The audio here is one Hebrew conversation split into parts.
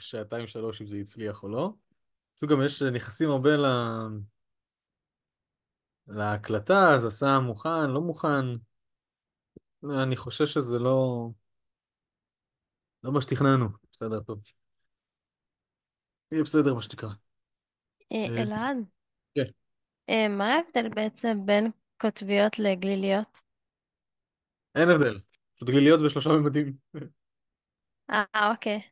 שעתיים שלוש אם זה הצליח או לא. פשוט גם יש, אה, נכנסים הרבה לה... להקלטה, אז עשה מוכן, לא מוכן. אני חושש שזה לא... לא מה שתכננו, בסדר טוב. יהיה בסדר מה שתקרא. אה, אה, אלעד? כן. מה ההבדל בעצם בין כותביות לגליליות? אין הבדל. פשוט גליליות בשלושה ממדים. אה, אוקיי.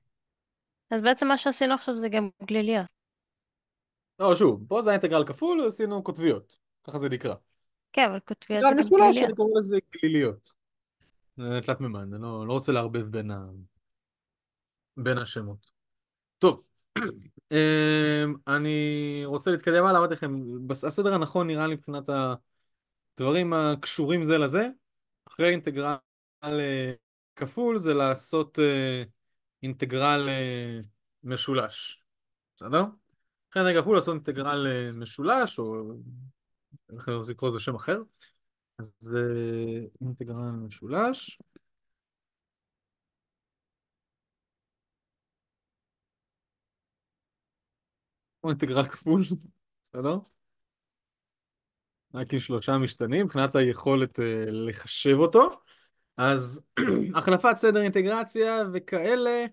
אז בעצם מה שעשינו עכשיו זה גם גליליות. לא, שוב, פה זה האינטגרל כפול, עשינו קוטביות, ככה זה נקרא. כן, אבל קוטביות זה גם גליליות. אני קורא לזה גליליות. זה תלת מימן, אני לא, לא רוצה לערבב בין, ה... בין השמות. טוב, אמ, אני רוצה להתקדם הלאה, אמרתי לכם, הסדר הנכון נראה לי מבחינת הדברים הקשורים זה לזה, אחרי אינטגרל אה, כפול זה לעשות אה, אינטגרל אה, משולש, בסדר? לכן רגע כולה לעשות אינטגרל אה, משולש, או איך אני רוצה לקרוא לזה שם אחר, אז אה, אינטגרל משולש. או אינטגרל כפול, בסדר? רק עם שלושה משתנים, מבחינת היכולת לחשב אותו. אז החלפת סדר אינטגרציה וכאלה,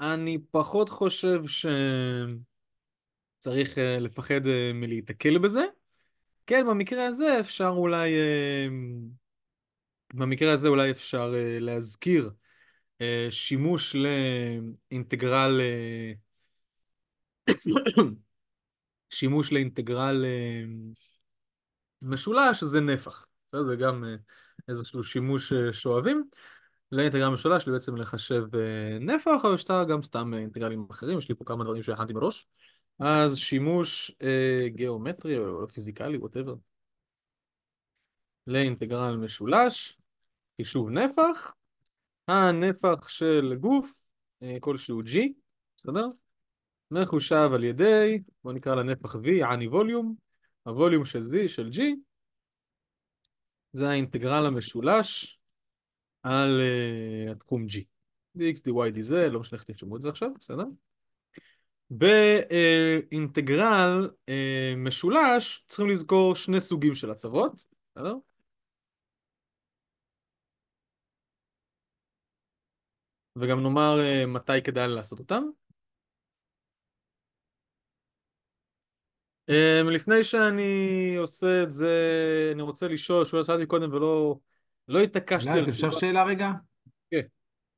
אני פחות חושב שצריך אה, לפחד אה, מלהיתקל בזה. כן, במקרה הזה אפשר אולי... אה, במקרה הזה אולי אפשר להזכיר שימוש לאינטגרל... שימוש לאינטגרל משולש זה נפח. זה גם איזשהו שימוש אה, שאוהבים, לאינטגרל משולש בעצם לחשב אה, נפח, או שאתה גם סתם אה, אינטגרלים אחרים, יש לי פה כמה דברים שהכנתי מראש. אז שימוש אה, גיאומטרי או לא פיזיקלי, ווטאבר, לאינטגרל משולש, חישוב נפח, הנפח של גוף אה, כלשהו G, בסדר? מחושב על ידי, בואו נקרא לנפח V, עני ווליום, הווליום של Z, של G, זה האינטגרל המשולש על uh, התחום G. dx, dy, dz, לא משנה איך תשמעו את זה עכשיו, בסדר? באינטגרל uh, אה, משולש צריכים לזכור שני סוגים של הצוות, בסדר? וגם נאמר uh, מתי כדאי לעשות אותם. Um, לפני שאני עושה את זה, אני רוצה לשאול, שאולי שאלתי קודם ולא לא התעקשתי אילן, אפשר שאלה רגע? כן.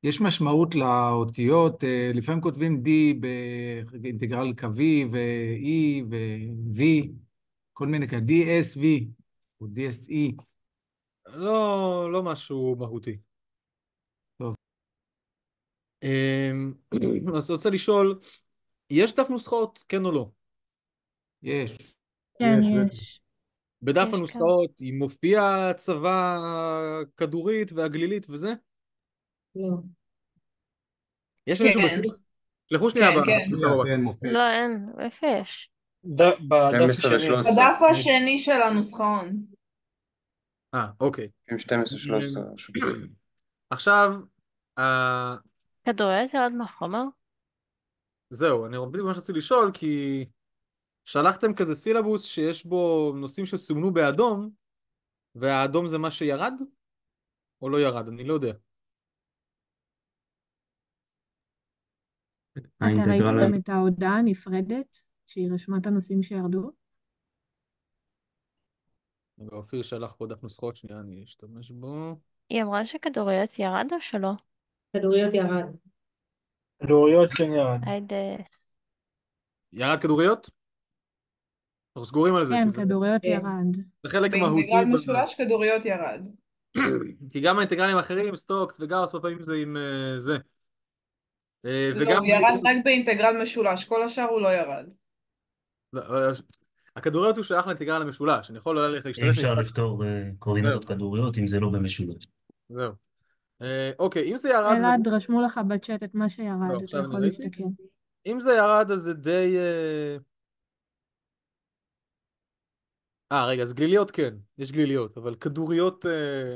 יש משמעות לאותיות, אה, לפעמים כותבים D באינטגרל קווי ו-E ו-V, כל מיני כאלה, DSV או DSE. לא, לא משהו מהותי. טוב. אמ, אז רוצה לשאול, יש דף נוסחאות, כן או לא? יש. כן, יש. יש. בדף יש הנוסחאות כאן. היא מופיעה הצבה כדורית והגלילית וזה? לא. יש כן. מישהו בטוח? שלחו שנייה כן, כן. כן לא, אין, איפה יש? בדף השני של הנוסחון. אה, אוקיי. עם 12-13. עכשיו... אה, כדורי זה עד מהחומר? זהו, אני בדיוק מה שרציתי לשאול, כי... שלחתם כזה סילבוס שיש בו נושאים שסומנו באדום, והאדום זה מה שירד? או לא ירד? אני לא יודע. אתה ראית גם את ההודעה הנפרדת שהיא רשמה את הנושאים שירדו? רגע, אופיר שלח פה דף נוסחות, שנייה, אני אשתמש בו. היא אמרה שכדוריות ירד או שלא? כדוריות ירד. כדוריות כן ירד. ירד כדוריות? אנחנו סגורים על זה. כן, כדוריות כן. ירד. זה חלק מהותי. באינטגרל משולש כדוריות ירד. כי גם האינטגרלים האחרים, סטוקס וגאוס, בפעמים זה עם אה, זה. אה, לא, וגם... לא, הוא ירד רק באינטגרל משולש, כל השאר הוא לא ירד. לא, אה, הכדוריות הוא שייך לאינטגרל המשולש, אני יכול ללכת להשתמש... אי אפשר לפתור קורינטות כדוריות אם זה לא במשולש. זהו. אוקיי, אם זה ירד... אלעד, רשמו לך בצ'אט את מה שירד, לא, אתה יכול להסתכל. אם זה ירד אז זה די... אה, רגע, אז גליליות כן, יש גליליות, אבל כדוריות, אה,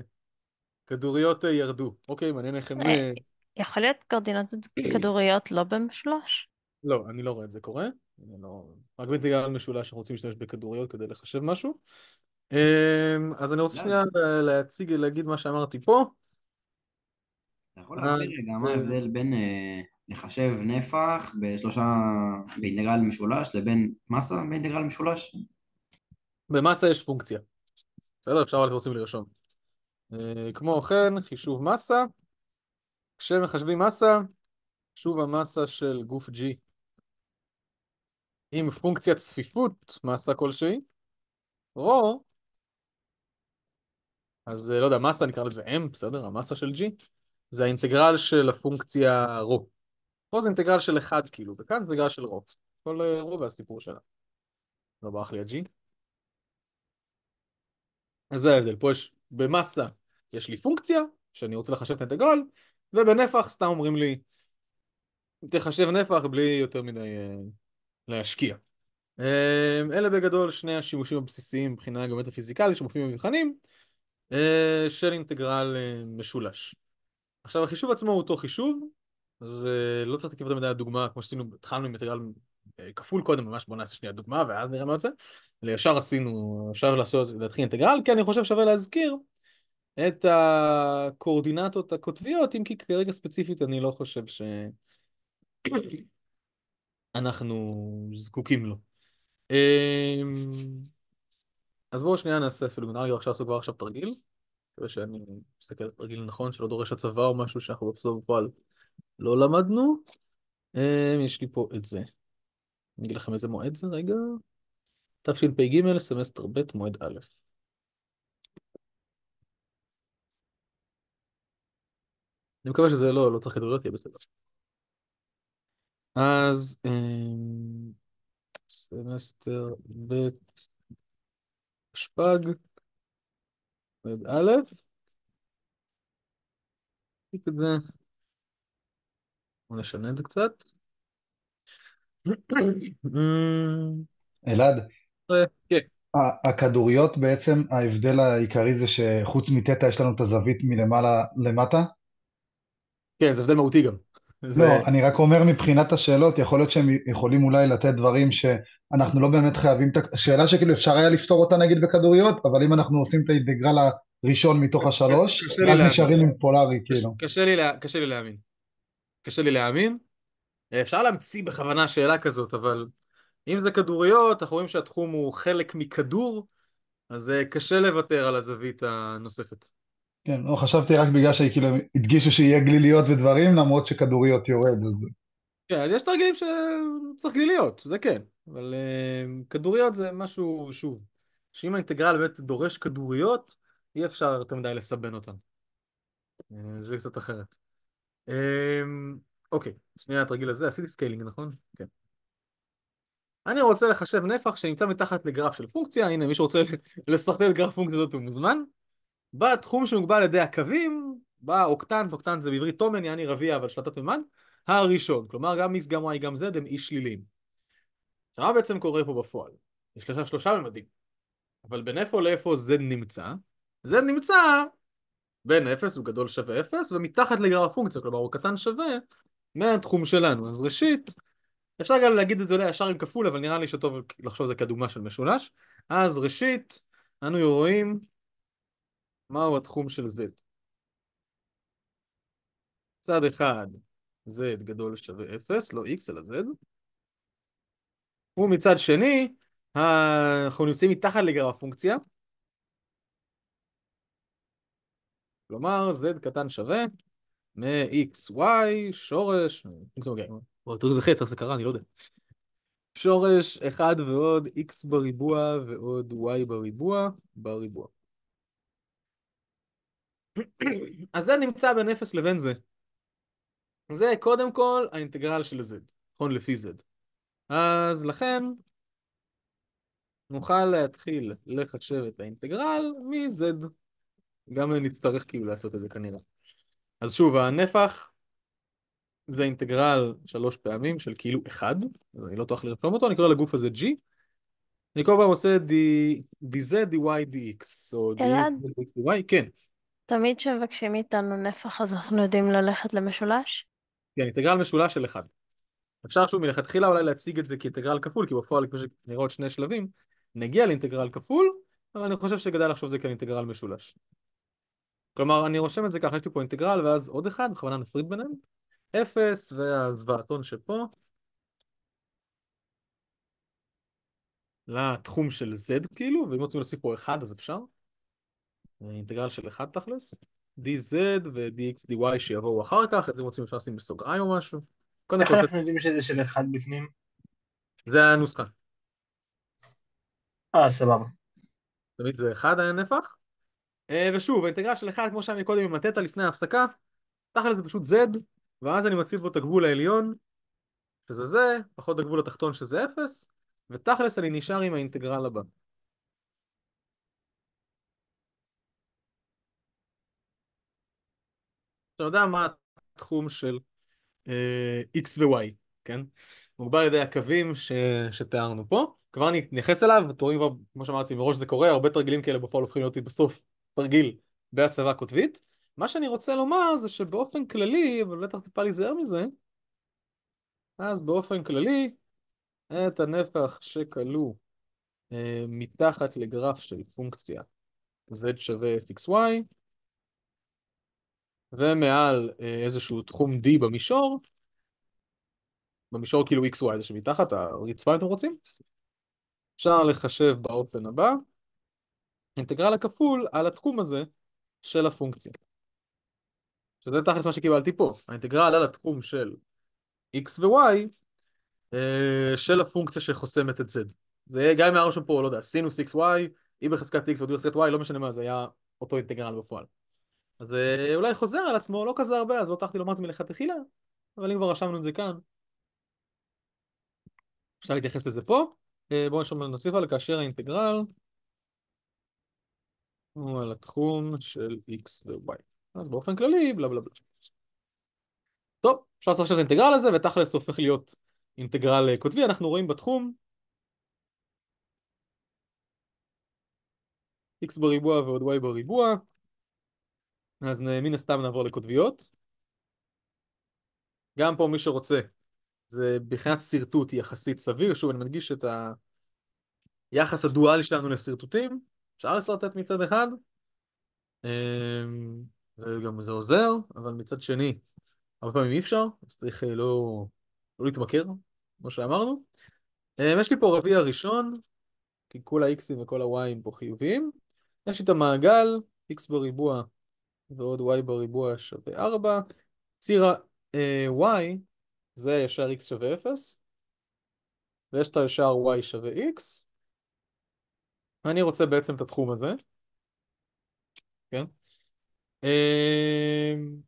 כדוריות אה, ירדו. אוקיי, מעניין איך הם... אה, יכול להיות קורדינטות כדוריות לא במשולש? לא, אני לא רואה את זה קורה. לא... רק בגלל משולש אנחנו רוצים להשתמש בכדוריות כדי לחשב משהו. אז אני רוצה לא. שנייה להציג, להגיד מה שאמרתי פה. אתה יכול להסביר רגע מה ההבדל בין לחשב נפח בשלושה, באינטגרל משולש, לבין מסה באינטגרל משולש? במסה יש פונקציה. בסדר? אפשר אבל אתם רוצים לרשום. אה, כמו כן, חישוב מסה. כשמחשבים מסה, חישוב המסה של גוף G עם פונקציה צפיפות מסה כלשהי, רו, אז אה, לא יודע, מסה נקרא לזה M, בסדר? המסה של G, זה האינטגרל של הפונקציה רו. פה זה אינטגרל של 1 כאילו, וכאן זה אינטגרל של רו. כל אה, רו והסיפור שלה. לא ברח לי ה-G. אז זה ההבדל, פה יש במסה, יש לי פונקציה, שאני רוצה לחשב את האינטגרל, ובנפח סתם אומרים לי, תחשב נפח בלי יותר מדי אה, להשקיע. אמ, אלה בגדול שני השימושים הבסיסיים מבחינה גאומטריה פיזיקלית שמופיעים במבחנים אה, של אינטגרל אה, משולש. עכשיו החישוב עצמו הוא אותו חישוב, אז לא צריך להתקיף את המדעי הדוגמה, כמו שעשינו, התחלנו עם אינטגרל כפול קודם, ממש בוא נעשה שנייה דוגמה ואז נראה מה יוצא. לישר עשינו, אפשר לעשות, להתחיל אינטגרל, כי אני חושב שווה להזכיר את הקואורדינטות הקוטביות, אם כי כרגע ספציפית אני לא חושב שאנחנו זקוקים לו. אמ, אז בואו שנייה נעשה אפילו, נראה לי עכשיו עשו כבר עכשיו תרגיל. מקווה שאני מסתכל על תרגיל נכון, שלא דורש הצבא או משהו שאנחנו בסוף בפועל לא למדנו. אמ, יש לי פה את זה. אני אגיד לכם איזה מועד זה רגע. תשפ"ג, סמסטר ב', מועד א'. אני מקווה שזה לא, לא צריך כדוריות, יהיה בסדר. אז אמ, סמסטר ב', שפ"ג, מועד א', נשנה את זה קצת. אה, אלעד, אה, כן. הכדוריות בעצם, ההבדל העיקרי זה שחוץ מתטא יש לנו את הזווית מלמעלה למטה? כן, זה הבדל מהותי גם. זה... לא, אני רק אומר מבחינת השאלות, יכול להיות שהם יכולים אולי לתת דברים שאנחנו לא באמת חייבים, שאלה שכאילו אפשר היה לפתור אותה נגיד בכדוריות, אבל אם אנחנו עושים את האינטגרל הראשון מתוך כן, השלוש, אז נשארים עם פולארי, כאילו. קשה לי, קשה לי להאמין. קשה לי להאמין, אפשר להמציא בכוונה שאלה כזאת, אבל אם זה כדוריות, אנחנו רואים שהתחום הוא חלק מכדור, אז אה, קשה לוותר על הזווית הנוספת. כן, לא חשבתי רק בגלל שכאילו הדגישו שיהיה גליליות ודברים, למרות שכדוריות יורד. אז... כן, אז יש תרגילים שצריך גליליות, זה כן, אבל uh, כדוריות זה משהו, שוב, שאם האינטגרל באמת דורש כדוריות, אי אפשר יותר מדי לסבן אותן. Uh, זה קצת אחרת. Uh, אוקיי, שנייה תרגיל לזה, עשיתי סקיילינג, נכון? כן. אני רוצה לחשב נפח שנמצא מתחת לגרף של פונקציה, הנה מי שרוצה לסרטט גרף פונקציה הזאת הוא מוזמן. בתחום שמוגבל על ידי הקווים, באוקטנט, אוקטנט זה בעברית תומן, יעני רביע אבל שלטת ממד, הראשון, כלומר גם x, גם y, גם z הם אי שליליים. עכשיו מה בעצם קורה פה בפועל? יש לך שלושה ממדים, אבל בין איפה לאיפה z נמצא? z נמצא בין 0 הוא גדול שווה 0 ומתחת לגרף הפונקציה, כלומר הוא קטן שווה מהתחום שלנו. אז ראשית, אפשר גם להגיד את זה אולי ישר עם כפול, אבל נראה לי שטוב לחשוב על זה כדוגמה של משולש. אז ראשית, אנו רואים מהו התחום של Z. צד אחד, Z גדול שווה 0, לא X אלא Z. ומצד שני, אנחנו נמצאים מתחת לגרף הפונקציה. כלומר, Z קטן שווה מ-XY שורש, אוקיי. אוקיי. תראו איזה חץ, איך זה קרה, אני לא יודע. שורש 1 ועוד x בריבוע ועוד y בריבוע בריבוע. אז זה נמצא בין 0 לבין זה. זה קודם כל האינטגרל של z, נכון? לפי z. אז לכן נוכל להתחיל לחשב את האינטגרל מ-z. גם נצטרך כאילו לעשות את זה כנראה. אז שוב, הנפח זה אינטגרל שלוש פעמים של כאילו אחד, אז אני לא טוח לרקום אותו, אני קורא לגוף הזה G. אני כל פעם עושה D, DZ, DY, DX, או אלעד, DX, DY, כן. תמיד כשמבקשים איתנו נפח אז אנחנו יודעים ללכת למשולש? כן, אינטגרל משולש של אחד. אפשר שוב מלכתחילה אולי להציג את זה כאינטגרל כפול, כי בפועל כמו שנראות שני שלבים, נגיע לאינטגרל כפול, אבל אני חושב שכדאי לחשוב זה כאינטגרל משולש. כלומר, אני רושם את זה ככה, יש לי פה אינטגרל ואז עוד אחד, בכוונה נפריד ביניהם. 0 והזוועתון שפה. לתחום של z כאילו, ואם רוצים להוסיף פה 1 אז אפשר. אינטגרל של 1 תכלס. dz ו-dx dy שיבואו אחר כך, את זה רוצים אפשר לשים בסוגריים או משהו. איך אנחנו יודעים שזה של 1 בפנים? זה הנוסחה. אה, סבבה. תמיד זה 1 היה נפח? אה, ושוב, האינטגרל של 1, כמו שהיה מקודם עם התטא לפני ההפסקה, תכל'ס זה פשוט z, ואז אני מציב פה את הגבול העליון, שזה זה, פחות הגבול התחתון שזה 0, ותכל'ס אני נשאר עם האינטגרל הבא. אתה יודע מה התחום של uh, x ו-y, כן? מוגבל על ידי הקווים ש... שתיארנו פה. כבר אני נתייחס אליו, אתם רואים כבר, כמו שאמרתי מראש זה קורה, הרבה תרגילים כאלה בפועל הופכים להיות בסוף רגיל בהצבה קוטבית. מה שאני רוצה לומר זה שבאופן כללי, אבל בטח טיפה להיזהר מזה, אז באופן כללי, את הנפח שכלוא אה, מתחת לגרף של פונקציה z שווה fxy, ומעל אה, איזשהו תחום d במישור, במישור כאילו xy, זה שמתחת הרצפה אם אתם רוצים, אפשר לחשב באופן הבא. האינטגרל הכפול על התחום הזה של הפונקציה. שזה תכלס מה שקיבלתי פה, האינטגרל על התחום של x ו-y אה, של הפונקציה שחוסמת את z. זה יהיה גם אם היה רשום פה, לא יודע, סינוס xy, e בחזקת x ועוד e בחזקת y, לא משנה מה, זה היה אותו אינטגרל בפועל. אז אה, אולי חוזר על עצמו, לא כזה הרבה, אז לא טרחתי לומר את זה מלכתחילה, אבל אם כבר רשמנו את זה כאן, אפשר להתייחס לזה פה. אה, בואו נשאר נוסיף על כאשר האינטגרל אנחנו על התחום של x ו-y. אז באופן כללי, בלה בלה בלה. טוב, אפשר לעשות עכשיו את האינטגרל הזה, ותכלס הופך להיות אינטגרל אה, קוטבי, אנחנו רואים בתחום x בריבוע ועוד y בריבוע, אז אה, מן הסתם נעבור לקוטביות. גם פה מי שרוצה, זה מבחינת שרטוט יחסית סביר, שוב אני מדגיש את היחס הדואלי שלנו לשרטוטים. אפשר לשרטט מצד אחד, אמ, וגם זה עוזר, אבל מצד שני, הרבה פעמים אי אפשר, אז צריך אה, לא, לא להתמכר, כמו שאמרנו. אמ, יש לי פה רביע ראשון, כי כל ה-x'ים וכל ה-y'ים פה חיוביים. יש לי את המעגל, x בריבוע ועוד y בריבוע שווה 4. ציר ה-y אה, זה ישר x שווה 0, ויש את הישר y שווה x, אני רוצה בעצם את התחום הזה, כן? אמ,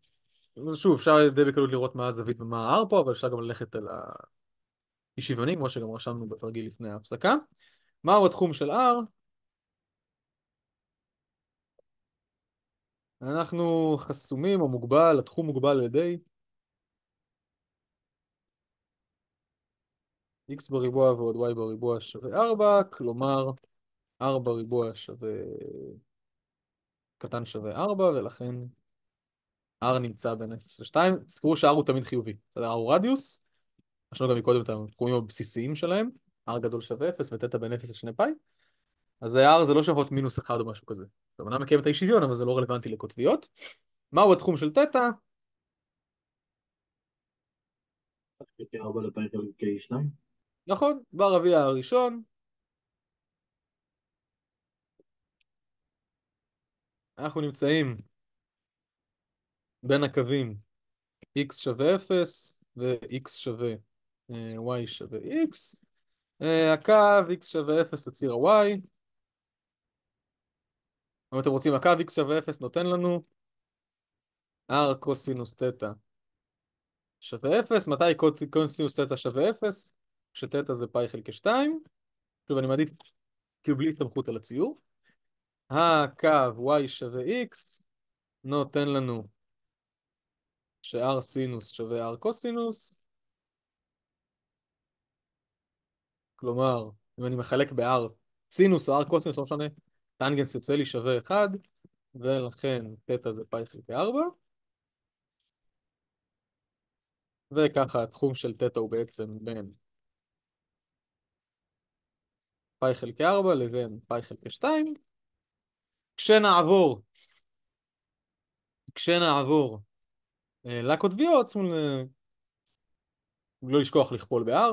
שוב, אפשר די בקלות לראות מה הזווית ומה ה-R פה, אבל אפשר גם ללכת על האי שוויוני, כמו שגם רשמנו בתרגיל לפני ההפסקה. מהו התחום של R? אנחנו חסומים או מוגבל, התחום מוגבל על ידי x בריבוע ועוד y בריבוע שווה 4, כלומר 4 ריבוע שווה... קטן שווה 4, ולכן r נמצא בין 0 ל-2. זכרו ש-r הוא תמיד חיובי. r הוא רדיוס, יש לנו גם מקודם את המקומים הבסיסיים שלהם, r גדול שווה 0 ותטא בין 0 ל-2 פאי, אז r זה לא שווה להיות מינוס 1 או משהו כזה. זה אמנם מקיים את האי שוויון, אבל זה לא רלוונטי לקוטביות. מהו התחום של תטא? נכון, ברביע הראשון, אנחנו נמצאים בין הקווים x שווה 0 ו-x שווה אה, y שווה x. אה, הקו x שווה 0 זה ציר ה-y. אם אתם רוצים, הקו x שווה 0 נותן לנו r קוסינוס תטא שווה 0. מתי קוסינוס תטא שווה 0? כשתטא זה פאי חלקי 2. שוב, אני מעדיף כאילו בלי הסתמכות על הציור. הקו y שווה x נותן לנו ש-r סינוס שווה r קוסינוס. כלומר, אם אני מחלק ב-r סינוס או r קוסינוס, לא משנה, טנגנס יוצא לי שווה 1, ולכן תטא זה פאי חלקי 4. וככה התחום של תטא הוא בעצם בין פאי חלקי 4 לבין פאי חלקי 2. כשנעבור, כשנעבור אה, לקוטביות, זאת אה, לא לשכוח לכפול ב-R.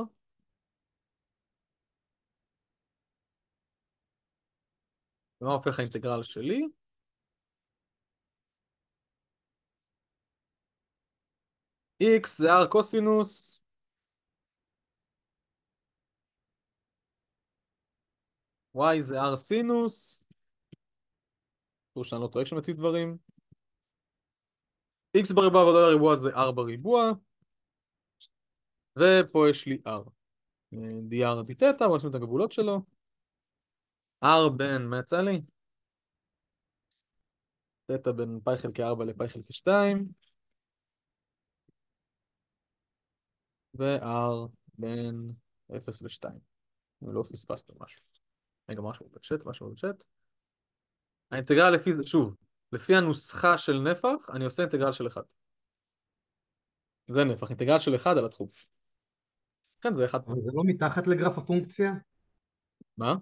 מה הופך האינטגרל שלי? x זה r קוסינוס y זה r סינוס או שאני לא טועה כשמציב דברים. x בריבוע ועוד הריבוע זה r בריבוע, ופה יש לי r. dr תטא, בוא נשים את הגבולות שלו. r בין, מה יצא לי? תטא בין פאי חלקי 4 לפאי חלקי 2 ו-R בין 0 ל-2 אם לא פספסת משהו. רגע, משהו בצ'אט, משהו בצ'אט האינטגרל לפי זה, שוב, לפי הנוסחה של נפח, אני עושה אינטגרל של 1. זה נפח, אינטגרל של 1 על התחום. כן, זה 1. אבל זה לא מתחת לגרף הפונקציה? מה?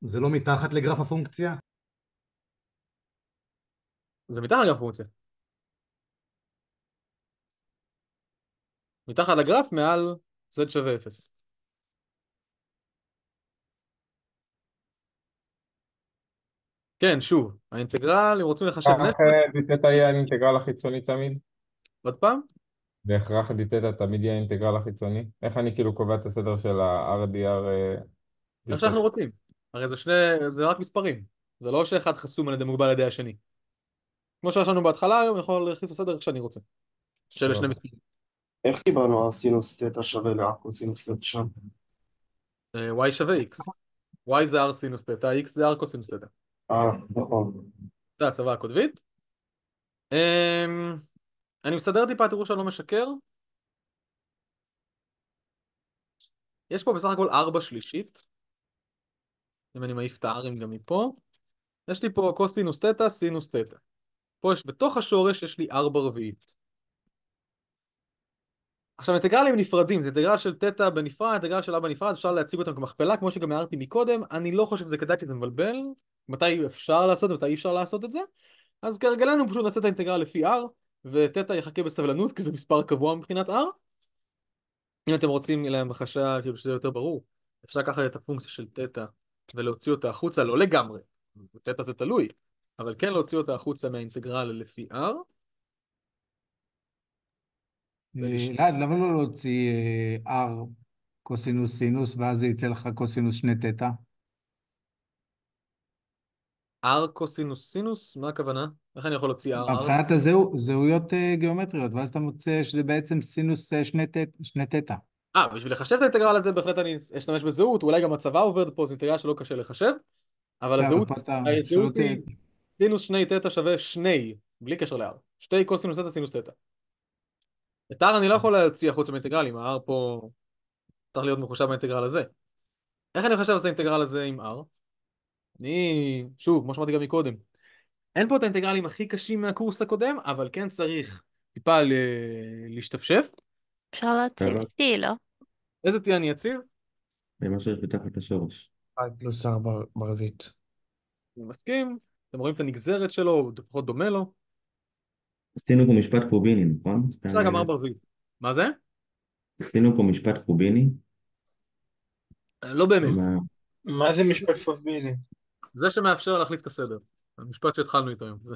זה לא מתחת לגרף הפונקציה? זה מתחת לגרף הפונקציה. מתחת לגרף מעל z שווה 0. כן, שוב, האינטגרל, אם רוצים לחשב נטו... בהכרח דיטטה יהיה האינטגרל החיצוני תמיד? עוד פעם? בהכרח דיטטה תמיד יהיה האינטגרל החיצוני? איך אני כאילו קובע את הסדר של ה-RDR? אה, איך שאנחנו רוצים. הרי זה שני... זה רק מספרים. זה לא שאחד חסום על ידי מוגבל על ידי השני. כמו שרשמנו בהתחלה, אני יכול להכניס את הסדר איך שאני רוצה. של שני מספרים. איך קיבלנו הסינוס תטא שווה לאקוסינוס תטא שם? אה, y שווה x. y זה r סינוס תטא, x זה r קוסינוס תטא. אה, נכון. זה הצבא הקוטבית. אמ, אני מסדר טיפה, תראו שאני לא משקר. יש פה בסך הכל ארבע שלישית. אם אני מעיף את הארים גם מפה. יש לי פה קוסינוס תטא, סינוס תטא. פה יש, בתוך השורש יש לי ארבע רביעית. עכשיו אינטגרלים נפרדים, זה אינטגרל של תטא בנפרד, אינטגרל של ארבע נפרד, אפשר להציג אותם כמכפלה, כמו שגם הערתי מקודם, אני לא חושב שזה כדאי כי זה מבלבל, מתי אפשר לעשות ומתי אי אפשר לעשות את זה, אז כהרגלנו פשוט נעשה את האינטגרל לפי r, ותטא יחכה בסבלנות כי זה מספר קבוע מבחינת r. אם אתם רוצים להמחשה, כאילו שזה יותר ברור, אפשר לקחת את הפונקציה של תטא ולהוציא אותה החוצה, לא לגמרי, תטא זה תלוי, אבל כן להוציא אותה החוצה מהאינטגרל לפי r. אלעד, למה לא להוציא אה, r קוסינוס סינוס, ואז זה יצא לך קוסינוס שני תטא? R קוסינוס סינוס? מה הכוונה? איך אני יכול להוציא R? מבחינת הזהויות אה, גיאומטריות, ואז אתה מוצא שזה בעצם סינוס אה, שני תטא. אה, בשביל לחשב את האינטגרל הזה בהחלט אני אשתמש בזהות, אולי גם הצבא עובר פה, זה אינטגרל שלא קשה לחשב, אבל כן, הזהות היא סינוס שני תטא שווה שני, בלי קשר ל-R, שתי קוסינוס תטא סינוס תטא. את R אני לא יכול להציע חוץ מאינטגרלים, ה-R פה צריך להיות מחושב באינטגרל הזה. איך אני מחשב את אינטגרל הזה עם R? אני, שוב, כמו שאמרתי גם מקודם, אין פה את האינטגרלים הכי קשים מהקורס הקודם, אבל כן צריך טיפה ל... להשתפשף. אפשר להציב T, לא? איזה T אני אציב? למה שיש בתחת השורש. 1 פלוס 4 ברביעית. אני מסכים. אתם רואים את הנגזרת שלו, הוא לפחות דומה לו. עשינו פה משפט קוביני, נכון? אפשר גם ארבע רביעית. מה זה? עשינו פה משפט קוביני. לא באמת. מה- זה משפט פביני? זה שמאפשר להחליף את הסדר. המשפט שהתחלנו איתו היום. זה.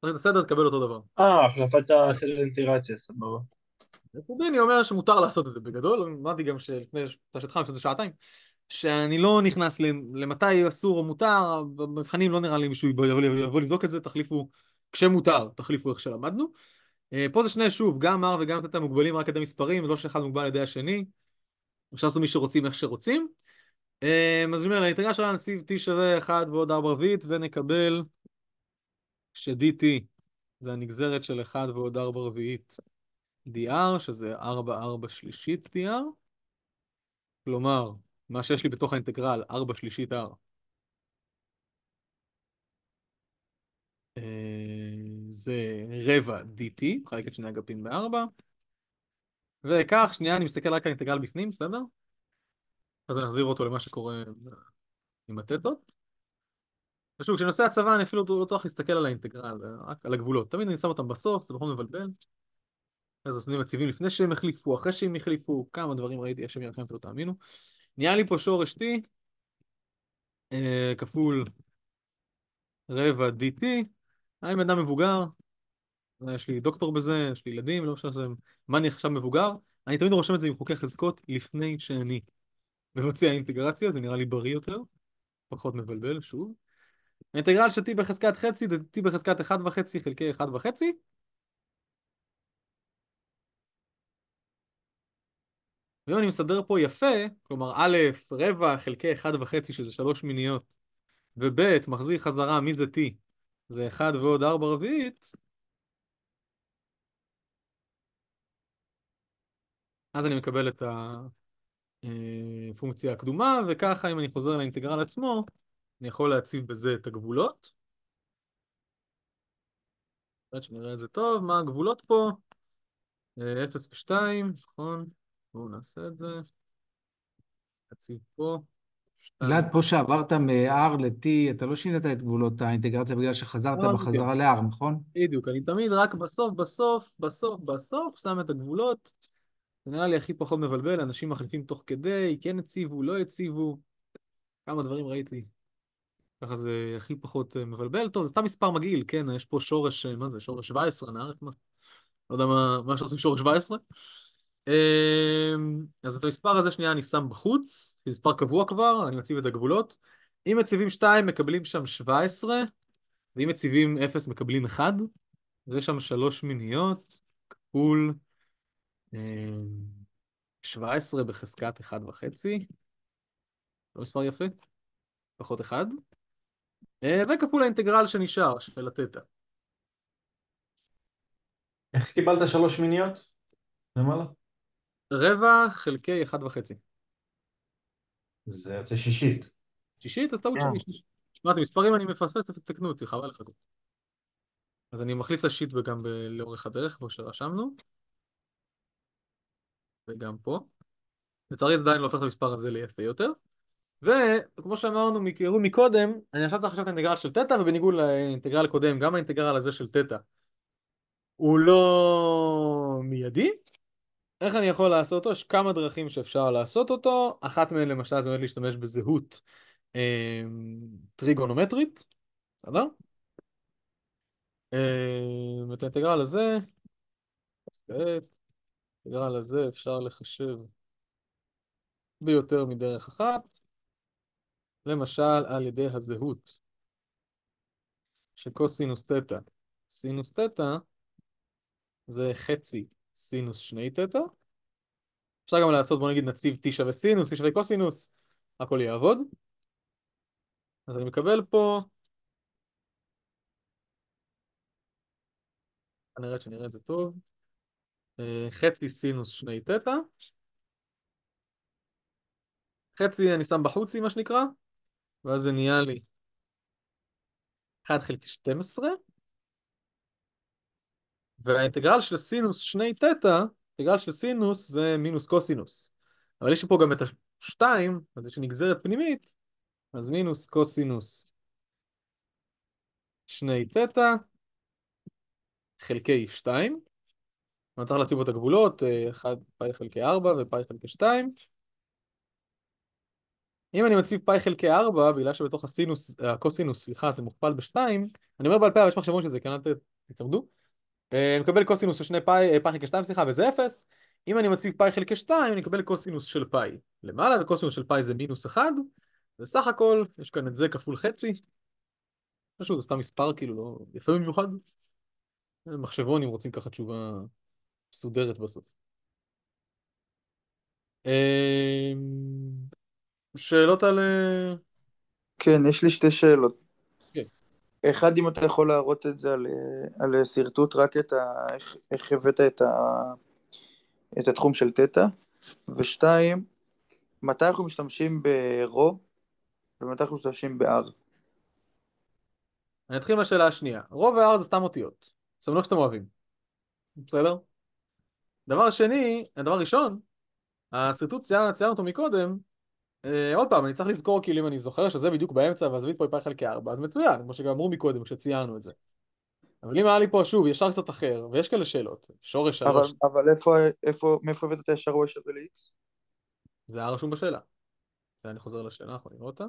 תחליף את הסדר, תקבל אותו דבר. אה, החלפת הסדר אינטרציה, סבבה. פרודיני אומר שמותר לעשות את זה בגדול, אמרתי גם שלפני פרשתך, שזה שעתיים, שאני לא נכנס למתי אסור או מותר, במבחנים לא נראה לי מישהו יבוא לבדוק את זה, תחליפו, כשמותר, תחליפו איך שלמדנו. אה, פה זה שני, שוב, גם R וגם תטא מוגבלים רק על ידי מספרים, לא שאחד מוגבל על ידי השני, אפשר לעשות מי שרוצים איך שרוצים. אה, אז אני אומר, לאינטגרל שלנו נציב t שווה 1 ועוד 4 רביעית, ונקבל ש-dt זה הנגזרת של 1 ועוד 4 רביעית dr, שזה 4 4 שלישית dr. כלומר, מה שיש לי בתוך האינטגרל, 4 שלישית r. אה, זה רבע dt, מחלק את שני אגפים ב-4. וכך, שנייה, אני מסתכל רק על האינטגרל בפנים, בסדר? אז אני אחזיר אותו למה שקורה עם התטות. ושוב, כשאני עושה הצבא אני אפילו לא צריך להסתכל על האינטגרל, רק על הגבולות. תמיד אני שם אותם בסוף, זה פחות מבלבל. אז עושים מציבים לפני שהם החליפו, אחרי שהם החליפו, כמה דברים ראיתי, השם ירחם שלא תאמינו. נהיה לי פה שורש t אה, כפול רבע dt. אני בן אדם מבוגר, יש לי דוקטור בזה, יש לי ילדים, לא משנה מה אני עכשיו מבוגר. אני תמיד רושם את זה עם חוקי חזקות לפני שאני מבצע אינטגרציה, זה נראה לי בריא יותר, פחות מבלבל, שוב. האינטגרל של t בחזקת חצי זה t בחזקת 1.5 חלקי 1.5 ואם אני מסדר פה יפה, כלומר א', רבע חלקי 1.5 שזה 3 מיניות וב', מחזיר חזרה מי זה t? זה 1 ועוד 4 רביעית אז אני מקבל את ה... אה, פונקציה הקדומה, וככה אם אני חוזר לאינטגרל עצמו, אני יכול להציב בזה את הגבולות. עד שנראה את זה טוב, מה הגבולות פה? 0 אה, ו-2, נכון? בואו נעשה את זה. נציב פה. גלעד, פה שעברת מ-R ל-T, אתה לא שינית את גבולות האינטגרציה בגלל שחזרת לא, בחזרה ל-R, נכון? בדיוק, אני תמיד רק בסוף, בסוף, בסוף, בסוף, שם את הגבולות. זה נראה לי הכי פחות מבלבל, אנשים מחליפים תוך כדי, כן הציבו, לא הציבו, כמה דברים ראיתי. ככה זה הכי פחות אה, מבלבל. טוב, זה סתם מספר מגעיל, כן? יש פה שורש, אה, מה זה, שורש 17, נערך מה? לא יודע מה, מה שעושים שורש 17. אמ, אז את המספר הזה שנייה אני שם בחוץ, זה מספר קבוע כבר, אני מציב את הגבולות. אם מציבים 2 מקבלים שם 17, ואם מציבים 0 מקבלים 1, ויש שם 3 מיניות, כפול 17 בחזקת 1.5, זה לא מספר יפה, פחות 1, וכפול אה, האינטגרל שנשאר של התטא. איך קיבלת שלוש מיניות? למעלה? רבע חלקי 1.5. זה יוצא שישית. שישית? אז טעות אה. שני. שמעתי, מספרים אני מפספס, תתקנו אותי, חבל לך. אז אני מחליף את השיט גם לאורך הדרך, כמו שרשמנו. וגם פה. לצערי זה עדיין לא הופך את המספר הזה ליפה יותר. וכמו שאמרנו מכירו מקודם, אני עכשיו צריך לחשב את האינטגרל של תטא, ובניגוד לאינטגרל הקודם, גם האינטגרל הזה של תטא הוא לא מיידי. איך אני יכול לעשות אותו? יש כמה דרכים שאפשר לעשות אותו, אחת מהן למשל זה באמת להשתמש בזהות אה, טריגונומטרית, בסדר? אה, את האינטגרל הזה, אוקיי. האינטגרל הזה אפשר לחשב ביותר מדרך אחת, למשל על ידי הזהות של קוסינוס תטא. סינוס תטא זה חצי סינוס שני תטא. אפשר גם לעשות, בוא נגיד נציב t שווה סינוס, t שווה קוסינוס, הכל יעבוד. אז אני מקבל פה... כנראה שנראה את זה טוב. אה, חצי סינוס שני תטא. חצי אני שם בחוצי מה שנקרא, ואז זה נהיה לי 1 חלקי 12, והאינטגרל של סינוס שני תטא, אינטגרל של סינוס זה מינוס קוסינוס. אבל יש לי פה גם את ה-2, אז יש לי נגזרת פנימית, אז מינוס קוסינוס שני תטא חלקי 2. אני צריך להציב את הגבולות, 1 אה, פאי חלקי 4 ופאי חלקי 2. אם אני מציב פאי חלקי 4, בגלל שבתוך הסינוס, הקוסינוס, סליחה, זה מוכפל ב-2, אני אומר בעל פה, אבל יש מחשבון של זה, כן, אל תצמדו. אה, אני מקבל קוסינוס של 2 פאי, אה, פאי חלקי 2, סליחה, וזה 0. אם אני מציב פאי חלקי 2, אני אקבל קוסינוס של פאי. למעלה, וקוסינוס של פאי זה מינוס 1, וסך הכל, יש כאן את זה כפול חצי. פשוט, זה סתם מספר, כאילו, לא יפה במיוחד. מחשבון אם רוצים ככה תשובה מסודרת בסוף. אמ, שאלות על... אה, כן, יש לי שתי שאלות. כן. אחד, אם אתה יכול להראות את זה על, אה, על אה, שרטוט, רק את ה... איך, איך הבאת את, ה... את התחום של תטא, ושתיים, מתי אנחנו משתמשים ברו ומתי אנחנו משתמשים ב-R? אני אתחיל מהשאלה השנייה. רו ו-R זה סתם אותיות. סבלו לא שאתם אוהבים. בסדר? דבר שני, הדבר ראשון, השרטוט ציין אותו מקודם, אה, עוד פעם, אני צריך לזכור כאילו אם אני זוכר שזה בדיוק באמצע והזווית פה היא פאי חלקי ארבע, אז מצוין, כמו שגם אמרו מקודם כשציינו את זה. אבל אם היה לי פה שוב ישר קצת אחר, ויש כאלה שאלות, שורש אבל, הראש. אבל איפה, איפה, מאיפה הבאת את הישר ראש שווה ל-x? זה היה רשום בשאלה. ואני חוזר לשאלה, אנחנו נראה אותה.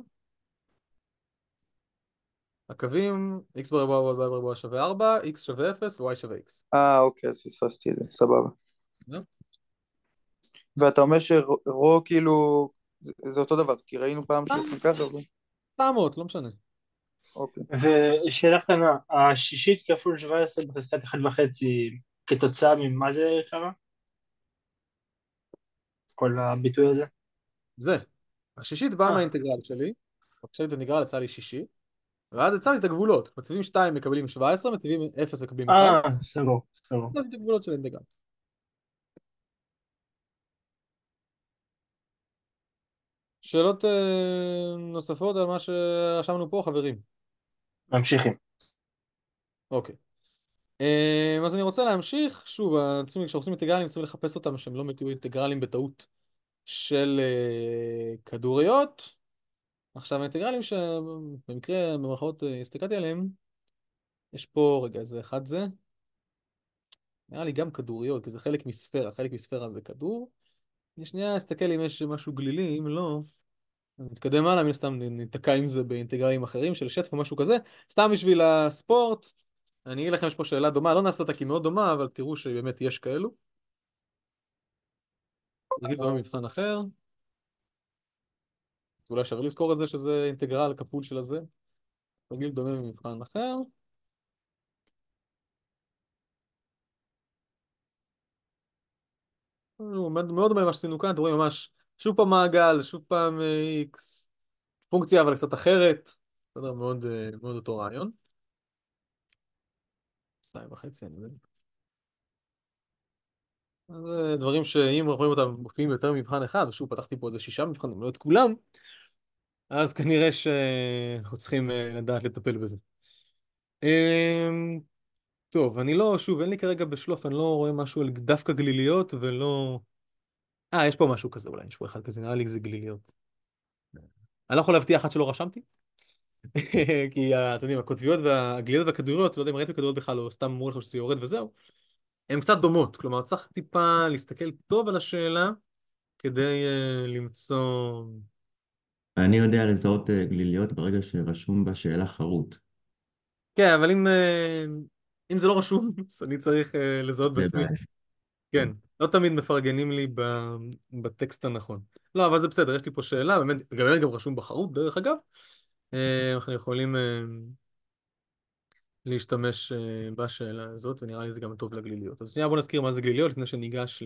הקווים, x בריבוע ועוד בריבוע שווה 4, x שווה 0 ו-y שווה x. אה, אוקיי, אז פספסתי את זה, סבבה. ואתה אומר שרו כאילו זה אותו דבר, כי ראינו פעם אה. שעושים ככה. תעמוד, לא משנה. אוקיי. ושאלה קטנה, השישית כפול 17 בחזקת 1.5 כתוצאה ממה זה קרה? כל הביטוי הזה? זה. השישית באה אה. מהאינטגרל שלי, עכשיו אינטגרל יצא לי שישי, ואז יצא לי את הגבולות. מציבים 2 מקבלים 17, מציבים 0 מקבלים 1. אה, סגור, סגור. זה הגבולות של האינטגרל שאלות אה, נוספות על מה שרשמנו פה, חברים? ממשיכים. אוקיי. אה, אז אני רוצה להמשיך, שוב, כשעושים אינטגרלים צריכים לחפש אותם שהם לא מתאו אינטגרלים בטעות של אה, כדוריות. עכשיו האינטגרלים שבמקרה, במרכאות, הסתכלתי עליהם, יש פה, רגע, זה אחד זה? נראה לי גם כדוריות, כי זה חלק מספירה, חלק מספירה זה כדור. אני שנייה אסתכל אם יש משהו גלילי, אם לא, נתקדם הלאה, מן הסתם ניתקע עם זה באינטגרלים אחרים של שטף או משהו כזה. סתם בשביל הספורט, אני אגיד לכם, יש פה שאלה דומה, לא נעשה אותה כי מאוד דומה, אבל תראו שבאמת יש כאלו. נגיד לא מבחן אחר. אולי אפשר לזכור את זה שזה אינטגרל כפול של הזה. נגיד דומה במבחן אחר. מאוד דומה למה שעשינו כאן, אתם רואים ממש שוב פעם מעגל, שוב פעם אה, x, פונקציה אבל קצת אחרת, בסדר, מאוד, אה, מאוד אותו רעיון. שתיים וחצי, אני מבין. אז אה, דברים שאם רואים אותם מופיעים יותר ממבחן אחד, ושוב פתחתי פה איזה שישה מבחנים, לא את כולם, אז כנראה שאנחנו צריכים לדעת לטפל בזה. אמ, טוב, אני לא, שוב, אין לי כרגע בשלוף, אני לא רואה משהו על דווקא גליליות ולא... אה, יש פה משהו כזה אולי, יש פה אחד כזה, נראה לי זה גליליות. אני לא יכול להבטיח אחת שלא רשמתי, כי אתם יודעים, הקוטביות והגליליות והכדוריות, לא יודע אם ראיתם כדוריות בכלל, או סתם אמרו לכם שזה יורד וזהו, הן קצת דומות, כלומר צריך טיפה להסתכל טוב על השאלה כדי uh, למצוא... אני יודע לזהות אה, גליליות ברגע שרשום בשאלה חרוט. כן, אבל אם... Uh... אם זה לא רשום, אז אני צריך uh, לזהות בעצמי. כן, לא תמיד מפרגנים לי בטקסט הנכון. לא, אבל זה בסדר, יש לי פה שאלה, באמת, גם אין גם רשום בחרות, דרך אגב. אה, אוקיי. אנחנו יכולים אה, להשתמש בשאלה הזאת, ונראה לי זה גם טוב לגליליות. אז שנייה בוא נזכיר מה זה גליליות לפני שניגש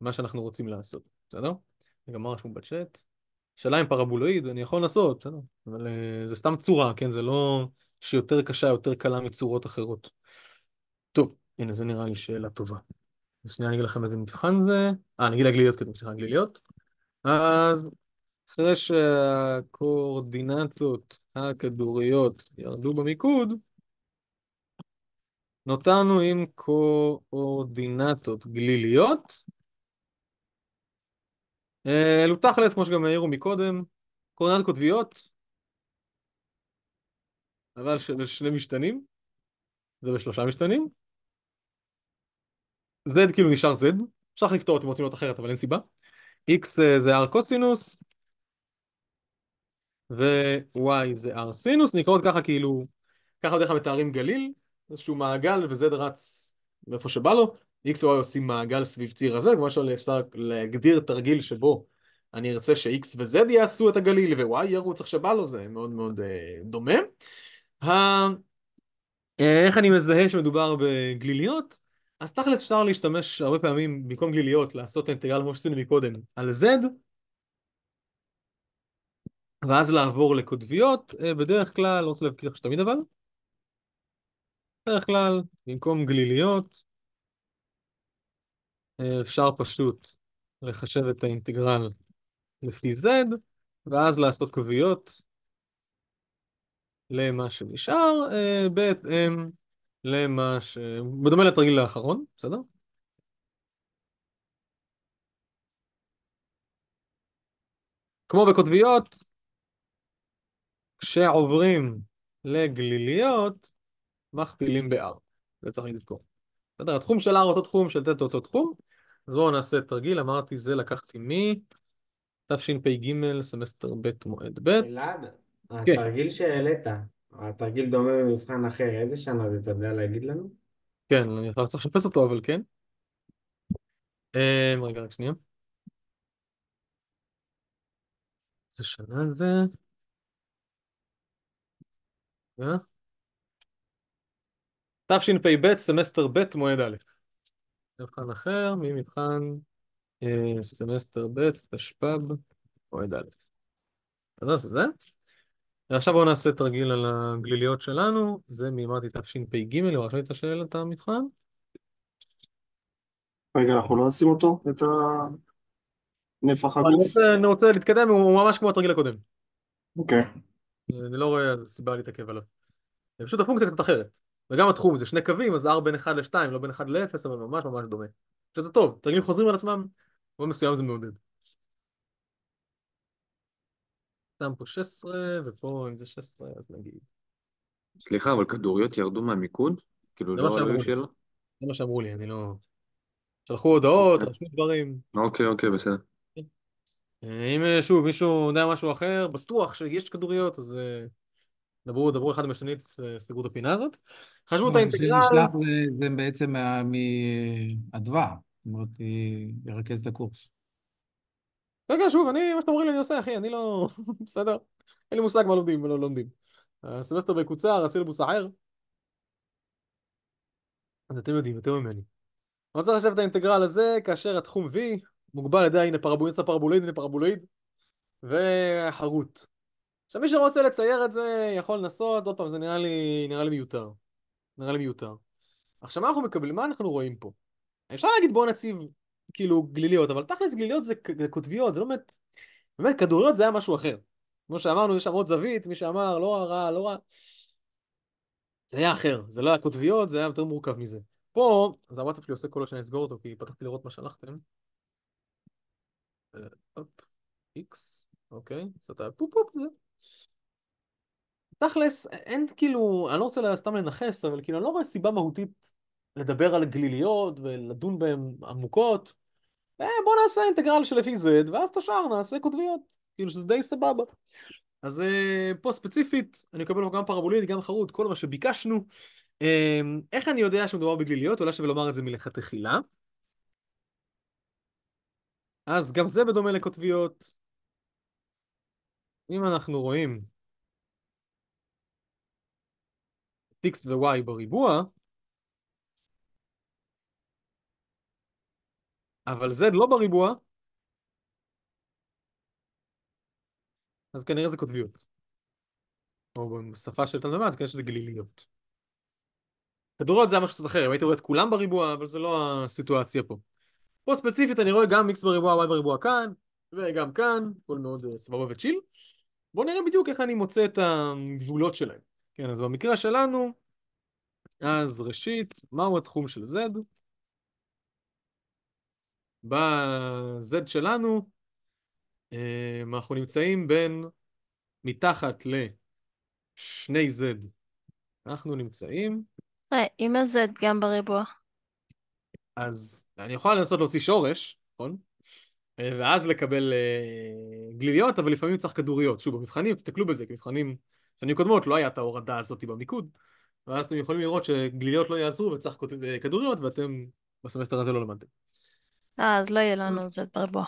למה שאנחנו רוצים לעשות, בסדר? גם מה רשום בצ'אט? שאלה עם פרבולואיד, אני יכול לנסות, בסדר? אבל זה סתם צורה, כן? זה לא שיותר קשה, יותר קלה מצורות אחרות. טוב, הנה זה נראה לי שאלה טובה. אז שנייה אני אגיד לכם איזה מבחן זה. אה, נגיד הגליליות קודם, סליחה, הגליליות. אז אחרי שהקואורדינטות הכדוריות ירדו במיקוד, נותרנו עם קואורדינטות גליליות. אה, אלו תכלס, כמו שגם העירו מקודם, קואורדינטות קוטביות, אבל ש... שני משתנים, זה בשלושה משתנים. Z כאילו נשאר Z, אפשר לפתור אתם רוצים להיות אחרת אבל אין סיבה. X אה, זה R קוסינוס, ו-Y זה R סינוס, נקרא עוד ככה כאילו, ככה בדרך כלל מתארים גליל, איזשהו מעגל ו-Z רץ מאיפה שבא לו, X ו-Y עושים מעגל סביב ציר הזה, כמו שאפשר להגדיר תרגיל שבו אני ארצה ש-X ו-Z יעשו את הגליל ו-Y ירוץ איך שבא לו, זה מאוד מאוד אה, דומה. ה... אה, איך אני מזהה שמדובר בגליליות? אז תכלס אפשר להשתמש הרבה פעמים במקום גליליות לעשות אינטגרל כמו שעשינו מקודם על z ואז לעבור לקוטביות, אה, בדרך כלל, לא רוצה להבקיע לך שתמיד אבל, בדרך כלל במקום גליליות אה, אפשר פשוט לחשב את האינטגרל לפי z ואז לעשות קוביות למה שנשאר, אה, בהתאם למה ש... בדומה לתרגיל האחרון, בסדר? כמו בקוטביות, כשעוברים לגליליות, מכפילים ב-R. זה צריך לזכור. בסדר? התחום של R אותו תחום, של תת אותו תחום. אז בואו נעשה תרגיל, אמרתי זה לקחתי מתשפ"ג, סמסטר ב' מועד ב'. אלעד. אה, כן. התרגיל שהעלית, התרגיל דומה במבחן אחר, איזה שנה זה, אתה יודע להגיד לנו? כן, אני עכשיו צריך לחפש אותו, אבל כן. אה, רגע, רק שנייה. איזה שנה זה? אה? תשפ"ב, סמסטר ב', מועד א'. מבחן אחר, ממבחן אה, סמסטר ב', תשפ"ב, מועד א'. אז זה? עכשיו בואו נעשה תרגיל על הגליליות שלנו, זה מימרתי תשפ"ג, או רשמתי את השאלת המתחם? רגע, אנחנו לא נשים אותו, את הנפח הגוף? אני רוצה להתקדם, הוא ממש כמו התרגיל הקודם. אוקיי. אני לא רואה סיבה להתעכב עליו. זה פשוט הפונקציה קצת אחרת. וגם התחום זה שני קווים, אז R בין 1 ל-2, לא בין 1 ל-0, אבל ממש ממש דומה. שזה טוב, תרגילים חוזרים על עצמם, במובן מסוים זה מעודד. שם פה 16, ופה אם זה 16 אז נגיד. סליחה, אבל כדוריות ירדו מהמיקוד? כאילו לא עלו שאלה? זה מה שאמרו לי, אני לא... שלחו הודעות, אוקיי. רשמו דברים. אוקיי, אוקיי, בסדר. כן. אה, אם אה, שוב מישהו יודע משהו אחר, בטוח שיש כדוריות, אז אה, דברו, דברו אחד עם השני, סגרו את הפינה הזאת. חשבו את לא, האינטגרל... זה בעצם מהאדווה, זאת אומרת, ירכז את הקורס. רגע, שוב, אני, מה שאתם אומרים לי אני עושה, אחי, אני לא... בסדר? אין לי מושג מה לומדים ולא לומדים. הסמסטר בקוצר, הסילבוס אחר. אז אתם יודעים יותר ממני. אני רוצה לחשב את האינטגרל הזה כאשר התחום V מוגבל על ידי, הנה פרבולינס הפרבולואיד, הנה פרבולואיד, וחרוט. עכשיו מי שרוצה לצייר את זה יכול לנסות, עוד פעם זה נראה לי, נראה לי מיותר. נראה לי מיותר. עכשיו מה אנחנו מקבלים, מה אנחנו רואים פה? אפשר להגיד בואו נציב כאילו גליליות, אבל תכלס גליליות זה קוטביות, זה לא באמת... באמת, כדוריות זה היה משהו אחר. כמו שאמרנו, יש שם עוד זווית, מי שאמר, לא רע, לא רע. זה היה אחר, זה לא היה קוטביות, זה היה יותר מורכב מזה. פה, אז הוואטסאפ שלי עושה כל השנה לסגור אותו, כי פתחתי לראות מה שלחתם. אה, הופ, איקס, אוקיי, קצת היה פופ פופ זה. תכלס, אין כאילו, אני לא רוצה סתם לנכס, אבל כאילו אני לא רואה סיבה מהותית לדבר על גליליות ולדון בהן עמוקות. אה, בוא נעשה אינטגרל של לפי e z, ואז את השאר נעשה קוטביות, כאילו שזה די סבבה. אז אה, פה ספציפית, אני מקבל גם פרבולית, גם חרוט, כל מה שביקשנו. אמ, איך אני יודע שמדובר בגליליות? אולי שווה לומר את זה מלכתחילה. אז גם זה בדומה לקוטביות. אם אנחנו רואים x ו-y בריבוע, אבל Z לא בריבוע, אז כנראה זה קוטביות. או בשפה של תלמד, כנראה שזה גליליות. כדורות זה היה משהו קצת אחר, אם הייתי רואה את כולם בריבוע, אבל זה לא הסיטואציה פה. פה ספציפית אני רואה גם x בריבוע, y בריבוע כאן, וגם כאן, הכל מאוד אה, סבבה וצ'יל. בואו נראה בדיוק איך אני מוצא את הגבולות שלהם. כן, אז במקרה שלנו, אז ראשית, מהו התחום של z? ב-Z שלנו אמ, אנחנו נמצאים בין מתחת לשני Z. אנחנו נמצאים... אה, עם ה-Z גם בריבוע. אז אני יכול לנסות להוציא שורש, נכון? אה, ואז לקבל uh, אה, גליליות, אבל לפעמים צריך כדוריות. שוב, במבחנים, תסתכלו בזה, כי מבחנים שנים קודמות לא היה את ההורדה הזאת במיקוד, ואז אתם יכולים לראות שגליליות לא יעזרו וצריך כדוריות, ואתם בסמסטר הזה לא למדתם. אה, אז לא יהיה לנו אוקיי. זה בריבוע.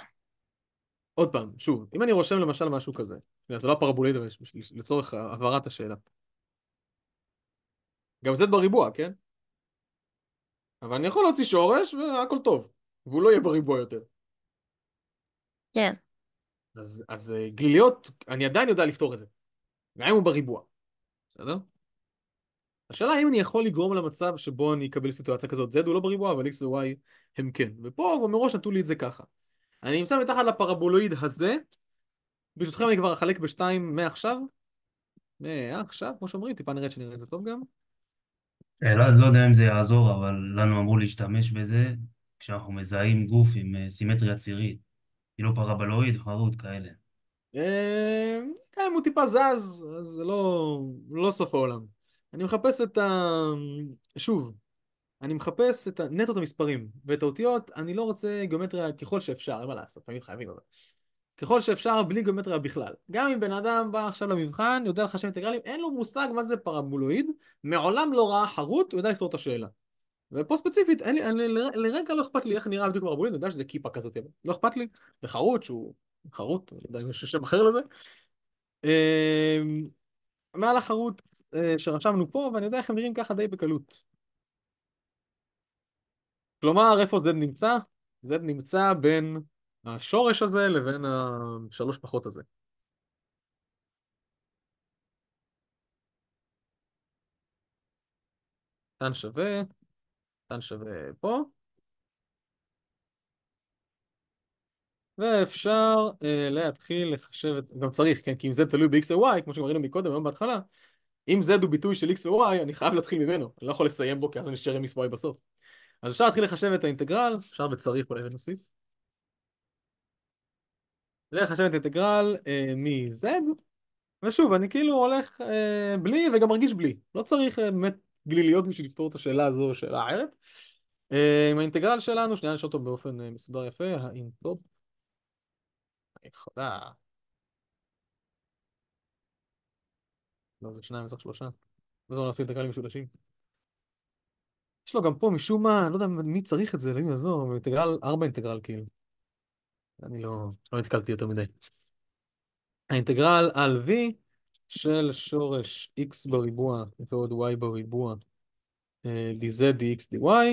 עוד פעם, שוב, אם אני רושם למשל משהו כזה, זה לא הפרבולית, לצורך הבהרת השאלה. גם זה בריבוע, כן? אבל אני יכול להוציא שורש והכל טוב, והוא לא יהיה בריבוע יותר. כן. אז, אז אה, גליליות, אני עדיין יודע לפתור את זה. גם אם הוא בריבוע, בסדר? השאלה האם אני יכול לגרום למצב שבו אני אקבל סיטואציה כזאת, Z הוא לא בריבוע, אבל X ו-Y הם כן. ופה הוא מראש נתנו לי את זה ככה. אני נמצא מתחת לפרבולואיד הזה, ברשותכם אני כבר אחלק בשתיים מעכשיו. מעכשיו, כמו שאומרים, טיפה נראית שנראה את זה טוב גם. אלעד, לא יודע אם זה יעזור, אבל לנו אמרו להשתמש בזה כשאנחנו מזהים גוף עם אה, סימטריה צירית. כאילו לא פרבולואיד, חרוד כאלה. אה, גם אם הוא טיפה זז, אז זה לא, לא סוף העולם. אני מחפש את ה... שוב, אני מחפש את ה... נטו את המספרים ואת האותיות, אני לא רוצה גיאומטריה ככל שאפשר, אין מה לעשות, תמיד חייבים אבל. ככל שאפשר בלי גיאומטריה בכלל. גם אם בן אדם בא עכשיו למבחן, יודע לחשב אינטגרלים, אין לו מושג מה זה פרבולואיד, מעולם לא ראה חרוט, הוא יודע לפתור את השאלה. ופה ספציפית, אין לי, אני, לרגע לא אכפת לי איך נראה בדיוק פרבולואיד, אני יודע שזה כיפה כזאת, אבל לא אכפת לי, וחרוט שהוא חרוט, אני לא יודע אם יש שם אחר לזה. אמ, מעל החרוט אה, שרשמנו פה, ואני יודע איך הם נראים ככה די בקלות. כלומר, איפה z נמצא? z נמצא בין השורש הזה לבין השלוש פחות הזה. קטן שווה, קטן שווה פה. ואפשר uh, להתחיל לחשב את, גם צריך, כן, כי אם זה תלוי ב-x ו-y, כמו שכבר מקודם, היום בהתחלה, אם Z הוא ביטוי של X ו-Y, אני חייב להתחיל ממנו, אני לא יכול לסיים בו כי אז אני אשאר עם X y בסוף. אז אפשר להתחיל לחשב את האינטגרל, אפשר וצריך אולי ונוסיף. לחשב את האינטגרל אה, מ-Z, ושוב, אני כאילו הולך אה, בלי וגם מרגיש בלי. לא צריך אה, באמת גליליות בשביל לפתור את השאלה הזו או שאלה אחרת. אה, עם האינטגרל שלנו, שנייה נשאל אותו באופן אה, מסודר יפה, אני חדה. לא, זה שניים, זה שלושה. זה לא נעשה אינטגרלים משולשים. יש לו גם פה משום מה, אני לא יודע מי צריך את זה, אלוהים יעזור, אינטגרל, ארבע אינטגרל כאילו. אני לא, לא נתקלתי יותר מדי. האינטגרל על v של שורש x בריבוע ועוד y בריבוע dz dx dy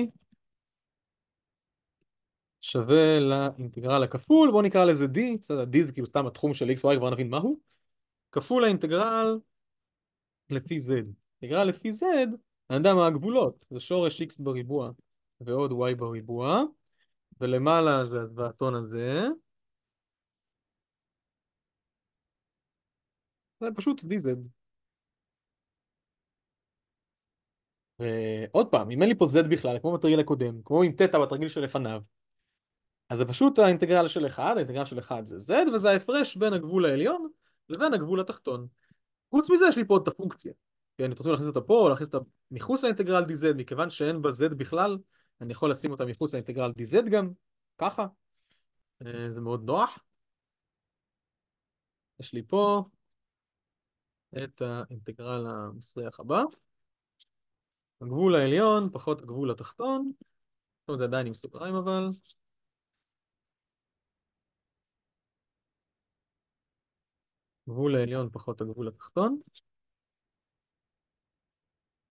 שווה לאינטגרל הכפול, בואו נקרא לזה d, בסדר, d זה כאילו סתם התחום של x y, כבר נבין מהו, כפול האינטגרל לפי z. נקרא לפי z, אני יודע מה הגבולות, זה שורש x בריבוע ועוד y בריבוע, ולמעלה זה הזוועתון הזה. זה פשוט dz. ועוד פעם, אם אין לי פה z בכלל, כמו בתרגיל הקודם, כמו עם תטא בתרגיל שלפניו, אז זה פשוט האינטגרל של 1, האינטגרל של 1 זה z, וזה ההפרש בין הגבול העליון לבין הגבול התחתון. חוץ מזה יש לי פה עוד את הפונקציה. כן, אם רוצים להכניס אותה פה להכניס אותה מחוץ לאינטגרל dz, מכיוון שאין בה z בכלל, אני יכול לשים אותה מחוץ לאינטגרל dz גם, ככה. אה, זה מאוד נוח. יש לי פה את האינטגרל המסריח הבא. הגבול העליון פחות הגבול התחתון, זה עדיין עם סוגריים אבל, הגבול העליון פחות הגבול התחתון.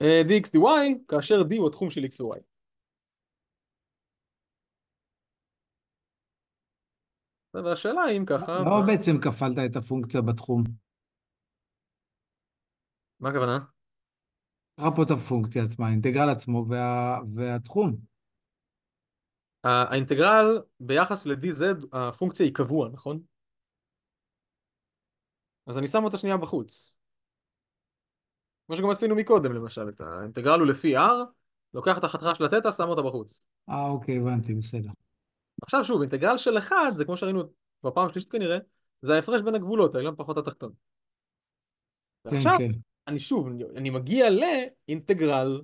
אה, dx dy, כאשר d הוא התחום של x ו-y. והשאלה אם ככה... למה בעצם כפלת את הפונקציה בתחום? מה הכוונה? קרה פה את הפונקציה עצמה, האינטגרל עצמו וה... והתחום. האינטגרל ביחס ל-dz, הפונקציה היא קבוע, נכון? אז אני שם אותה שנייה בחוץ. כמו שגם עשינו מקודם למשל, את האינטגרל הוא לפי R, לוקח את החתיכה של התטא, שם אותה בחוץ. אה, אוקיי, הבנתי, בסדר. עכשיו שוב, אינטגרל של 1, זה כמו שראינו בפעם השלישית כנראה, זה ההפרש בין הגבולות, העליון פחות התחתון. כן, ועכשיו, כן. כן. אני שוב, אני, אני מגיע לאינטגרל,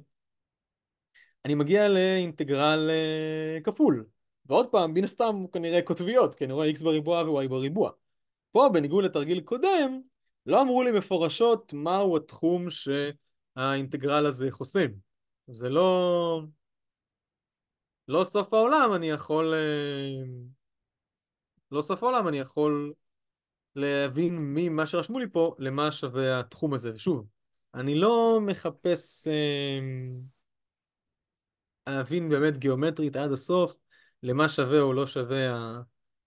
אני מגיע לאינטגרל אה, כפול. ועוד פעם, מן הסתם כנראה קוטביות, כי אני רואה x בריבוע ו-y בריבוע. פה, בניגוד לתרגיל קודם, לא אמרו לי מפורשות מהו התחום שהאינטגרל הזה חוסם. זה לא... לא סוף העולם, אני יכול... אה, לא סוף העולם, אני יכול להבין ממה שרשמו לי פה למה שווה התחום הזה. ושוב, אני לא מחפש אה, להבין באמת גיאומטרית עד הסוף למה שווה או לא שווה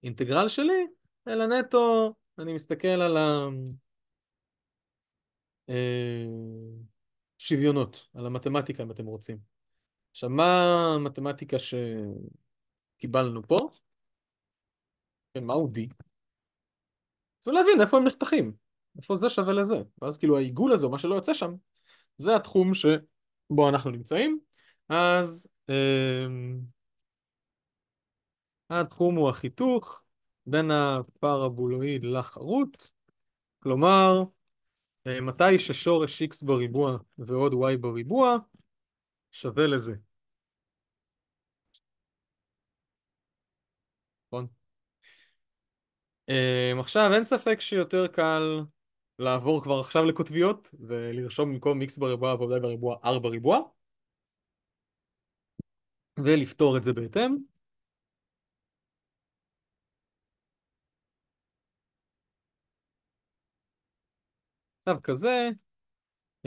האינטגרל שלי, אלא נטו, אני מסתכל על השוויונות, אה, על המתמטיקה, אם אתם רוצים. עכשיו, מה המתמטיקה שקיבלנו פה? כן, מהו D? צריכים להבין איפה הם נחתכים, איפה זה שווה לזה. ואז כאילו העיגול הזה, או מה שלא יוצא שם, זה התחום שבו אנחנו נמצאים. אז אה, התחום הוא החיתוך. בין הפרבולואיד לחרוט, כלומר, אה, מתי ששורש x בריבוע ועוד y בריבוע שווה לזה. נכון. אה, עכשיו אין ספק שיותר קל לעבור כבר עכשיו לקוטביות ולרשום במקום x בריבוע ועוד y בריבוע r בריבוע ולפתור את זה בהתאם. מצב כזה,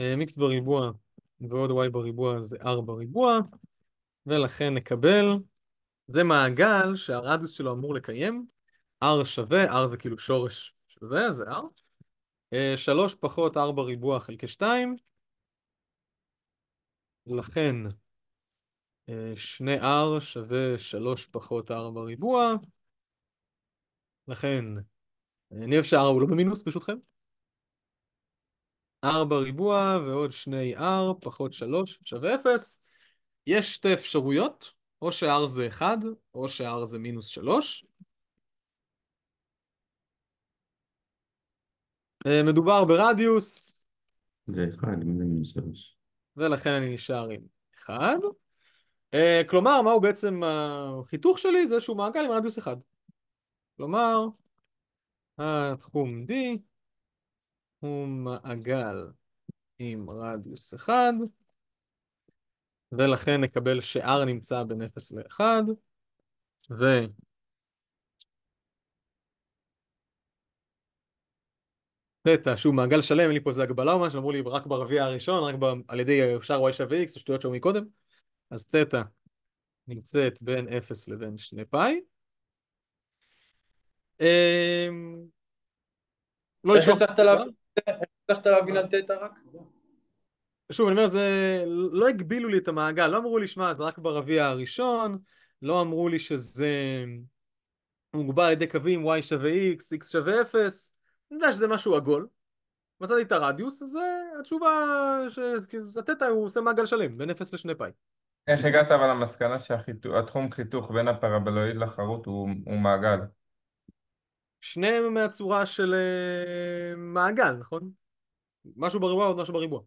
x אה, בריבוע ועוד y בריבוע זה r בריבוע, ולכן נקבל, זה מעגל שהרדיוס שלו אמור לקיים, r שווה, r זה כאילו שורש של זה, זה r, 3 אה, פחות 4 ריבוע חלקי 2, לכן 2r אה, שווה 3 פחות 4 ריבוע, לכן, אני אוהב שה הוא לא במינוס פשוט ברשותכם. 4 ריבוע ועוד 2R פחות 3 שווה 0. יש שתי אפשרויות, או ש-R זה 1, או ש-R זה מינוס 3. אה, מדובר ברדיוס. זה 1, זה מינוס 3. ולכן אני נשאר עם 1. אה, כלומר, מהו בעצם החיתוך שלי? זה שהוא מעגל עם רדיוס 1. כלומר, התחום D הוא מעגל עם רדיוס 1, ולכן נקבל ש-R נמצא בין 0 ל-1, ו... תטא, שהוא מעגל שלם, אין לי פה איזה הגבלה או משהו, אמרו לי רק ברביע הראשון, רק ב... על ידי אפשר y שווה x, או שטויות שהיו מקודם, אז תטא נמצאת בין 0 לבין 2 פאי. אמ, לא איך הצלחת להבין? הצלחת להבין על תטא רק? שוב, אני אומר, זה... לא הגבילו לי את המעגל, לא אמרו לי, שמע, זה רק ברביע הראשון, לא אמרו לי שזה מוגבל על ידי קווים y שווה x, x שווה 0, אני יודע שזה משהו עגול. מצאתי את הרדיוס, אז התשובה שהתטא הוא עושה מעגל שלם, בין 0 ל-2 פאי. איך הגעת אבל למסקנה שהתחום חיתוך בין הפרבלואיד לחרוט הוא, הוא מעגל? שניהם מהצורה של uh, מעגל, נכון? משהו בריבוע או משהו בריבוע.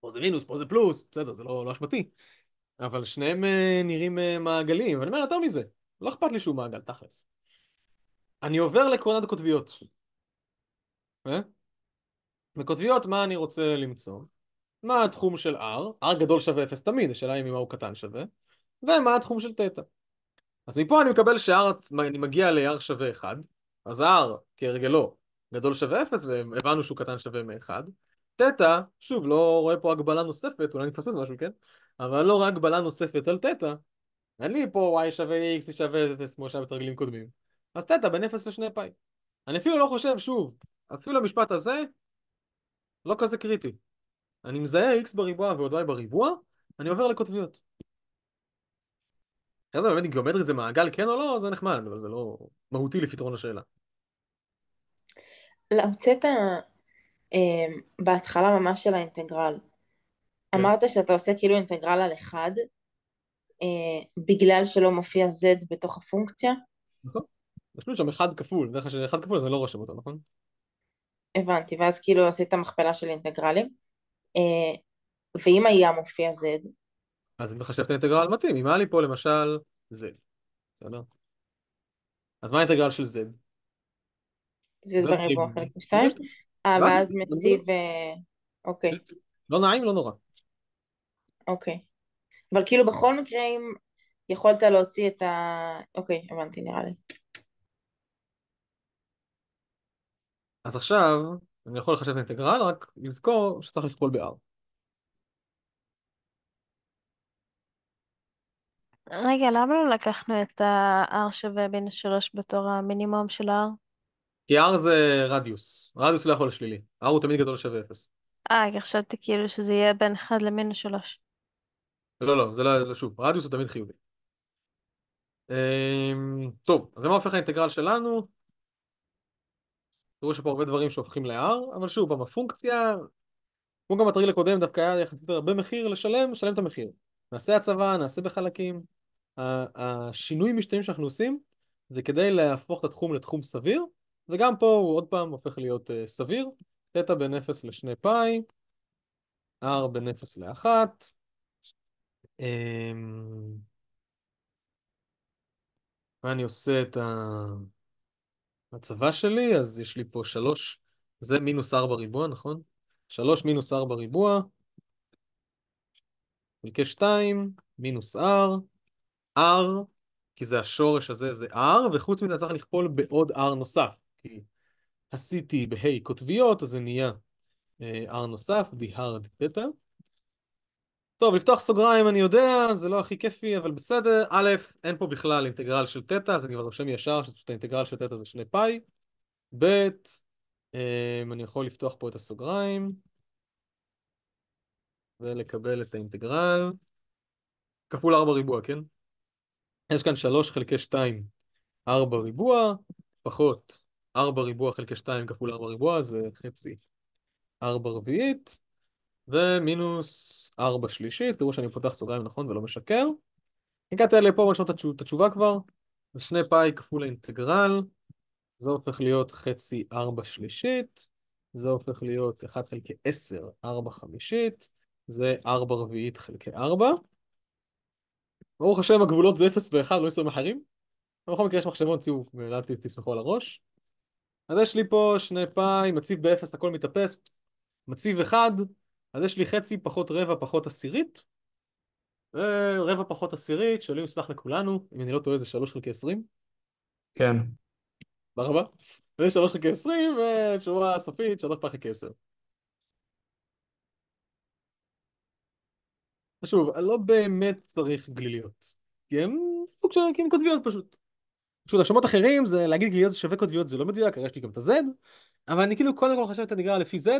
פה זה מינוס, פה זה פלוס, בסדר, זה לא, לא אשמתי. לא אבל שניהם uh, נראים uh, מעגלים, ואני אומר יותר מזה, לא אכפת לי שהוא מעגל, תכלס. אני עובר לקרונת הקוטביות. בקוטביות, מה אני רוצה למצוא? מה התחום של R? R גדול שווה 0 תמיד, השאלה היא ממה הוא קטן שווה. ומה התחום של תטא. אז מפה אני מקבל אני מגיע ל-R שווה 1, אז R כהרגלו גדול שווה 0, והבנו שהוא קטן שווה מ-1. תטא, שוב, לא רואה פה הגבלה נוספת, אולי נפספס משהו, כן? אבל לא רואה הגבלה נוספת על תטא. אין לי פה y שווה x שווה 0 כמו שהיה בתרגילים קודמים. אז תטא בין 0 ל-2 פאי. אני אפילו לא חושב, שוב, אפילו המשפט הזה לא כזה קריטי. אני מזהה x בריבוע ועוד y בריבוע, אני עובר לקוטביות. אחרי זה באמת אם גיאומטרית זה מעגל כן או לא, זה נחמד, אבל זה לא מהותי לפתרון השאלה. לא, הוצאת אמ, בהתחלה ממש של האינטגרל. כן. אמרת שאתה עושה כאילו אינטגרל על אחד, אה, בגלל שלא מופיע z בתוך הפונקציה? נכון. יש רשום שם אחד כפול, בדרך כלל שאחד כפול אז אני לא רושם אותו, נכון? הבנתי, ואז כאילו עשית מכפלה של אינטגרלים, אה, ואם היה מופיע z, אז אני מחשב את האינטגרל מתאים, אם היה לי פה למשל z, בסדר? אז מה האינטגרל של z? z בריבוע חלק לשתיים, אה, לא, ואז לא, לא. מציב, אה, אוקיי. לא נעים, לא נורא. אוקיי. אבל כאילו בכל מקרה, אם יכולת להוציא את ה... אוקיי, הבנתי, נראה לי. אז עכשיו, אני יכול לחשב את האינטגרל, רק לזכור שצריך לפעול ב-R. רגע, למה לא לקחנו את ה-R שווה בין השלוש בתור המינימום של ה-R? כי R זה רדיוס, רדיוס לא יכול לשלילי, R הוא תמיד גדול שווה 0. אה, כי חשבתי כאילו שזה יהיה בין 1 למינוס 3. לא, לא, זה לא, לא, שוב, רדיוס הוא תמיד חיובי. אמ, טוב, אז מה הופך האינטגרל שלנו? תראו שפה הרבה דברים שהופכים ל-R, אבל שוב, פעם הפונקציה, כמו גם הטריל הקודם, דווקא היה יחסית הרבה מחיר לשלם, שלם את המחיר. נעשה הצבה, נעשה בחלקים. השינוי משתנים שאנחנו עושים זה כדי להפוך את התחום לתחום סביר, וגם פה הוא עוד פעם הופך להיות uh, סביר, תטא בין 0 ל-2 פאי, r בין 0 ל-1, um, ואני עושה את הצבה שלי, אז יש לי פה 3, זה מינוס 4 ריבוע, נכון? 3 מינוס 4 ריבוע, חלקי 2, מינוס r, R, כי זה השורש הזה, זה R, וחוץ מזה צריך לכפול בעוד R נוסף. כי עשיתי בה' קוטביות, אז זה נהיה אה, R נוסף, hard תטא. טוב, לפתוח סוגריים אני יודע, זה לא הכי כיפי, אבל בסדר. א', אין פה בכלל אינטגרל של תטא, אז אני כבר רושם ישר שפשוט האינטגרל של תטא זה שני פאי. ב', אה, אני יכול לפתוח פה את הסוגריים ולקבל את האינטגרל. כפול 4 ריבוע, כן? יש כאן 3 חלקי 2, 4 ריבוע, פחות 4 ריבוע חלקי 2 כפול 4 ריבוע זה חצי 4 רביעית, ומינוס 4 שלישית, תראו שאני מפותח סוגריים נכון ולא משקר. הגעתי לפה, פה, נשמע את התשובה כבר, ושני פאי כפול האינטגרל, זה הופך להיות חצי 4 שלישית, זה הופך להיות 1 חלקי 10, 4 חמישית, זה 4 רביעית חלקי 4. ברוך השם הגבולות זה 0 ו-1, לא יסוד אחרים. בכל מקרה יש מחשבון ציוב, ואל תסמכו על הראש. אז יש לי פה שני פאי, מציב ב-0 הכל מתאפס. מציב 1, אז יש לי חצי פחות רבע פחות עשירית. רבע פחות עשירית, שואלים סלח לכולנו, אם אני לא טועה זה 3 חלקי 20. כן. ברבה. זה 3 חלקי 20, ותשובה סופית 3 חלקי 10. שוב, לא באמת צריך גליליות. כי הם סוג של כי הם קוטביות פשוט. פשוט השמות אחרים זה להגיד גליליות זה שווה קוטביות זה לא מדויק, הרי יש לי גם את ה-Z, אבל אני כאילו קודם כל חושב את הנגרר לפי Z,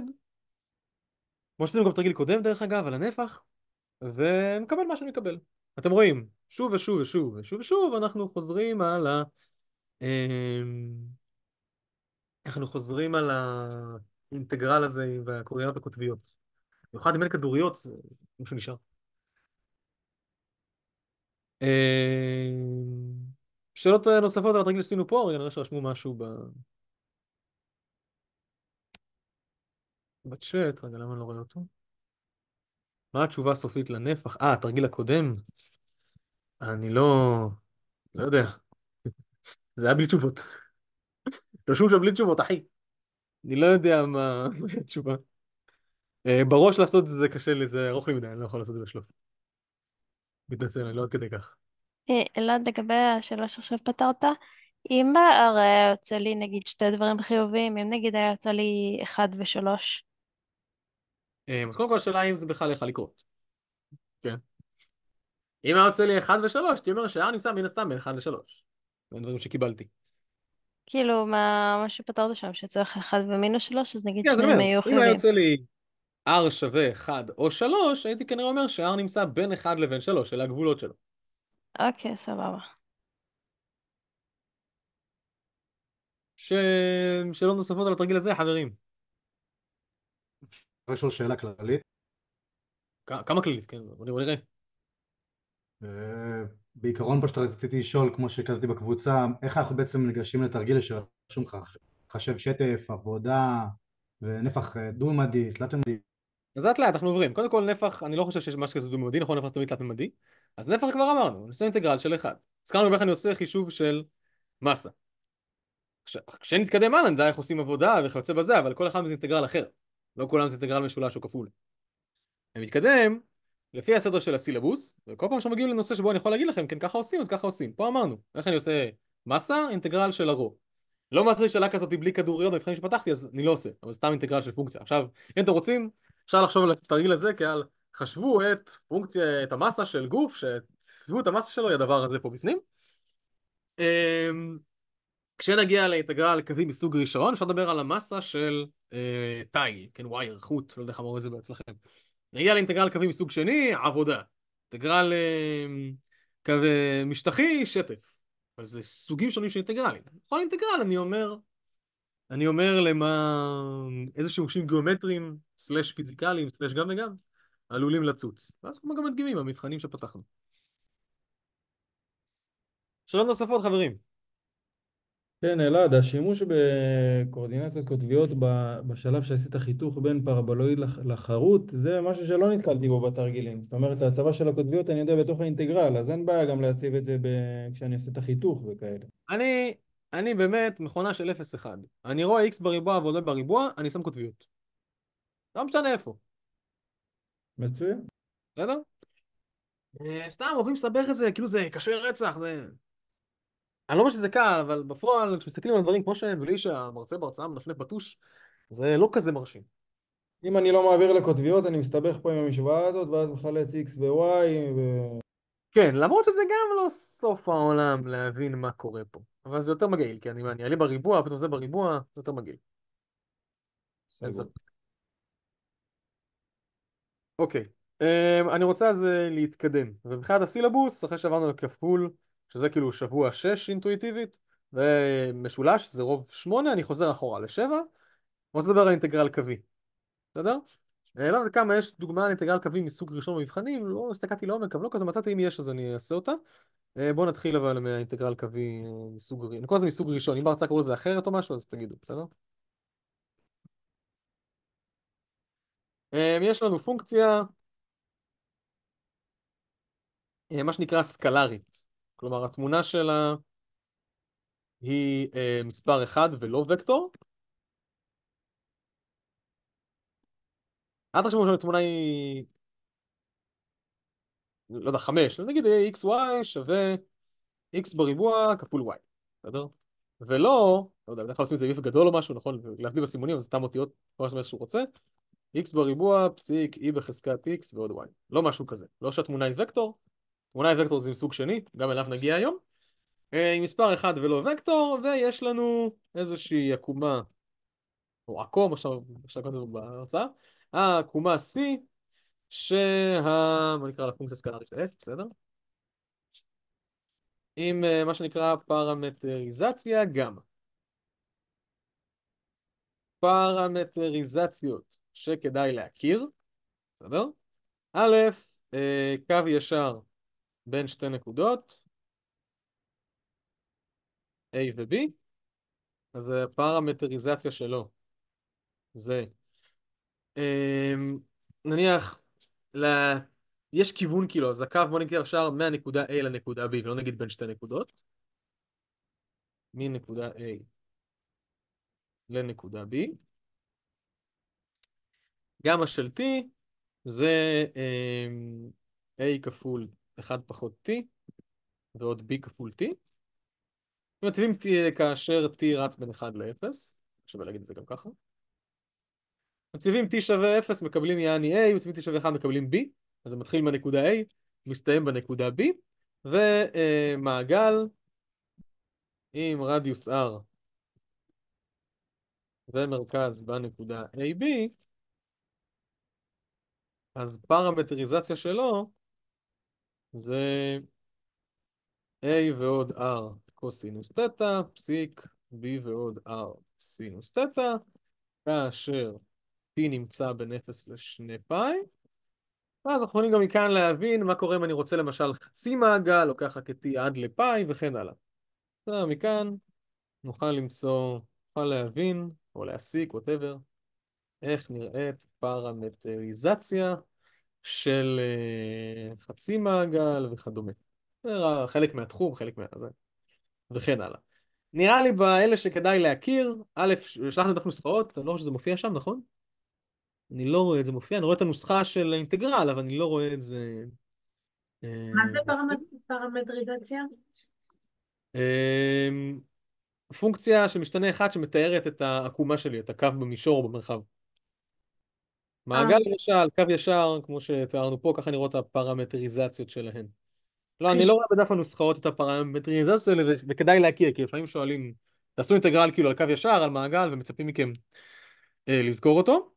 כמו שעשינו גם תרגיל קודם דרך אגב על הנפח, ומקבל מה שאני מקבל. אתם רואים, שוב ושוב ושוב ושוב ושוב אנחנו חוזרים על ה... אמ, אנחנו חוזרים על האינטגרל הזה והקוריונות הקוטביות. במיוחד אם אין כדוריות, זה מה שנשאר. אה, שאלות אה, נוספות על התרגיל שעשינו פה? רגע, נראה שרשמו משהו ב... בצ'אט, רגע, למה אני לא רואה אותו? מה התשובה הסופית לנפח? אה, התרגיל הקודם? אני לא... לא יודע. זה היה בלי תשובות. רשום שם בלי תשובות, אחי. אני לא יודע מה התשובה. אה, בראש לעשות את זה קשה לי, זה ארוך לי מדי, אני לא יכול לעשות את זה בשלוף. מתנצל, אני לא עד כדי כך. אה, אלעד, לגבי השאלה שעכשיו פתרת, אם בער היה יוצא לי נגיד שתי דברים חיוביים, אם נגיד היה יוצא לי אחד ושלוש. אה, אז קודם כל השאלה אם זה בכלל יכול לקרות. כן. אם היה יוצא לי אחד ושלוש, הייתי אומר שההר נמצא מן הסתם בין אחד לשלוש. זה דברים שקיבלתי. כאילו, מה, מה שפתרת שם, שצריך אחד ומינוס שלוש, אז נגיד כן, שניהם היו חיוביים. אם היה יוצא לי r שווה 1 או 3, הייתי כנראה אומר ש-r נמצא בין 1 לבין 3, אלה הגבולות שלו. אוקיי, סבבה. ש... שאלות נוספות על התרגיל הזה, חברים? אפשר לשאול שאלה כללית? כמה כללית, כן, בוא נראה. אה, בעיקרון פשוט רציתי לשאול, כמו שכתבתי בקבוצה, איך אנחנו בעצם ניגשים לתרגיל שרשום חשב שטף, עבודה ונפח אה, אה, דו מדי תלת מדי אז לאט לאט אנחנו עוברים. קודם כל נפח, אני לא חושב שיש משהו כזה דו-ממדי, נכון נפח תמיד תלת-ממדי, אז נפח כבר אמרנו, נושא אינטגרל של 1. הזכרנו איך אני עושה חישוב של מסה. כשנתקדם הלאה נדע איך עושים עבודה וכיוצא בזה, אבל כל אחד מזה אינטגרל אחר. לא כולם זה אינטגרל משולש או כפול. אני מתקדם לפי הסדר של הסילבוס, וכל פעם שמגיעים לנושא שבו אני יכול להגיד לכם, כן ככה עושים, אז ככה עושים. פה אמרנו, איך אני עושה מסה, אינטגרל של הרוב. לא מטריד שאלה לא כזאת בלי כדוריות במבחנים שפתחתי, אז אני לא עושה, אבל סתם אינטגרל של פונקציה. עכשיו, אם אתם רוצים, אפשר לחשוב על התרגיל הזה כעל חשבו את פונקציה, את המסה של גוף, שתשבו את המסה שלו, היא הדבר הזה פה בפנים. אמ, כשנגיע לאינטגרל קווי מסוג ראשון, אפשר לדבר על המסה של תאי, אה, כן, וואי, ערכות, לא יודע איך אמרו את זה אצלכם. נגיע לאינטגרל קווי מסוג שני, עבודה. אינטגרל קווי אה, משטחי, שטף. אבל זה סוגים שונים של אינטגרלים. בכל אינטגרל אני אומר אני אומר למה, איזה שימושים גיאומטריים, סלאש פיזיקליים, סלאש גם וגם, עלולים לצוץ. ואז כמו גם מדגימים, המבחנים שפתחנו. שאלות נוספות, חברים. כן, אלעד, השימוש בקואורדינציות קוטביות בשלב שעשית חיתוך בין פרבלואיד לחרוט, זה משהו שלא נתקלתי בו בתרגילים. זאת אומרת, ההצבה של הקוטביות אני יודע בתוך האינטגרל, אז אין בעיה גם להציב את זה ב... כשאני עושה את החיתוך וכאלה. אני אני באמת מכונה של 0-1. אני רואה x בריבוע ועולה בריבוע, אני שם קוטביות. לא משנה איפה. מצוין. בסדר? אה, סתם, אוהבים לסבך את זה, כאילו זה קשה רצח, זה... אני לא אומר שזה קל, אבל בפועל, כשמסתכלים על דברים כמו שהם, בלי שהמרצה בהרצאה מנפנף בטוש, זה לא כזה מרשים. אם אני לא מעביר לקוטביות, אני מסתבך פה עם המשוואה הזאת, ואז מחלץ x ו-y ו... כן, למרות שזה גם לא סוף העולם להבין מה קורה פה. אבל זה יותר מגעיל, כי אני מעניין, אעלה בריבוע, פתאום זה בריבוע, זה יותר מגעיל. אוקיי, אמ, אני רוצה אז אה, להתקדם. ומבחינת הסילבוס, אחרי שעברנו לכפול, שזה כאילו שבוע 6 אינטואיטיבית, ומשולש זה רוב 8, אני חוזר אחורה ל-7. אני רוצה לדבר על אינטגרל קווי, בסדר? לא כמה יש דוגמה לאינטגרל קווים מסוג ראשון במבחנים, לא הסתכלתי לעומק, אבל לא כזה מצאתי, אם יש אז אני אעשה אותה. אה, בואו נתחיל אבל מהאינטגרל קווים אה, מסוג ראשון, אני קורא לזה מסוג ראשון, אם בהרצאה קראו לזה אחרת או משהו אז תגידו, בסדר? אה, יש לנו פונקציה, מה שנקרא סקלרית, כלומר התמונה שלה היא מספר 1 ולא וקטור, אל תחשבו שהתמונה היא... לא יודע, חמש, אז נגיד xy אה, שווה x בריבוע כפול y, בסדר? ולא, לא יודע, בדרך כלל עושים את זה יפה גדול או משהו, נכון? להבדיל בסימונים, אז סתם אותיות, כל מה שהוא רוצה. x בריבוע, פסיק, e בחזקת x ועוד y. לא משהו כזה. לא שהתמונה היא וקטור, תמונה היא וקטור זה עם סוג שני, גם אליו נגיע היום. אה, עם מספר 1 ולא וקטור, ויש לנו איזושהי עקומה, או עקום, עכשיו, עכשיו בהרצאה. העקומה C, שה... בוא נקרא לה פונקציה סקלרית של F, בסדר? עם אה, מה שנקרא פרמטריזציה גמא. פרמטריזציות שכדאי להכיר, בסדר? א', אה, קו ישר בין שתי נקודות, A ו-B, אז הפרמטריזציה אה, שלו זה אמ, נניח, ל... יש כיוון כאילו, אז הקו בוא נגיד עכשיו מהנקודה A לנקודה B, ולא נגיד בין שתי נקודות. מנקודה A לנקודה B. גמא של T זה אמ, A כפול 1 פחות T ועוד B כפול T. מציבים T אה, כאשר T רץ בין 1 ל-0, שווה להגיד את זה גם ככה. מציבים t שווה 0, מקבלים יעני a, מציבים t שווה 1, מקבלים b, אז זה מתחיל בנקודה a, מסתיים בנקודה b, ומעגל עם רדיוס r ומרכז בנקודה a-b, אז פרמטריזציה שלו זה A ועוד R קוסינוס תטא, פסיק B ועוד R סינוס תטא, כאשר p נמצא בין 0 ל-2 פאי, ואז אנחנו יכולים גם מכאן להבין מה קורה אם אני רוצה למשל חצי מעגל, לוקח רק את t עד לפאי וכן הלאה. בסדר, מכאן נוכל למצוא, נוכל להבין, או להסיק, ווטאבר, איך נראית פרמטריזציה של אה, חצי מעגל וכדומה. זה חלק מהתחום, חלק מה... וכן הלאה. נראה לי באלה שכדאי להכיר, א', שלחנו דף נוסחאות, אני לא חושב שזה מופיע שם, נכון? אני לא רואה את זה מופיע, אני רואה את הנוסחה של האינטגרל, אבל אני לא רואה את זה... אה, מה זה פרמטריזציה? אמ, פונקציה של משתנה אחד שמתארת את העקומה שלי, את הקו במישור או במרחב. מעגל למשל, אה. קו ישר, כמו שתיארנו פה, ככה נראות הפרמטריזציות שלהן. לא, אני לא רואה בדף הנוסחאות את הפרמטריזציות האלה, וכדאי להכיר, כי לפעמים שואלים, תעשו אינטגרל כאילו על קו ישר, על מעגל, ומצפים מכם אה, לזכור אותו.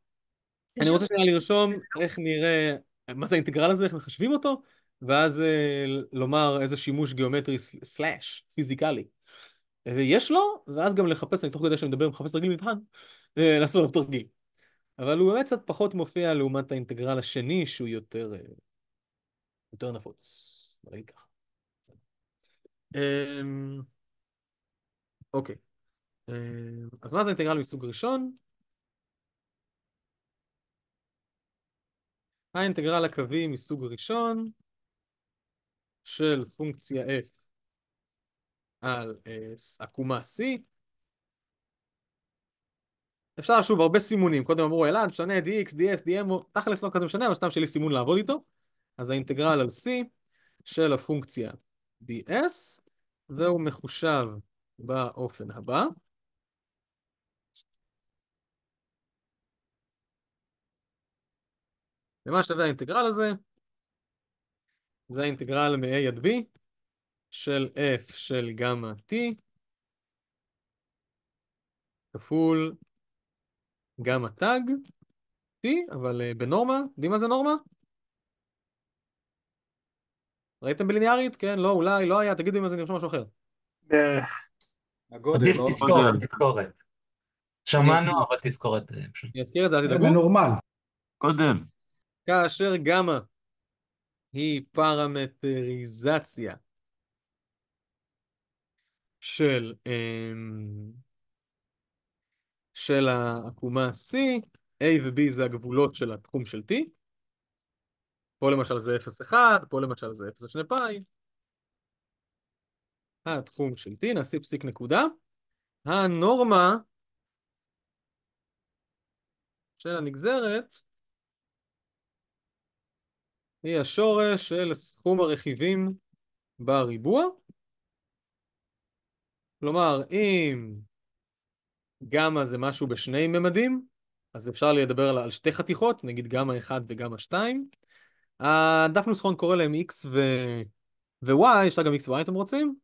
אני רוצה שנייה לרשום איך נראה, מה זה האינטגרל הזה, איך מחשבים אותו, ואז אה, לומר איזה שימוש גיאומטרי סלאש פיזיקלי. יש לו, ואז גם לחפש, אני תוך כדי שאני מדבר, מחפש תרגיל מבחן, אה, לעשות לו תרגיל. אבל הוא באמת קצת פחות מופיע לעומת האינטגרל השני, שהוא יותר, אה, יותר נפוץ. בוא נגיד ככה. אמ, אוקיי. אמ, אז מה זה אינטגרל מסוג ראשון? האינטגרל הקווי מסוג ראשון של פונקציה f על אה, עקומה c אפשר שוב הרבה סימונים, קודם אמרו אלעד, משנה dx, ds, dm, תכלס לא כזה משנה, אבל סתם שיהיה לי סימון לעבוד איתו אז האינטגרל על c של הפונקציה ds והוא מחושב באופן הבא ומה שווה האינטגרל הזה? זה האינטגרל מ-a עד b של f של גמא t כפול גמא תג t, אבל אה, בנורמה, יודעים מה זה נורמה? ראיתם בליניארית? כן, לא, אולי, לא היה, תגידו אם זה נרשום משהו אחר. בערך. עדיף לא תזכורת, תזכורת. שמענו, אבל תזכורת. אה, אני אזכיר את זה, אל תדאגו. זה בנורמל. קודם. כאשר גמא היא פרמטריזציה של, אמ, של העקומה C, A ו-B זה הגבולות של התחום של T. פה למשל זה 0.1, פה למשל זה 0 2 פאי. התחום של T, נעשה פסיק נקודה. הנורמה של הנגזרת היא השורש של סכום הרכיבים בריבוע. כלומר, אם גמא זה משהו בשני ממדים, אז אפשר לדבר על שתי חתיכות, נגיד גמא 1 וגמא 2. הדף נוסחון קורא להם x ו... ו-y, אפשר גם x ו-y אם אתם רוצים.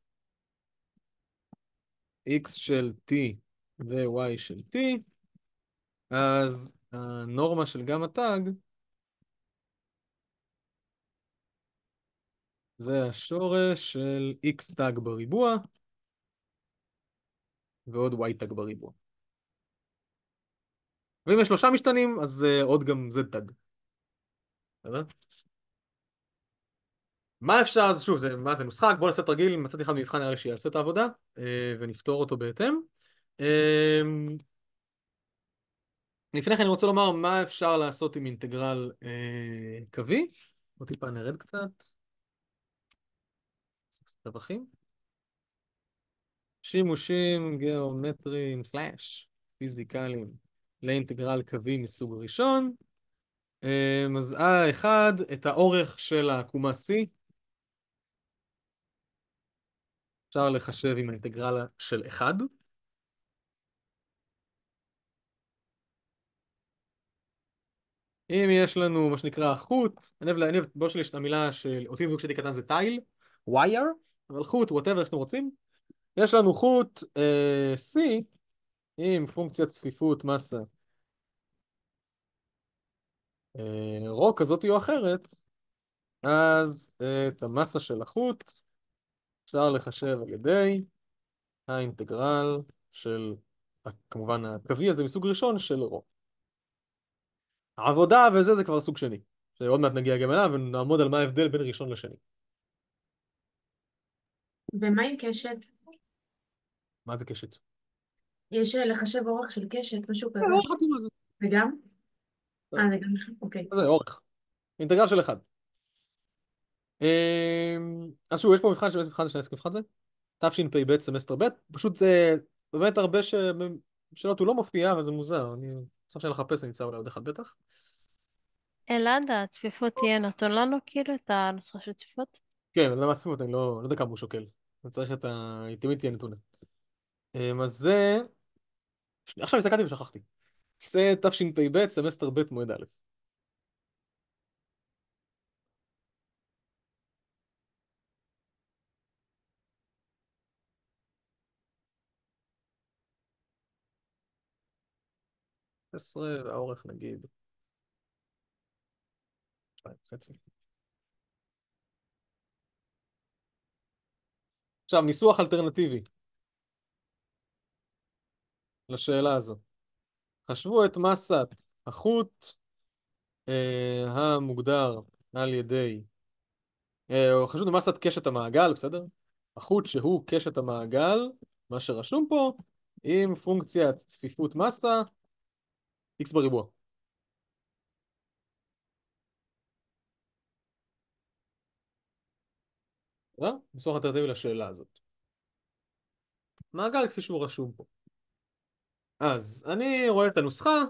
x של t ו-y של t, אז הנורמה של גמא תג זה השורש של x תג בריבוע ועוד y תג בריבוע. ואם יש שלושה משתנים, אז uh, עוד גם z תג. מה אפשר, אז שוב, זה, מה זה משחק, בואו נעשה תרגיל, מצאתי אחד מבחן נראה שיעשה את העבודה, uh, ונפתור אותו בהתאם. אה, לפני כן אני רוצה לומר מה אפשר לעשות עם אינטגרל קווי, בוא טיפה נרד קצת. רווחים? שימושים גיאומטריים סלאש פיזיקליים לאינטגרל קווי מסוג ראשון. אמ, אז אה, אחד, את האורך של העקומה C, אפשר לחשב עם האינטגרל של 1. אם יש לנו מה שנקרא חוט, אני אוהב, בוא שלי יש את המילה שאותי בדיוק שלי קטן זה טייל, ווייר. אבל חוט, וואטאבר איך שאתם רוצים, יש לנו חוט uh, C עם פונקציית צפיפות מסה אה, רו כזאת או אחרת, אז uh, את המסה של החוט אפשר לחשב על ידי האינטגרל של, כמובן הקווי הזה מסוג ראשון של רו. עבודה וזה זה כבר סוג שני, שעוד מעט נגיע גם אליו ונעמוד על מה ההבדל בין ראשון לשני. ומה עם קשת? מה זה קשת? יש אה, לחשב אורך של קשת, משהו אה, כזה. אורך חתום על זה. וגם? אה, אה זה גם, נכון, אוקיי. זה אורך. אינטגרל של אחד. אמ, אז שוב, יש פה מבחן של מבחן זה, שאני של מבחן זה, תשפ"ב, סמסטר ב', פשוט זה באמת הרבה שאלות הוא לא מופיע, אבל זה מוזר, אני צריך שאני אחפש, אני אמצא אולי עוד אחד בטח. אלעד, הצפיפות תהיה נתון לנו כאילו את הנוסחה של צפיפות? כן, זה מהצפיפות, אני לא, לא יודע כמה הוא שוקל. אני צריך את ה... תמיד תהיה נתונה. אמ, אז זה... עכשיו הסתכלתי ושכחתי. זה תשפ"ב, סמסטר ב', מועד א'. עשרה, והאורך נגיד. שתיים וחצי. עכשיו, ניסוח אלטרנטיבי לשאלה הזו. חשבו את מסת החוט אה, המוגדר על ידי, אה, או חשבו את מסת קשת המעגל, בסדר? החוט שהוא קשת המעגל, מה שרשום פה, עם פונקציית צפיפות מסה, x בריבוע. בסדר? ניסוח אלטרנטיבי לשאלה הזאת. מעגל כפי שהוא רשום פה. אז אני רואה את הנוסחה,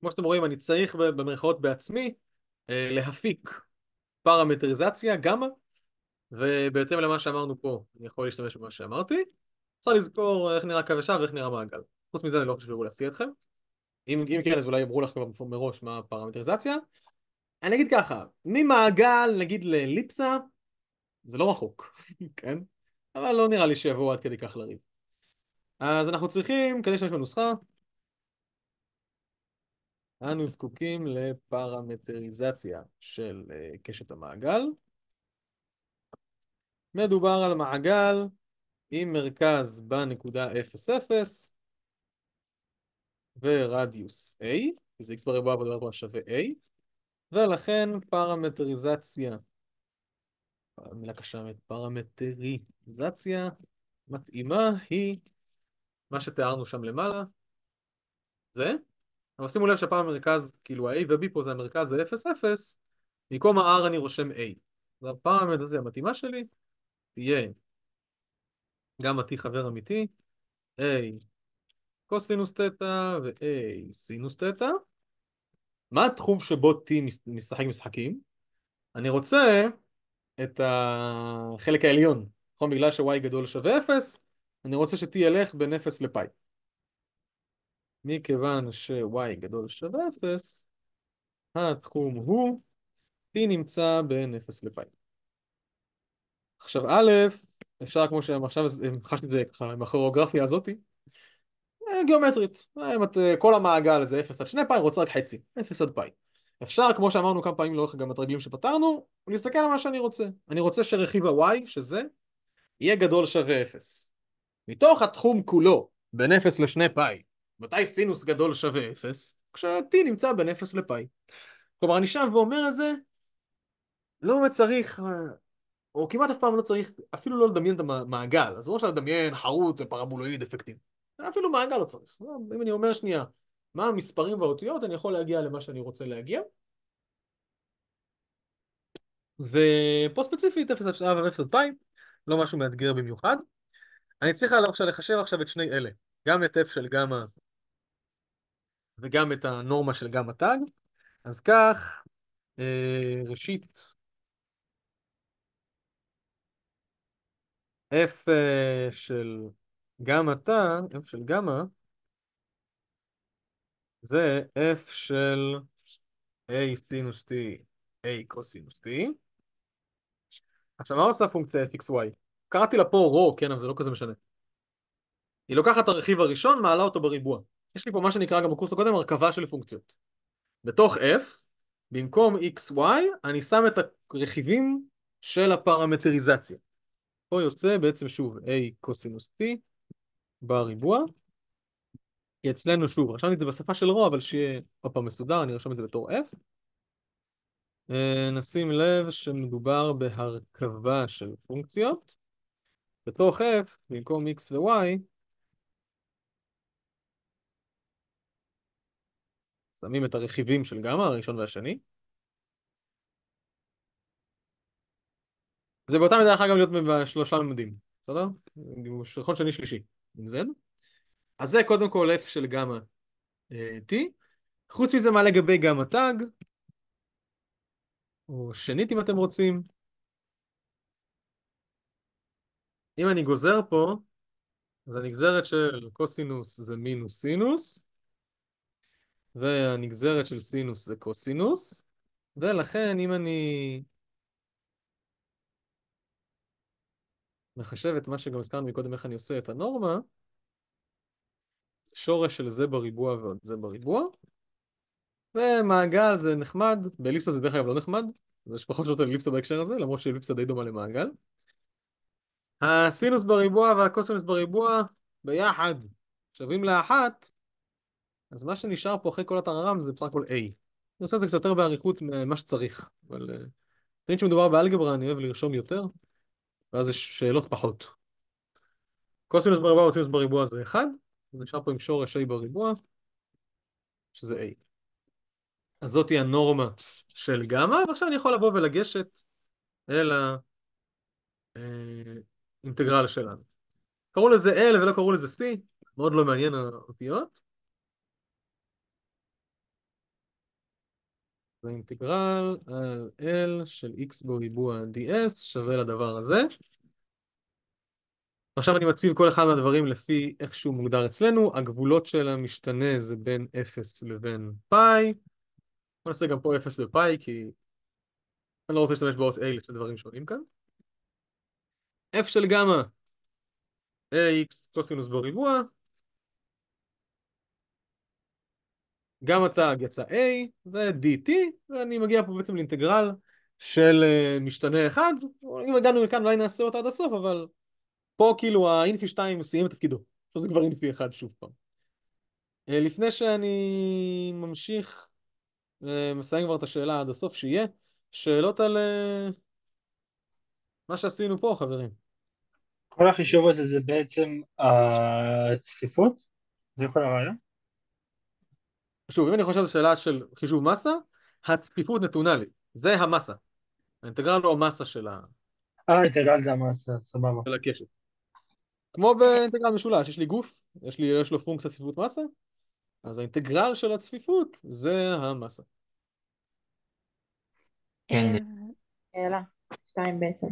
כמו שאתם רואים אני צריך במרכאות בעצמי אה, להפיק פרמטריזציה גמא, ובהתאם למה שאמרנו פה אני יכול להשתמש במה שאמרתי, צריך לזכור איך נראה קו ישר ואיך נראה מעגל. חוץ מזה אני לא חושב שיבואו להפתיע אתכם. אם, אם כן אז אולי יאמרו לך כבר מראש מה הפרמטריזציה. אני אגיד ככה, ממעגל נגיד לאליפסה זה לא רחוק, כן? אבל לא נראה לי שיבואו עד כדי כך לריב. אז אנחנו צריכים, כדי להשתמש בנוסחה, אנו זקוקים לפרמטריזציה של אה, קשת המעגל. מדובר על מעגל עם מרכז בנקודה 0,0 ורדיוס A, כי זה x בריבוע ועוד בריבוע שווה A, ולכן פרמטריזציה מילה קשה באמת, פרמטריזציה מתאימה היא מה שתיארנו שם למעלה, זה, אבל שימו לב שהפעם המרכז, כאילו ה-A ו-B פה זה המרכז זה 0, 0, במקום ה-R אני רושם A. אז הפעם הזה המתאימה שלי תהיה גם ה-T חבר אמיתי, A קוסינוס תטא ו-A סינוס תטא. מה התחום שבו T משחק משחקים? אני רוצה את החלק העליון, נכון? בגלל ש-y גדול שווה 0, אני רוצה ש-t ילך בין 0 לפאי. מכיוון ש-y גדול שווה 0, התחום הוא t נמצא בין 0 לפאי. עכשיו א', אפשר כמו שעכשיו המחשתי את זה ככה עם הכוריאוגרפיה הזאתי, אה, גיאומטרית, אה, אה, כל המעגל זה 0 עד 2 פאי, רוצה רק חצי, 0 עד פאי. אפשר, כמו שאמרנו כמה פעמים לאורך גם התרגילים שפתרנו, להסתכל על מה שאני רוצה. אני רוצה שרכיב ה-y, שזה, יהיה גדול שווה 0. מתוך התחום כולו, בין 0 ל-2 פאי, מתי סינוס גדול שווה 0? כשה t נמצא בין 0 לפאי. כלומר, אני שב ואומר את זה, לא צריך, אה, או כמעט אף פעם לא צריך, אפילו לא לדמיין את המעגל. אז לא עכשיו לדמיין חרוט, פרבולואיד, אפקטיבי. אפילו מעגל לא צריך. אם אני אומר שנייה, מה המספרים והאותיות, אני יכול להגיע למה שאני רוצה להגיע. ופה ספציפית 0 עד 2 ו-0 אה, עד פאי, לא משהו מאתגר במיוחד. אני צריך עכשיו לחשב עכשיו את שני אלה, גם את f של גמא וגם את הנורמה של גמא טאג. אז כך, אה, ראשית, אה, f של גמא טאג, f של גמא, זה f של a סינוס t, a קוסינוס t. עכשיו, מה עושה פונקציה fxy? קראתי לה פה רו, כן, אבל זה לא כזה משנה. היא לוקחת את הרכיב הראשון, מעלה אותו בריבוע. יש לי פה מה שנקרא גם בקורס הקודם הרכבה של פונקציות. בתוך f, במקום xy, אני שם את הרכיבים של הפרמטריזציה. פה יוצא בעצם שוב a קוסינוס t בריבוע כי אצלנו, שוב, רשמתי את זה בשפה של רו, אבל שיהיה עוד פעם מסודר, אני ארשום את זה בתור F. אה, נשים לב שמדובר בהרכבה של פונקציות. בתוך F, במקום X ו-Y, שמים את הרכיבים של גמא, הראשון והשני. זה באותה מידה אחר גם להיות בשלושה ממדים, בסדר? גיבוש ראשון, שני, שלישי. עם Z? אז זה קודם כל f של גמא אה, t. חוץ מזה, מה לגבי גמא טאג? או שנית אם אתם רוצים. אם אני גוזר פה, אז הנגזרת של קוסינוס זה מינוס סינוס, והנגזרת של סינוס זה קוסינוס, ולכן אם אני מחשב את מה שגם הזכרנו מקודם, איך אני עושה את הנורמה, שורש של זה בריבוע ועוד זה בריבוע. ומעגל זה נחמד, באליפסה זה דרך אגב לא נחמד, אז יש פחות שאלות על אליפסה בהקשר הזה, למרות שאליפסה די דומה למעגל. הסינוס בריבוע והקוסינוס בריבוע ביחד שווים לאחת, אז מה שנשאר פה אחרי כל הטררם זה בסך הכל A. אני עושה את זה קצת יותר באריכות ממה שצריך, אבל תמיד אה, שמדובר באלגברה אני אוהב לרשום יותר, ואז יש שאלות פחות. קוסינוס בריבוע וסינוס בריבוע זה 1, נשאר פה עם שורש A בריבוע, שזה A. אז זאתי הנורמה של גמא, ועכשיו אני יכול לבוא ולגשת אל האינטגרל אה, שלנו. קראו לזה L ולא קראו לזה C, מאוד לא מעניין האותיות. זה אינטגרל על אה, L של x בריבוע ds שווה לדבר הזה. ועכשיו אני מציב כל אחד מהדברים לפי איך שהוא מוגדר אצלנו, הגבולות של המשתנה זה בין 0 לבין פאי, בוא נעשה גם פה 0 ופאי כי אני לא רוצה להשתמש באות A לשני דברים שונים כאן. F של גמא, AX קוסינוס בריבוע, גמא טאג יצא A ו-DT, ואני מגיע פה בעצם לאינטגרל של אה, משתנה אחד, אם הגענו מכאן אולי נעשה אותה עד הסוף, אבל פה כאילו האינפי 2 סיים את תפקידו, פה זה כבר אינפי 1 שוב פעם. אה, לפני שאני ממשיך, אה, מסיים כבר את השאלה עד הסוף שיהיה, שאלות על אה, מה שעשינו פה חברים. כל החישוב הזה זה בעצם הצפיפות? זה יכול הרעיון? שוב, אם אני חושב על שאלה של חישוב מסה, הצפיפות נתונה לי, זה המסה. האינטגרל הוא המסה של ה... אה, האינטגרל זה המסה, סבבה. של הקשת. כמו באינטגרל משולש, יש לי גוף, יש, לי, יש לו פונקציה צפיפות מסה, אז האינטגרל של הצפיפות זה המסה. כן. אה, שאלה, שתיים בעצם.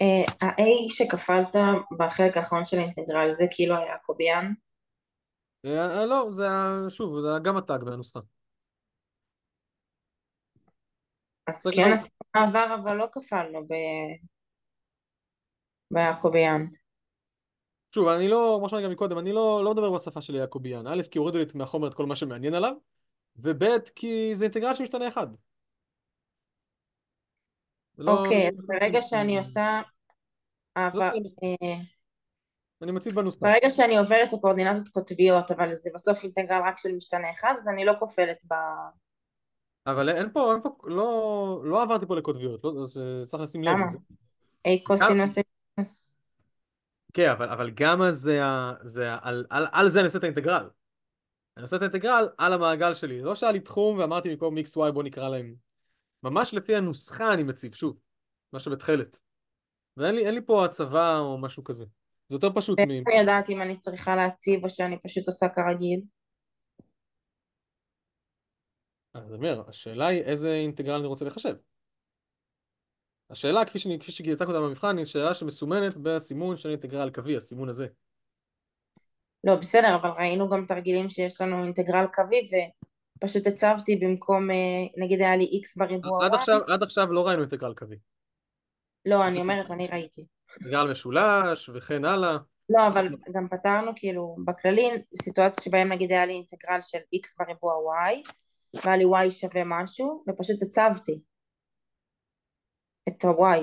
אה, ה-A שכפלת בחלק האחרון של האינטגרל זה כאילו היה קוביאן? אה, לא, זה היה, שוב, זה היה גם הטאג בנוסחה. אז כן עשינו מעבר אבל לא כפלנו ב... ביעקוביאן. שוב, אני לא, כמו שאמרתי גם מקודם, אני לא, לא מדבר בשפה של יעקוביאן. א', כי הורידו לי מהחומר את כל מה שמעניין עליו, וב', כי זה אינטגרל שמשתנה אחד. לא- אוקיי, אז ברגע שאני עושה... לא- אה, אני מציב בנוסחה. ברגע שאני עוברת לקואורדינטות קוטביות, אבל זה בסוף אינטגרל רק של משתנה אחד, אז אני לא כופלת ב... אבל אין פה, אין פה, לא, לא עברתי פה לקוטביות, לא, אז צריך לשים לב. למה? A קוסינוס A קוסינוס. כן, אבל, אבל גמא זה, זה על, על, על זה אני עושה את האינטגרל. אני עושה את האינטגרל על המעגל שלי. לא שהיה לי תחום ואמרתי במקום xy בוא נקרא להם. ממש לפי הנוסחה אני מציב, שוב, משהו בתכלת. ואין לי, לי פה הצבה או משהו כזה. זה יותר פשוט מ... איך ידעת אם אני צריכה להציב או שאני פשוט עושה כרגיל? אז אני אומר, השאלה היא איזה אינטגרל אני רוצה לחשב. השאלה, כפי, שאני, כפי שגיליתק אותה במבחן, היא שאלה שמסומנת בסימון של אינטגרל קווי, הסימון הזה. לא, בסדר, אבל ראינו גם תרגילים שיש לנו אינטגרל קווי, ופשוט הצבתי במקום, אה, נגיד היה לי x בריבוע עד, y. עכשיו, עד עכשיו לא ראינו אינטגרל קווי. לא, אני אומרת, אני ראיתי. אינטגרל משולש וכן הלאה. לא, אבל גם פתרנו כאילו בכללי סיטואציה שבהם נגיד היה לי אינטגרל של x בריבוע y, והיה לי y שווה משהו, ופשוט הצבתי. את ה-y.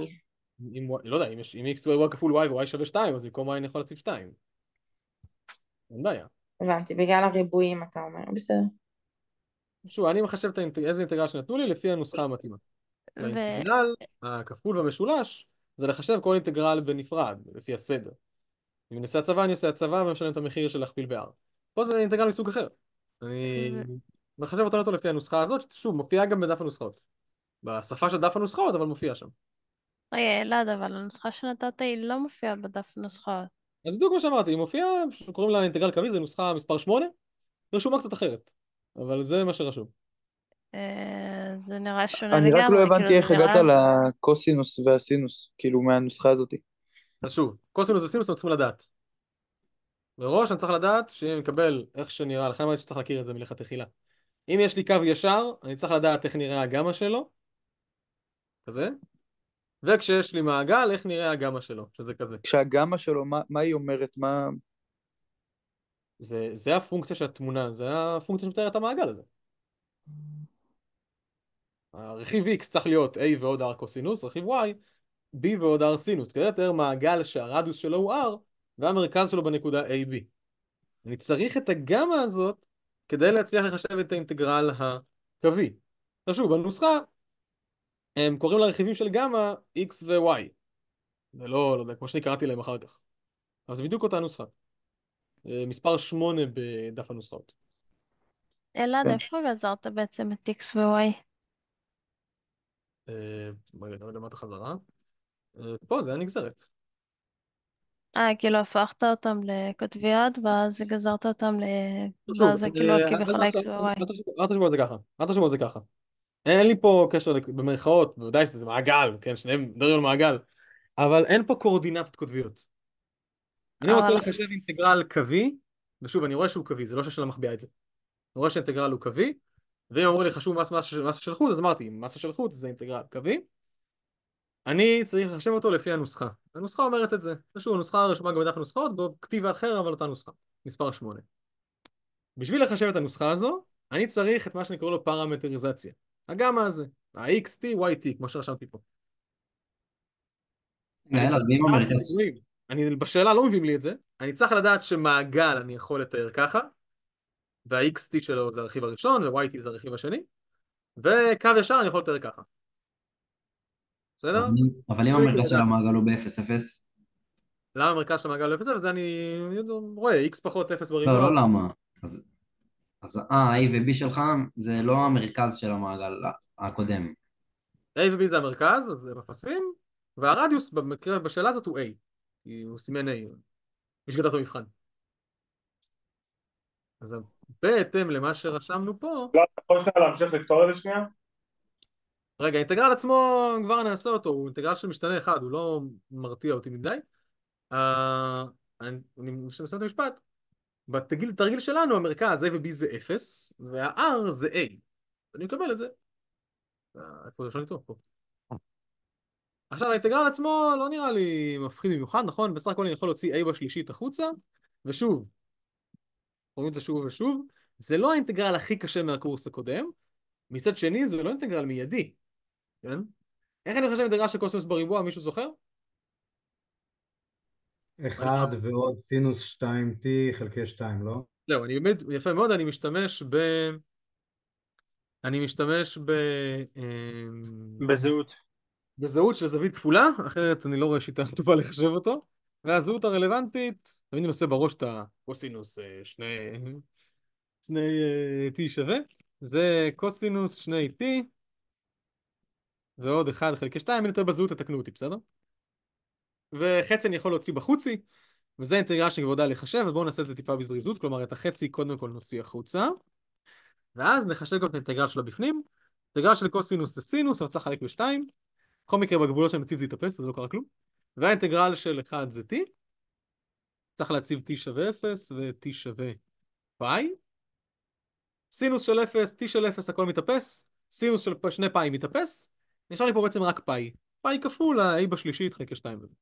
אם, לא יודע, אם, יש, אם x ו-y כפול y ו-y שווה 2, אז במקום y אני יכול להציב 2. אין בעיה. הבנתי, בגלל הריבועים אתה אומר, בסדר. שוב, אני מחשב את האינטג... איזה אינטגרל שנתנו לי לפי הנוסחה המתאימה. ו... האינטגרל הכפול והמשולש זה לחשב כל אינטגרל בנפרד, לפי הסדר. אם אני עושה הצבא, אני עושה הצבא ומשלם את המחיר של להכפיל ב-R. פה זה אינטגרל מסוג אחר. אני ו... מחשב אותו לפי הנוסחה הזאת, ששוב, מופיעה גם בדף הנוסחאות. בשפה של דף הנוסחאות, אבל מופיע שם. רגע, אוקיי, אלעד, אבל הנוסחה שנתת היא לא מופיעה בדף הנוסחאות. אז בדיוק מה שאמרתי, היא מופיעה, קוראים לה אינטגרל קווי, זו נוסחה מספר 8, רשומה קצת אחרת, אבל זה מה שרשום. אה, זה נראה שונה לגמרי. אני רק לא הבנתי כאילו איך הגעת לקוסינוס והסינוס, כאילו מהנוסחה הזאת. אז שוב, קוסינוס וסינוס אנחנו צריכים לדעת. מראש אני צריך לדעת שאני מקבל איך שנראה, לכן אני אומר שצריך להכיר את זה מלכתחילה. אם יש לי קו ישר, אני צריך לדעת איך נראה הגמא שלו, כזה, וכשיש לי מעגל, איך נראה הגמא שלו, שזה כזה. כשהגמא שלו, מה, מה היא אומרת? מה... זה, זה הפונקציה של התמונה, זה הפונקציה שמתארת את המעגל הזה. הרכיב x צריך להיות a ועוד r קוסינוס, רכיב y, b ועוד r סינוס. כדי לתאר מעגל שהרדיוס שלו הוא r, והמרכז שלו בנקודה ab. אני צריך את הגמא הזאת כדי להצליח לחשב את האינטגרל הקווי. עכשיו שוב, בנוסחה הם קוראים לרכיבים של גמא x ו-y. ולא, לא יודע, כמו שאני קראתי להם אחר כך. אז זה בדיוק אותה נוסחה. מספר 8 בדף הנוסחאות. אלעד, כן. איפה גזרת בעצם את x ו-y? רגע, לא יודע מה את החזרה. אה, פה זה היה נגזרת. אה, כאילו הפכת אותם לכותבי יד, ואז גזרת אותם ל... לא, ואז זה כאילו אה, כביכול x ו-y. אל תחשבו על זה ככה. אל תחשבו על זה ככה. אין לי פה קשר במרכאות, בוודאי שזה מעגל, כן, שניהם מדברים על מעגל, אבל אין פה קורדינטות קוטביות. אני רוצה אה, לחשב אינטגרל קווי, ושוב, אני רואה שהוא קווי, זה לא שהשאלה מחביאה את זה. אני רואה שהאינטגרל הוא קווי, ואם אמרו לי חשוב מס, מס, מס של חוט, אז אמרתי, מס של חוט זה אינטגרל קווי. אני צריך לחשב אותו לפי הנוסחה. הנוסחה אומרת את זה. שוב, הנוסחה רשומה גם בדף הנוסחאות, בו כתיבה אחר, אבל אותה נוסחה, מספר 8. בשביל לחשב את הנוסחה הזו, אני צריך את מה שאני קורא לו פרמטריזציה. הגמא הזה, ה-XT, YT, כמו שרשמתי פה. אני בשאלה לא מביאים לי את זה, אני צריך לדעת שמעגל אני יכול לתאר ככה, וה-XT שלו זה הרכיב הראשון, ו-YT זה הרכיב השני, וקו ישר אני יכול לתאר ככה. בסדר? אבל אם המרכז של המעגל הוא ב-0-0? למה המרכז של המעגל הוא 0-0? זה אני רואה, x פחות 0 בריבוע. לא, לא למה. אז אז ה-A אה, ו-B שלך זה לא המרכז של המעגל הקודם. A ו-B זה המרכז, אז הם אפסים, והרדיוס במקרה, בשאלה הזאת הוא A, כי הוא סימן A, מי שגדל את המבחן. אז בהתאם למה שרשמנו פה... לא, אתה יכול שנייה להמשיך לפתור את זה שנייה? רגע, האינטגרל עצמו, כבר נעשה אותו, הוא אינטגרל של משתנה אחד, הוא לא מרתיע אותי מדי. אה, אני מסיים את המשפט. בתרגיל שלנו המרכז A ו-B זה 0, וה-R זה A. אני מקבל את זה. אה, איפה זה אפשר לטעות פה? עכשיו האינטגרל עצמו לא נראה לי מפחיד במיוחד, נכון? בסך הכל אני יכול להוציא A בשלישית החוצה, ושוב, רואים את זה שוב ושוב, זה לא האינטגרל הכי קשה מהקורס הקודם, מצד שני זה לא אינטגרל מיידי, כן? איך אני חושב אינטגרל של קוסינוס בריבוע, מישהו זוכר? 1 ועוד סינוס 2t חלקי 2, לא? זהו, אני באמת, יפה מאוד, אני משתמש ב... אני משתמש ב... אמ, בזהות. בזהות של זווית כפולה, אחרת אני לא רואה שיטה טובה לחשב אותו. והזהות הרלוונטית, תמיד אני עושה בראש את הקוסינוס אה, שני... שני אה, t שווה, זה קוסינוס שני t ועוד 1 חלקי 2, אם אני טועה בזהות תתקנו אותי, בסדר? וחצי אני יכול להוציא בחוצי, וזה אינטגרל האינטגרל שכבודה לחשב, ובואו נעשה את זה טיפה בזריזות, כלומר את החצי קודם כל נוציא החוצה, ואז נחשב גם את האינטגרל שלה בפנים, אינטגרל של קוסינוס זה סינוס, אבל צריך לחלק בשתיים, בכל מקרה בגבולות שאני מציב זה יתאפס, אז לא קרה כלום, והאינטגרל של 1 זה t, צריך להציב t שווה 0 ו-t שווה פאי, סינוס של 0, t של 0 הכל מתאפס, סינוס של 2 פאי מתאפס, נשאר לי פה בעצם רק פאי, פאי כפול ה-a בשלישית חלקי 2 וזה.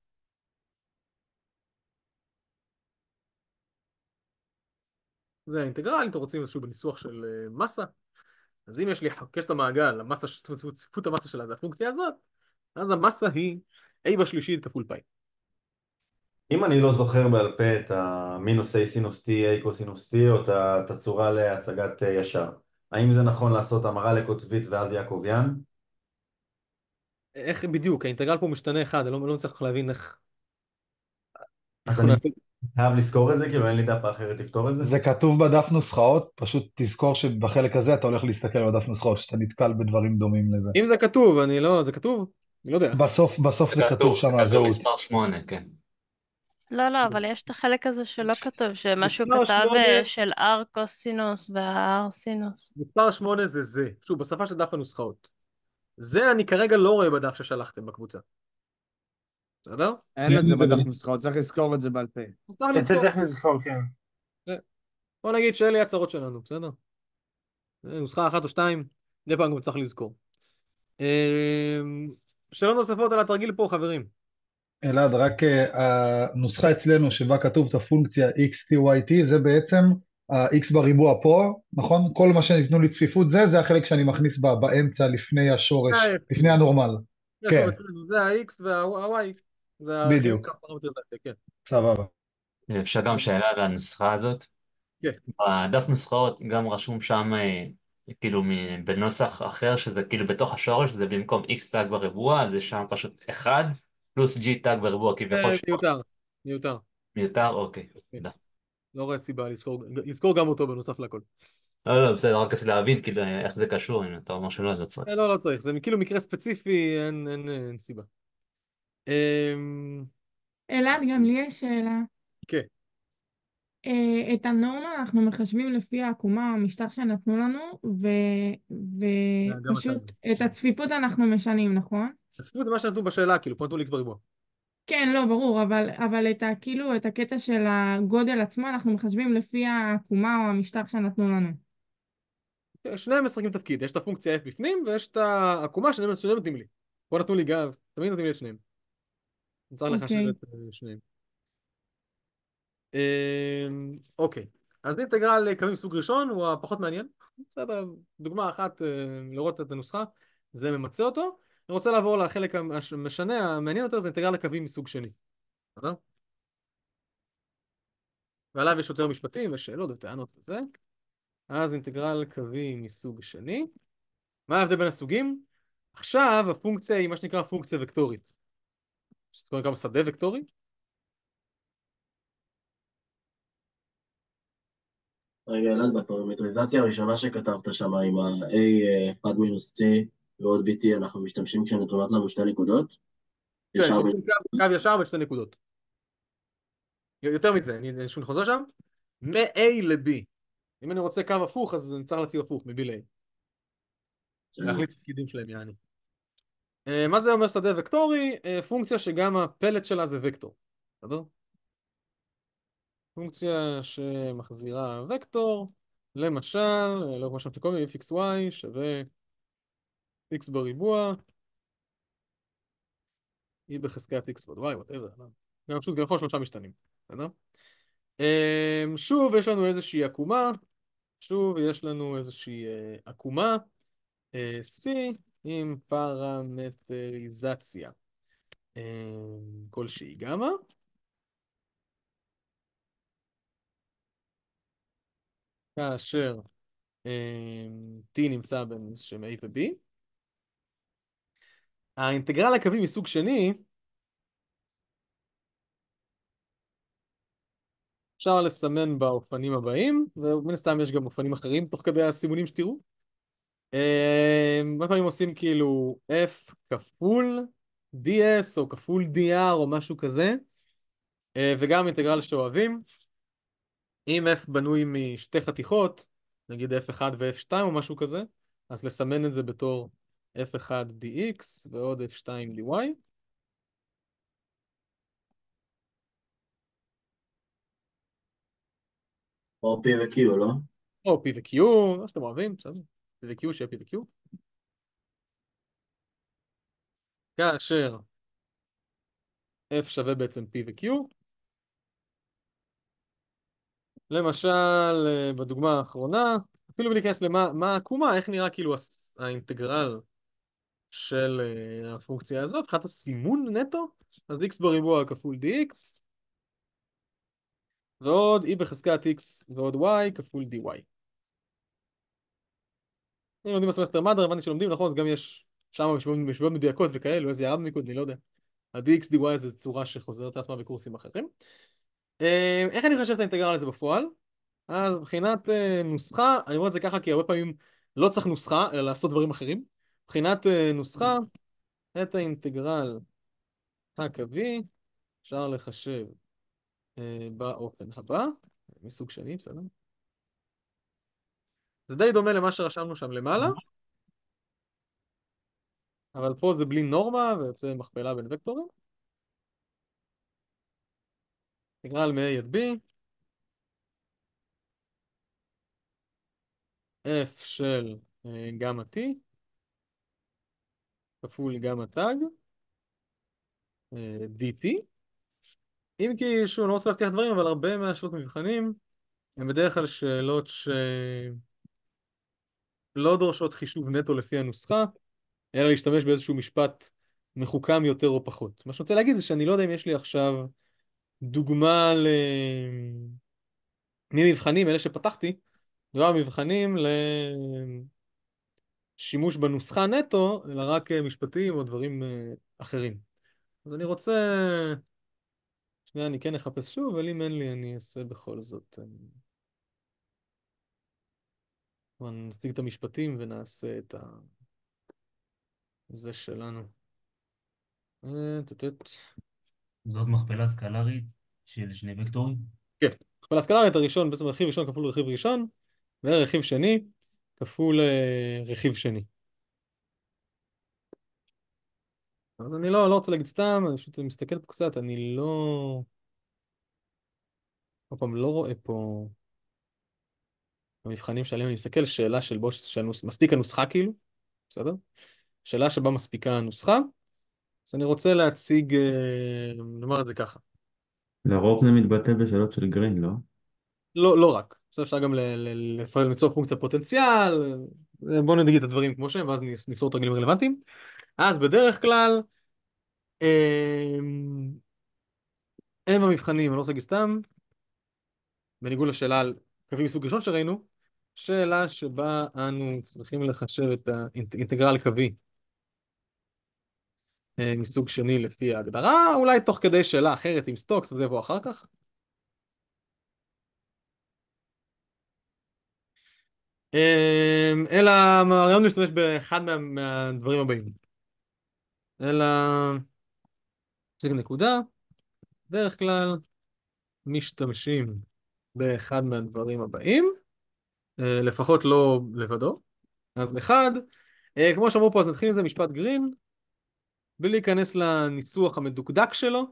זה האינטגרל, אם אתם רוצים איזשהו בניסוח של אה, מסה, אז אם יש לי את המעגל, המסה, צפיפות המסה שלה זה הפונקציה הזאת, אז המסה היא a בשלישית כפול פאי. אם אני לא זוכר בעל פה את המינוס a סינוס t, a קוסינוס t, או את הצורה להצגת אה, ישר, האם זה נכון לעשות המרה לקוטבית ואז יעקביאן? איך בדיוק, האינטגרל פה משתנה אחד, אני לא, לא מצליח להבין איך... אז אני... חייב לזכור את זה? כאילו אין לי דף אחרת לפתור את זה? זה כתוב בדף נוסחאות, פשוט תזכור שבחלק הזה אתה הולך להסתכל בדף נוסחאות, שאתה נתקל בדברים דומים לזה. אם זה כתוב, אני לא... זה כתוב? אני לא יודע. בסוף, בסוף זה, זה כתוב שם הזהות. זה כתוב מספר 8, כן. לא, לא, אבל יש את החלק הזה שלא כתוב, שמשהו שהוא כתב אה, של R קוסינוס וה-R סינוס. מספר 8 זה זה, שוב, בשפה של דף הנוסחאות. זה אני כרגע לא רואה בדף ששלחתם בקבוצה. בסדר? אין כן, את זה בדף נוסחאות, צריך לזכור את זה בעל פה. כן, צריך לזכור, כן. כן. בוא נגיד שאלה הצהרות שלנו, בסדר? אה, נוסחה אחת או שתיים, מדי פעם גם צריך לזכור. אמ, שאלות נוספות על התרגיל פה, חברים. אלעד, רק אה, הנוסחה אצלנו שבה כתוב את הפונקציה xtyt, זה בעצם ה-x בריבוע פה, נכון? כל מה שניתנו לי צפיפות זה, זה החלק שאני מכניס באמצע לפני השורש, לפני הנורמל. כן. זה ה-x וה-y. בדיוק. כן. סבבה. אפשר גם שאלה על הנוסחה הזאת? כן. הדף נוסחאות גם רשום שם אה, כאילו בנוסח אחר שזה כאילו בתוך השורש זה במקום x תג בריבוע זה שם פשוט 1 פלוס g תג בריבוע כביכול. אה, מיותר, מיותר. מיותר? אוקיי, כן. תודה. לא רואה סיבה לזכור גם אותו בנוסף לכל. לא, לא, בסדר, רק רציתי להבין כאילו איך זה קשור, אם אתה אומר שלא, אז לא צריך. לא, לא צריך, זה כאילו מקרה ספציפי, אין סיבה. אמ, אלעד, גם לי יש שאלה. כן. אה, את הנורמה אנחנו מחשבים לפי העקומה, המשטר שנתנו לנו, אה, ופשוט את הצפיפות אנחנו משנים, נכון? הצפיפות זה מה שנתנו בשאלה, כאילו, פה נתנו לי בריבוע. כן, לא, ברור, אבל, אבל את, ה, כאילו, את הקטע של הגודל עצמו אנחנו מחשבים לפי העקומה או המשטר שנתנו לנו. אה, שניהם משחקים תפקיד, יש את הפונקציה F בפנים ויש את העקומה שניהם נותנים לי. פה נתנו לי גב, תמיד נותנים לי את שניהם. נוצר לך את אוקיי. אה, שניהם. אמ, אוקיי, אז אינטגרל אה, קווים סוג ראשון הוא הפחות מעניין. בסדר, דוגמה אחת אה, לראות את הנוסחה, זה ממצה אותו. אני רוצה לעבור לחלק המשנה, המעניין יותר, זה אינטגרל לקווים מסוג שני. ועליו יש יותר משפטים ושאלות וטענות וזה. אז אינטגרל קווים מסוג שני. מה ההבדל בין הסוגים? עכשיו הפונקציה היא מה שנקרא פונקציה וקטורית. שאתה קורא גם שדה וקטורי? רגע, אלעד, בפרמטריזציה הראשונה שכתבת שם עם ה-A1 אה, מינוס T ועוד BT אנחנו משתמשים כשנתונות לנו שתי נקודות? כן, ישר קו ישר ושתי נקודות. יותר מזה, אני שוב חוזר שם, מ-A ל-B. אם אני רוצה קו הפוך, אז אני צריך להציב הפוך, מ-B ל-A. להחליט תפקידים שלהם, יעני. אה, מה זה אומר שדה וקטורי? אה, פונקציה שגם הפלט שלה זה וקטור, בסדר? פונקציה שמחזירה וקטור, למשל, אה, לא כמו שאמרתי קודם, fxy שווה x בריבוע, e בחזקת x ועוד y, whatever, גם פשוט גם יכול שלושה משתנים, בסדר? שוב, יש לנו איזושהי עקומה, שוב, יש לנו איזושהי עקומה, c, עם פרמטריזציה אה, כלשהי גמא. כאשר אה, T נמצא בין שם A ו-B. האינטגרל הקווי מסוג שני, אפשר לסמן באופנים הבאים, ומן הסתם יש גם אופנים אחרים תוך כדי הסימונים שתראו. אמ, הרבה פעמים עושים כאילו F כפול DS או כפול DR או משהו כזה, אה, וגם אינטגרל שאוהבים. אם F בנוי משתי חתיכות, נגיד F1 ו-F2 או משהו כזה, אז לסמן את זה בתור F1 DX ועוד F2 DY. או P ו-Q, לא? או P ו-Q, מה שאתם אוהבים, בסדר. PVQ שיהיה PVQ. כאשר F שווה בעצם P ו-Q. למשל, אה, בדוגמה האחרונה, אפילו בלי להיכנס למה העקומה, איך נראה כאילו האינטגרל של אה, הפונקציה הזאת, מבחינת הסימון נטו, אז x בריבוע כפול dx, ועוד e בחזקת x ועוד y כפול dy. אם לומדים בסמסטר מדר, הבנתי שלומדים, נכון, אז גם יש שם משוויות מדויקות וכאלה, איזה ירד מיקוד, אני לא יודע. ה-dx dy זה צורה שחוזרת לעצמה בקורסים אחרים. אה, איך אני חושב את האינטגרל הזה בפועל? אז מבחינת אה, נוסחה, אני אומר את זה ככה כי הרבה פעמים לא צריך נוסחה, אלא לעשות דברים אחרים. מבחינת אה, נוסחה, את האינטגרל הקווי אפשר לחשב באופן הבא, מסוג שני, בסדר? זה די דומה למה שרשמנו שם למעלה, אבל פה זה בלי נורמה ויוצא מכפלה בין וקטורים. נגרל מ-a עד b f של אה, גמא t כפול גמא תג אה, dt אם כי, שוב, אני לא רוצה להבטיח דברים, אבל הרבה מהשאלות מבחנים הם בדרך כלל שאלות ש... לא דורשות חישוב נטו לפי הנוסחה, אלא להשתמש באיזשהו משפט מחוכם יותר או פחות. מה שאני רוצה להגיד זה שאני לא יודע אם יש לי עכשיו דוגמה ל... ממבחנים, אלה שפתחתי, דבר מבחנים לשימוש בנוסחה נטו, אלא רק אה, משפטים או דברים אה, אחרים. אז אני רוצה... שנייה, אני כן אחפש שוב, אבל אם אין לי, אני אעשה בכל זאת. אה, אבל נציג את המשפטים ונעשה את ה... זה שלנו. אה, זאת מכפלה סקלרית של שני וקטורים? כן, מכפלה סקלרית הראשון, בעצם רכיב ראשון כפול רכיב ראשון, ורכיב שני כפול אה, רכיב שני. אז אני לא, לא רוצה להגיד סתם, אני פשוט מסתכל פה קצת, אני לא... עוד פעם, לא רואה פה... המבחנים שעליהם אני מסתכל, שאלה של בו שמספיק הנוסחה כאילו, בסדר? שאלה שבה מספיקה הנוסחה, אז אני רוצה להציג, אה, נאמר את זה ככה. לרוב זה מתבטא בשאלות של גרין, לא? לא, לא רק. בסדר, אפשר גם למצוא פונקציה פוטנציאל, אה, בואו נגיד את הדברים כמו שהם, ואז נפתור את תרגילים הרלוונטיים. אז בדרך כלל, אין אה, במבחנים, אני לא רוצה להגיד סתם, בניגוד לשאלה על קווים מסוג ראשון שראינו, שאלה שבה אנו צריכים לחשב את האינטגרל קווי אה, מסוג שני לפי ההגדרה, אולי תוך כדי שאלה אחרת עם סטוקס, זה יבוא אחר כך. אמ, אלא הרעיון משתמש באחד מה, מהדברים הבאים. אלא פסיק נקודה, בדרך כלל משתמשים באחד מהדברים הבאים. אה, לפחות לא לבדו. אז אחד, אה, כמו שאמרו פה, אז נתחיל עם זה משפט גרין, בלי להיכנס לניסוח המדוקדק שלו,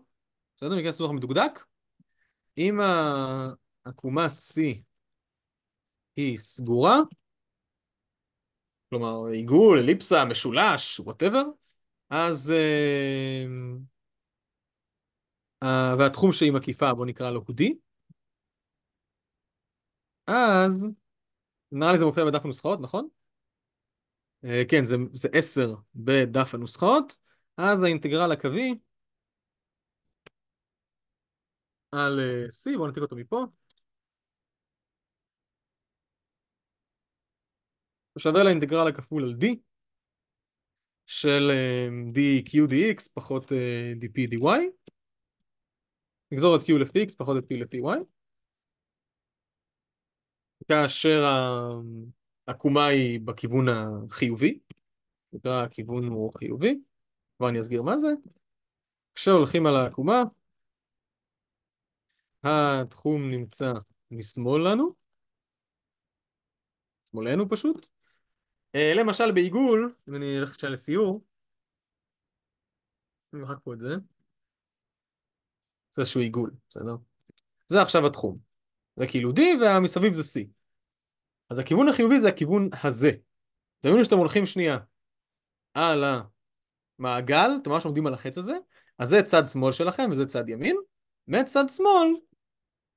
בסדר? ניכנס לניסוח המדוקדק. אם העקומה C היא סגורה, כלומר עיגול, אליפסה, משולש, וואטאבר, אז... אה, והתחום שהיא מקיפה, בואו נקרא לו הוא D, אז נראה לי זה מופיע בדף הנוסחאות, נכון? אה, כן, זה, זה 10 בדף הנוסחאות, אז האינטגרל הקווי על אה, C, בואו נעתיק אותו מפה. שווה לאינטגרל הכפול על D של אה, dqdx e פחות dpdy, נגזור את q לפי x פחות את p לפי y כאשר העקומה היא בכיוון החיובי, נקרא הכיוון הוא חיובי, כבר אני אסגיר מה זה, כשהולכים על העקומה, התחום נמצא משמאל לנו, שמאלנו פשוט, אה, למשל בעיגול, אם אני אלך עכשיו לסיור, אני אמחק פה את זה, זה איזשהו עיגול, בסדר? זה עכשיו התחום. זה כאילו D והמסביב זה C. אז הכיוון החיובי זה הכיוון הזה. תאמינו שאתם הולכים שנייה על המעגל, אתם ממש עומדים על החץ הזה, אז זה צד שמאל שלכם וזה צד ימין, מצד שמאל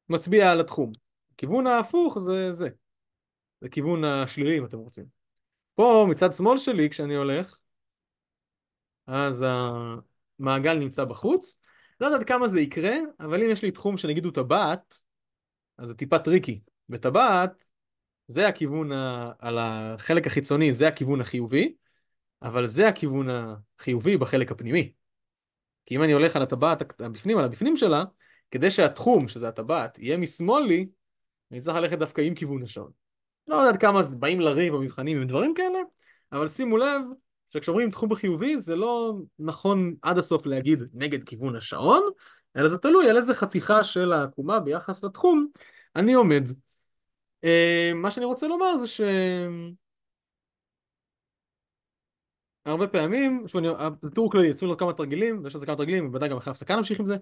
מצביע על התחום. הכיוון ההפוך זה זה. זה כיוון השלילי אם אתם רוצים. פה מצד שמאל שלי כשאני הולך, אז המעגל נמצא בחוץ. לא יודעת כמה זה יקרה, אבל אם יש לי תחום שנגיד הוא טבעת, אז זה טיפה טריקי. בטבעת, זה הכיוון, ה... על החלק החיצוני, זה הכיוון החיובי, אבל זה הכיוון החיובי בחלק הפנימי. כי אם אני הולך על הטבעת הבפנים, על הבפנים שלה, כדי שהתחום, שזה הטבעת, יהיה משמאל לי, אני צריך ללכת דווקא עם כיוון השעון. לא יודעת כמה באים לריב במבחנים עם דברים כאלה, אבל שימו לב שכשאומרים תחום חיובי זה לא נכון עד הסוף להגיד נגד כיוון השעון, אלא זה תלוי על איזה חתיכה של העקומה ביחס לתחום אני עומד. אה, מה שאני רוצה לומר זה ש... הרבה פעמים, שוב, זה תיאור כללי, יצאו לו כמה תרגילים, ויש לזה כמה תרגילים, ובוודאי גם אחרי הפסקה נמשיך עם זה,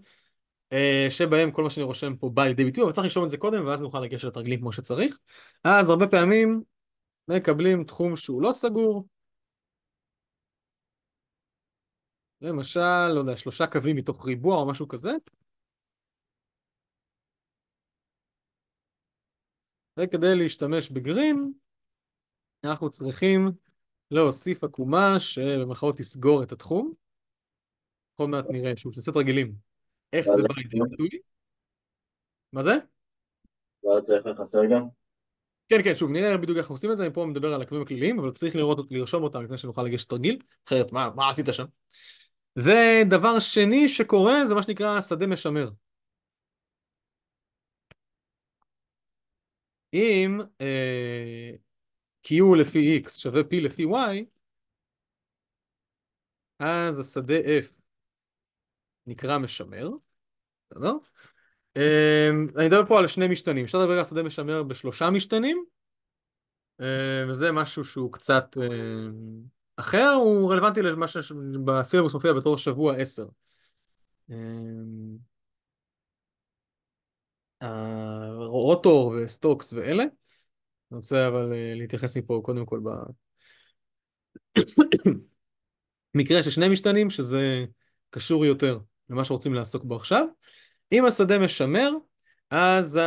אה, שבהם כל מה שאני רושם פה בא לידי ביטוי, אבל צריך לרשום את זה קודם, ואז נוכל לגשת לתרגילים כמו שצריך. אז הרבה פעמים מקבלים תחום שהוא לא סגור, למשל, לא יודע, שלושה קווים מתוך ריבוע או משהו כזה. וכדי להשתמש בגרין, אנחנו צריכים להוסיף עקומה שבמרכאות תסגור את התחום. עוד מעט נראה שוב, נעשה תרגילים. איך זה בא לידי ביטוי? מה זה? לא צריך לחסר גם? כן, כן, שוב, נראה בדיוק איך עושים את זה, אני פה מדבר על הקווים הכלליים, אבל צריך לראות, לרשום אותם לפני שנוכל לגשת תרגיל, אחרת מה, מה עשית שם? ודבר שני שקורה זה מה שנקרא שדה משמר. אם אה, Q לפי X שווה P לפי Y, אז השדה F נקרא משמר, בסדר? אה, אני מדבר פה על שני משתנים, אפשר לדבר על שדה משמר בשלושה משתנים, אה, וזה משהו שהוא קצת... אה, אחר הוא רלוונטי למה שבסילבוס מופיע בתור שבוע עשר. רוטור אמ, וסטוקס ואלה. אני רוצה אבל אה, להתייחס מפה קודם כל במקרה של שני משתנים, שזה קשור יותר למה שרוצים לעסוק בו עכשיו. אם השדה משמר, אז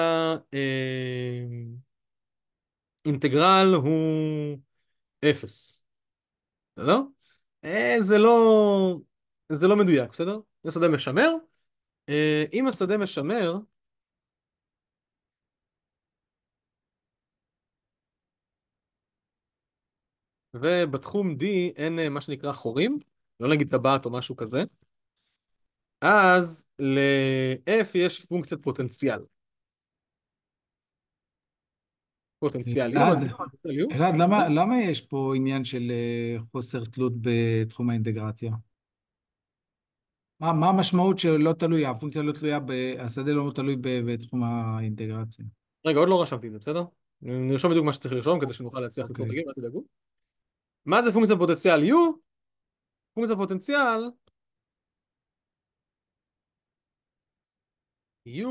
האינטגרל אה, הוא אפס. בסדר? אה, זה לא... זה לא מדויק, בסדר? זה שדה משמר. אה, אם השדה משמר... ובתחום D אין אה, מה שנקרא חורים, לא נגיד טבעת או משהו כזה, אז ל-F יש פונקציית פוטנציאל. פוטנציאלי. אלעד, למה יש פה עניין של אה, חוסר תלות בתחום האינטגרציה? מה המשמעות שלא תלוי, הפונקציה לא תלויה, השדה לא תלוי בתחום האינטגרציה? רגע, עוד לא רשמתי את זה, בסדר? נרשום בדיוק מה שצריך לרשום כדי שנוכל להצליח אוקיי. לקרוא רגיל, אל תדאגו. מה זה פונקציה פוטנציאל U? פונקציה פוטנציאל U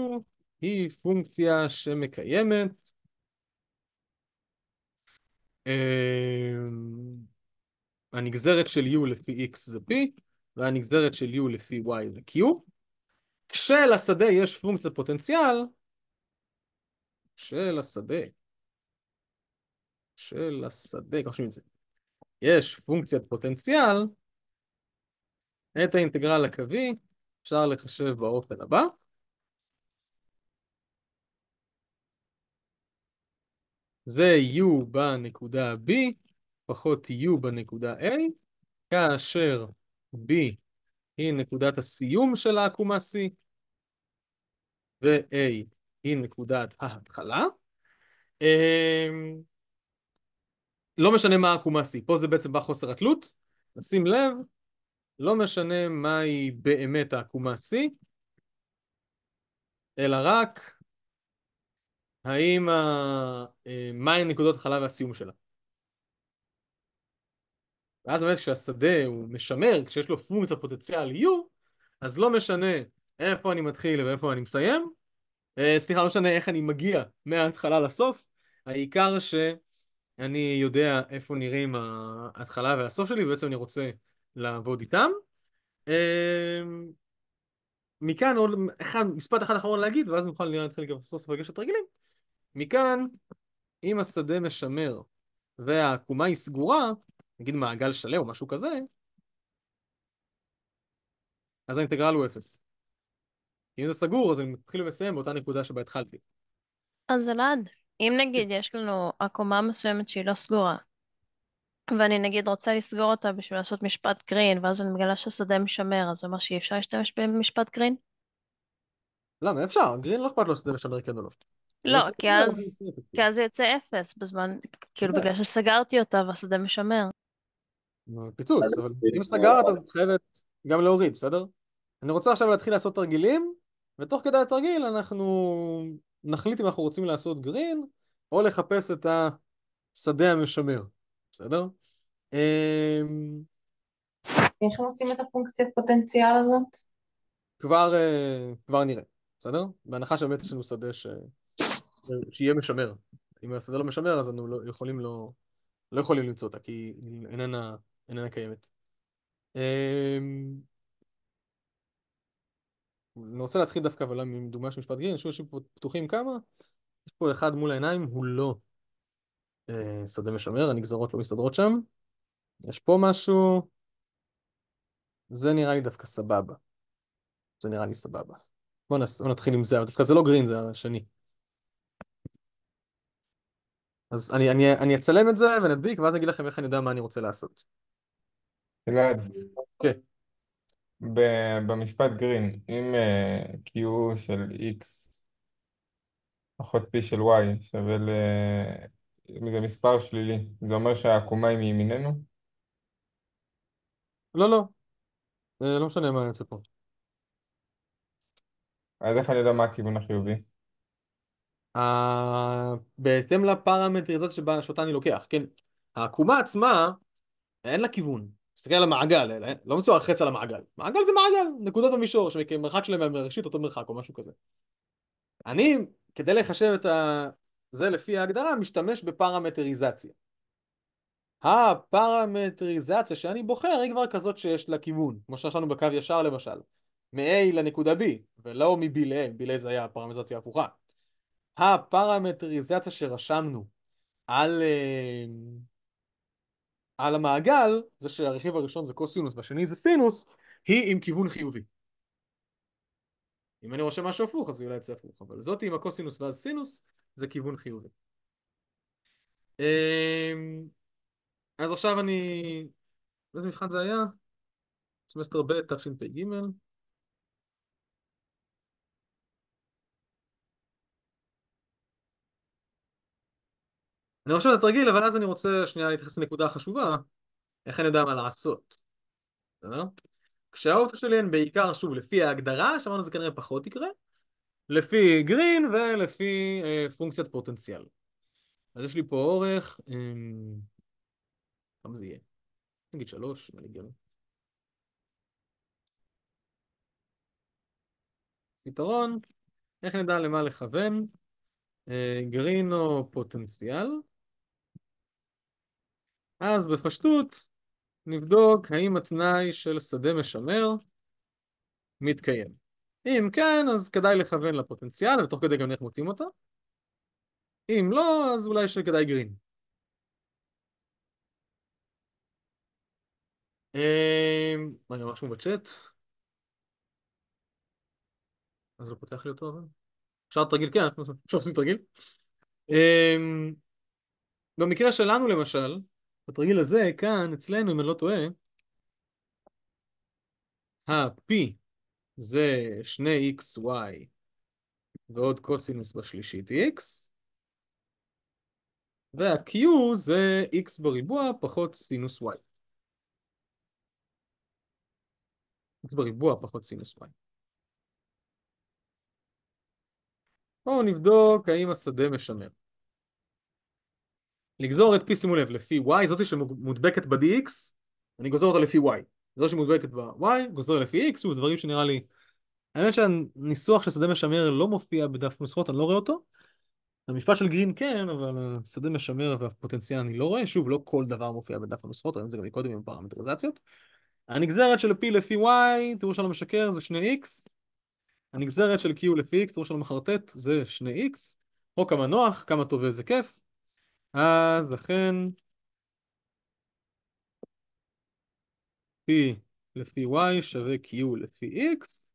היא פונקציה שמקיימת אמ, הנגזרת של U לפי X זה P, והנגזרת של U לפי Y זה Q. כשלשדה יש פונקציית פוטנציאל, של השדה, של השדה, כך שומעים את זה, יש פונקציית פוטנציאל, את האינטגרל הקווי אפשר לחשב באופן הבא. זה U בנקודה B פחות U בנקודה A, כאשר B היא נקודת הסיום של העקומה C, ו-A היא נקודת ההתחלה. אמ, לא משנה מה העקומה C, פה זה בעצם בא חוסר התלות, נשים לב, לא משנה מהי באמת העקומה C, אלא רק האם ה... אה, מהי נקודות החלה והסיום שלה. ואז באמת כשהשדה הוא משמר, כשיש לו פונקציה פוטנציאל U, אז לא משנה איפה אני מתחיל ואיפה אני מסיים, אה, סליחה, לא משנה איך אני מגיע מההתחלה לסוף, העיקר שאני יודע איפה נראים ההתחלה והסוף שלי, ובעצם אני רוצה לעבוד איתם. אה, מכאן עוד אחד, משפט אחד אחרון להגיד, ואז נוכל להתחיל גם סוף סוף לגשת רגילים. מכאן, אם השדה משמר והעקומה היא סגורה, נגיד מעגל שלם או משהו כזה, אז האינטגרל הוא 0. אם זה סגור, אז אני מתחיל ומסיים באותה נקודה שבה התחלתי. אז אלעד, אם נגיד יש לנו עקומה מסוימת שהיא לא סגורה, ואני נגיד רוצה לסגור אותה בשביל לעשות משפט גרין, ואז אני מגלה שהשדה משמר, אז זה אומר שאי אפשר להשתמש במשפט גרין? למה? אפשר, גרין לא אכפת לו שזה משמר כן או לא. לא, כי אז, כי אז זה יוצא אפס בזמן, כאילו כן. בגלל שסגרתי אותה והשדה משמר. פיצוץ, אבל אם סגרת אז את חייבת גם להוריד, בסדר? אני רוצה עכשיו להתחיל לעשות תרגילים, ותוך כדי התרגיל אנחנו נחליט אם אנחנו רוצים לעשות גרין, או לחפש את השדה המשמר, בסדר? אמ, איך מוצאים את הפונקציית פוטנציאל הזאת? כבר, אה, כבר נראה, בסדר? בהנחה שבאמת יש לנו שדה ש... שיהיה משמר. אם השדה לא משמר, אז אנחנו לא יכולים, לא, לא יכולים למצוא אותה, כי היא איננה, איננה קיימת. אמ, אני רוצה להתחיל דווקא אבל עם דוגמה של משפט גרין, שיושבים פה פתוחים כמה, יש פה אחד מול העיניים, הוא לא אה, שדה משמר, הנגזרות לא מסתדרות שם. יש פה משהו, זה נראה לי דווקא סבבה. זה נראה לי סבבה. בואו נתחיל עם זה, אבל דווקא זה לא גרין, זה השני. אז אני, אני, אני אצלם את זה ונדביק, ואז אגיד לכם איך אני יודע מה אני רוצה לעשות. אלעד, כן. במשפט גרין, אם אה, Q של X פחות P של Y שווה ל... זה מספר שלילי, זה אומר שהעקומה היא מימיננו? לא, לא. אה, לא משנה מה אני רוצה פה. אז איך אני יודע מה הכיוון החיובי? בהתאם לפרמטריזציה שבה, שאותה אני לוקח, כן? העקומה עצמה, אין לה כיוון. תסתכל על המעגל, אלא, לא מצויר חץ על המעגל. מעגל זה מעגל, נקודות המישור, שמרחק שלהם מהראשית אותו מרחק או משהו כזה. אני, כדי לחשב את ה... זה לפי ההגדרה, משתמש בפרמטריזציה. הפרמטריזציה שאני בוחר היא כבר כזאת שיש לה כיוון, כמו שיש לנו בקו ישר למשל, מ-A לנקודה B, ולא מ-B ל-A, B ל-A זה היה הפרמטריזציה הפוכה. הפרמטריזציה שרשמנו על, אה, על המעגל, זה שהרכיב הראשון זה קוסינוס והשני זה סינוס, היא עם כיוון חיובי. אם אני רושם משהו הפוך אז אולי יצא הפוך, אבל זאת עם הקוסינוס ואז סינוס זה כיוון חיובי. אמ, אז עכשיו אני... איזה מבחן זה היה? סמסטר ב' תשפ"ג אני חושב על התרגיל, אבל אז אני רוצה שנייה להתייחס לנקודה חשובה, איך אני יודע מה לעשות. בסדר? כשהאוטו שלי הן בעיקר, שוב, לפי ההגדרה, שאמרנו זה כנראה פחות יקרה, לפי גרין ולפי אה, פונקציית פוטנציאל. אז יש לי פה אורך, אה, כמה זה יהיה? נגיד שלוש, נגיד גרין. פתרון, איך נדע למה לכוון? אה, גרין או פוטנציאל? אז בפשטות נבדוק האם התנאי של שדה משמר מתקיים. אם כן, אז כדאי לכוון לפוטנציאל, ותוך כדי גם איך מוצאים אותה. אם לא, אז אולי שכדאי גרין. אמ, רגע, משהו בצ'אט? אז לא פותח לי אותו, אבל... אפשר תרגיל? כן, אפשר לעשות תרגיל. אמ, במקרה שלנו למשל, בתרגיל הזה, כאן, אצלנו, אם אני לא טועה, ה-P זה 2xy ועוד קוסינוס בשלישית x, וה-Q זה x בריבוע פחות סינוס y. x בריבוע פחות סינוס y. בואו נבדוק האם השדה משמר. לגזור את P, שימו לב, לפי Y, זאתי שמודבקת ב-DX, אני גוזר אותה לפי Y. זאת שמודבקת ב-Y, גוזר לפי X, שוב, זה דברים שנראה לי... האמת שהניסוח של שדה משמר לא מופיע בדף נוסחות, אני לא רואה אותו. המשפט של גרין כן, אבל שדה משמר והפוטנציאל אני לא רואה. שוב, לא כל דבר מופיע בדף הנוסחות, ראינו את זה גם מקודם עם פרמטריזציות. הנגזרת של P לפי Y, תראו שלנו משקר, זה 2X. הנגזרת של Q לפי X, תראו שלנו מחרטט, זה 2X. חוק המנוח, כמה טוב ואיזה כיף. אז לכן P לפי Y שווה Q לפי X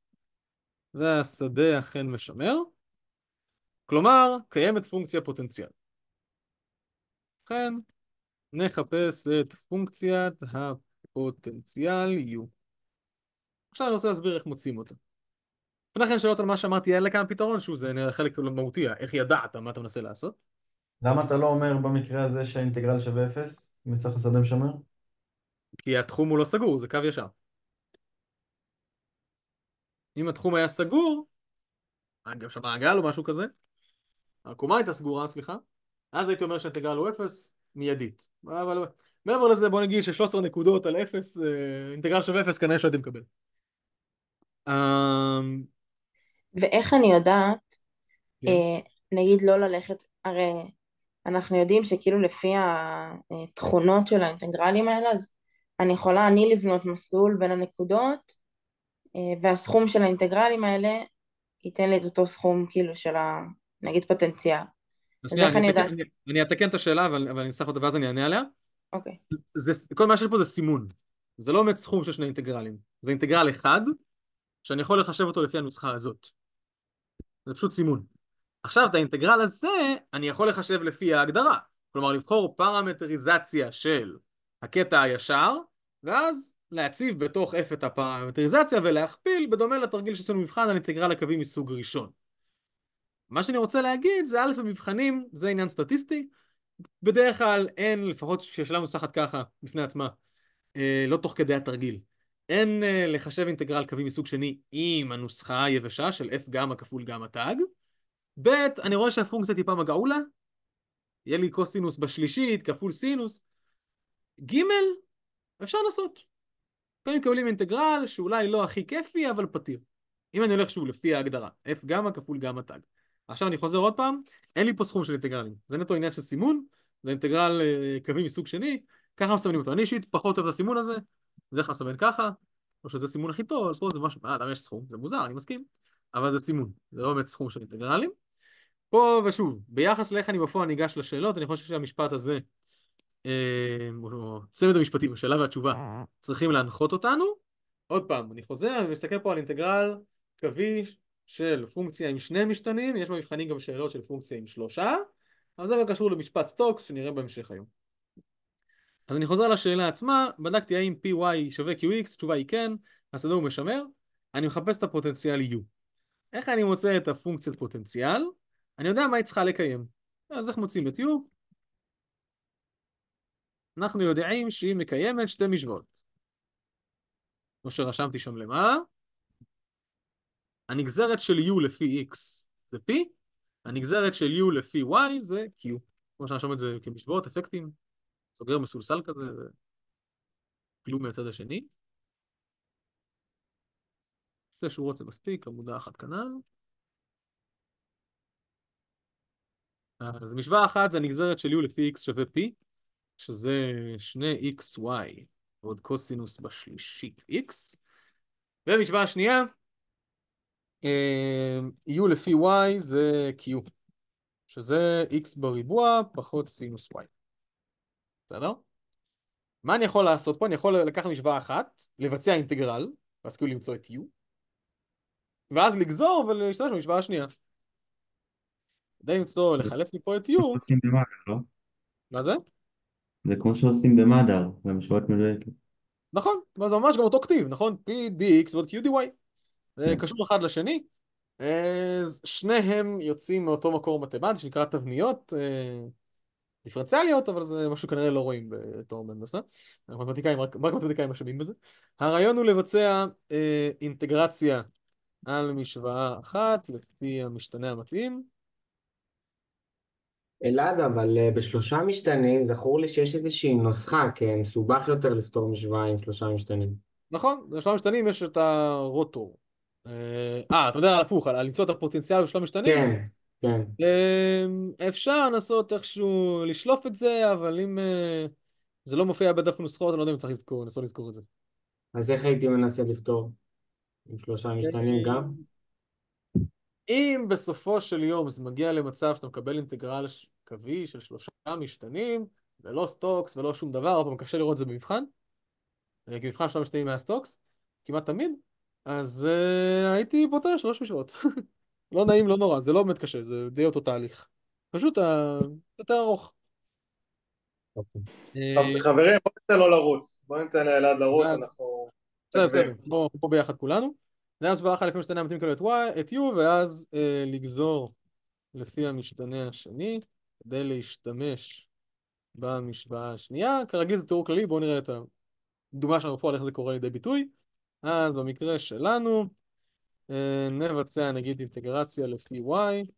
והשדה אכן משמר כלומר, קיימת פונקציה פוטנציאל לכן נחפש את פונקציית הפוטנציאל U עכשיו אני רוצה להסביר איך מוצאים אותה לפני כן שאלות על מה שאמרתי, אין לכאן פתרון שהוא זה חלק מהותי, איך ידעת מה אתה מנסה לעשות למה אתה לא אומר במקרה הזה שהאינטגרל שווה 0 צריך לסדם משמר? כי התחום הוא לא סגור, זה קו ישר. אם התחום היה סגור, אה, גם שם מעגל או משהו כזה, העקומה הייתה סגורה, סליחה, אז הייתי אומר שהאינטגרל הוא 0 מיידית. אבל מעבר לזה בוא נגיד ש-13 נקודות על 0, אה, אינטגרל שווה 0 כנראה שהייתי מקבל. אמ, ואיך אני יודעת, כן. אה, נגיד לא ללכת, הרי אנחנו יודעים שכאילו לפי התכונות של האינטגרלים האלה, אז אני יכולה אני לבנות מסלול בין הנקודות, אה, והסכום של האינטגרלים האלה ייתן לי את אותו סכום כאילו של ה... נגיד פוטנציאל. אז איך אני יודעת? אני אתקן את השאלה, אבל, אני אסך אותה ואז אני אענה עליה. אוקיי. כל מה שיש פה זה סימון. זה לא באמת סכום של שני אינטגרלים. זה אינטגרל אחד, שאני יכול לחשב אותו לפי הנוסחה הזאת. זה פשוט סימון. עכשיו את האינטגרל הזה אני יכול לחשב לפי ההגדרה, כלומר לבחור פרמטריזציה של הקטע הישר, ואז להציב בתוך F את הפרמטריזציה ולהכפיל בדומה לתרגיל שעשינו במבחן על אינטגרל הקווים מסוג ראשון. מה שאני רוצה להגיד זה א' במבחנים זה עניין סטטיסטי, בדרך כלל אין, לפחות כשהשאלה מנוסחת ככה בפני עצמה, אה, לא תוך כדי התרגיל. אין אה, לחשב אינטגרל קווים מסוג שני עם הנוסחה היבשה של f גמא כפול גמא תג, ב', אני רואה שהפונקציה טיפה מגעולה, יהיה לי קוסינוס בשלישית כפול סינוס. ג', אפשר לעשות. לפעמים מקבלים אינטגרל שאולי לא הכי כיפי, אבל פתיר. אם אני הולך שוב לפי ההגדרה, f גמא כפול גמא תג. עכשיו אני חוזר עוד פעם, אין לי פה סכום של אינטגרלים. זה נטו עניין של סימון, זה אינטגרל אה, קווים מסוג שני, ככה מסמנים אותו. אני אישית פחות אוהב את הסימון הזה, בדרך כלל מסמן ככה, או שזה סימון הכי טוב, אז פה זה משהו, אה, למה יש סכום? זה מוזר, אני מסכים, אבל זה סימון, זה לא באמת סכום של אינטגרלים. פה ושוב, ביחס לאיך אני בפועל ניגש לשאלות, אני חושב שהמשפט הזה, אה, או צמד המשפטים, השאלה והתשובה, צריכים להנחות אותנו. עוד פעם, אני חוזר ומסתכל פה על אינטגרל קווי של פונקציה עם שני משתנים, יש במבחנים גם שאלות של פונקציה עם שלושה, אבל זה גם קשור למשפט סטוקס שנראה בהמשך היום. אז אני חוזר לשאלה עצמה, בדקתי האם py שווה qx, התשובה היא כן, הסדר הוא משמר, אני מחפש את הפוטנציאל u. איך אני מוצא את הפונקציית פוטנציאל? אני יודע מה היא צריכה לקיים. אז איך מוצאים את U? אנחנו יודעים שהיא מקיימת שתי משוואות. כמו שרשמתי שם למעלה, הנגזרת של U לפי X זה P, הנגזרת של U לפי Y זה Q. כמו שנרשום את זה כמשוואות, אפקטים, סוגר מסולסל כזה, וכלום מהצד השני. שתי שורות זה מספיק, עמודה אחת כנ"ל. אה, אז משוואה אחת זה נגזרת של u לפי x שווה p, שזה 2xy ועוד קוסינוס בשלישית x. ומשוואה שנייה, אה, u לפי y זה q, שזה x בריבוע פחות סינוס y. בסדר? מה אני יכול לעשות פה? אני יכול לקחת משוואה אחת, לבצע אינטגרל, ואז כאילו למצוא את u, ואז לגזור ולהשתמש במשוואה השנייה. כדי למצוא, לחלץ מפה את U. כמו שעושים במדר, לא? מה זה? זה כמו שעושים במדר, במשוואת מדויקת. נכון, זה ממש גם אותו כתיב, נכון? PDX ועוד QDY. זה כן. קשור אחד לשני. שניהם יוצאים מאותו מקור מתמטי שנקרא תבניות אה, דיפרנציאליות, אבל זה משהו כנראה לא רואים בתור מנדסה. אה? מתמטיקאים, רק מתמטיקאים אשמים בזה. הרעיון הוא לבצע אה, אינטגרציה על משוואה אחת לפי המשתנה המתאים. אלעד, אבל אה, בשלושה משתנים זכור לי שיש איזושהי נוסחה, כי מסובך יותר לפתור משוואה עם שלושה משתנים. נכון, בשלושה משתנים יש את הרוטור. אה, אה, אתה מדבר על הפוך, על למצוא את הפוטנציאל בשלושה משתנים? כן, כן. אמ, אפשר לנסות איכשהו לשלוף את זה, אבל אם אה, זה לא מופיע בדף נוסחות, אני לא יודע אם צריך לזכור, לנסות לזכור את זה. אז איך הייתי מנסה לפתור? עם שלושה משתנים גם? אם בסופו של יום זה מגיע למצב שאתה מקבל אינטגרל קווי של שלושה משתנים, ולא סטוקס ולא שום דבר, אבל קשה לראות את זה במבחן, אה, כי מבחן שלושה משתנים היה סטוקס, כמעט תמיד, אז uh, הייתי פותר שלוש משוואות. לא נעים, לא נורא, זה לא באמת קשה, זה די אותו תהליך. פשוט אה, יותר ארוך. אוקיי. חברים, בוא ניתן לו לרוץ. בוא ניתן לאלעד לרוץ, אנחנו... בסדר, בסדר, בואו ביחד כולנו. זה היה השוואה אחת לפי משתנה המתאים לקבל כאילו את y, את u, ואז אה, לגזור לפי המשתנה השני, כדי להשתמש במשוואה השנייה. כרגיל זה תיאור כללי, בואו נראה את הדוגמה שלנו בפועל, איך זה קורה לידי ביטוי. אז במקרה שלנו, אה, נבצע נגיד אינטגרציה לפי y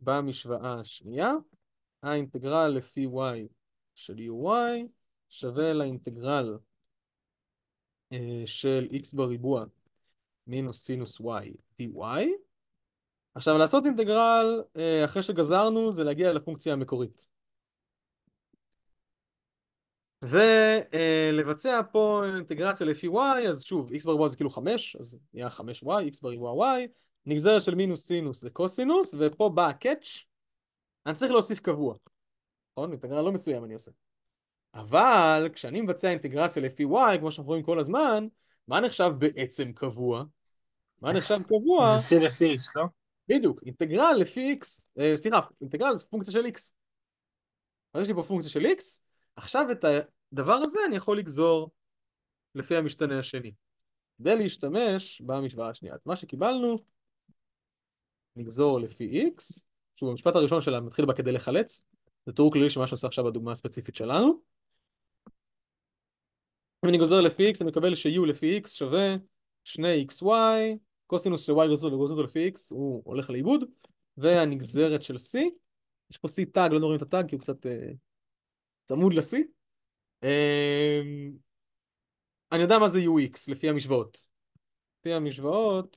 במשוואה השנייה. האינטגרל לפי y של u y שווה לאינטגרל אה, של x בריבוע מינוס סינוס y dy. עכשיו לעשות אינטגרל אה, אחרי שגזרנו זה להגיע לפונקציה המקורית. ולבצע אה, פה אינטגרציה לפי y, אז שוב, x בריבוע זה כאילו 5, אז נהיה 5y, x בריבוע y, נגזרת של מינוס סינוס זה קוסינוס, ופה בא הקאץ', אני צריך להוסיף קבוע. נכון? אינטגרל לא מסוים אני עושה. אבל כשאני מבצע אינטגרציה לפי y, כמו שאנחנו רואים כל הזמן, מה נחשב בעצם קבוע? מה נחשב קבוע? זה C לפי X, לא? בדיוק, אינטגרל לפי X, אה, סליחה, אינטגרל זה פונקציה של X. אז יש לי פה פונקציה של X, עכשיו את הדבר הזה אני יכול לגזור לפי המשתנה השני. כדי להשתמש במשוואה השנייה. אז מה שקיבלנו, נגזור לפי X, שוב, המשפט הראשון שלה מתחיל בה כדי לחלץ, זה תיאור כללי של מה שעושה עכשיו בדוגמה הספציפית שלנו. אם אני גוזר לפי x, אני מקבל ש-u לפי x שווה 2xy קוסינוס של y וקוסינוס לפי x הוא הולך לאיבוד, והנגזרת של c, יש פה c טאג, לא נוריד את הטאג כי הוא קצת אה, צמוד ל-c. אמ, אני יודע מה זה ux לפי המשוואות. לפי המשוואות,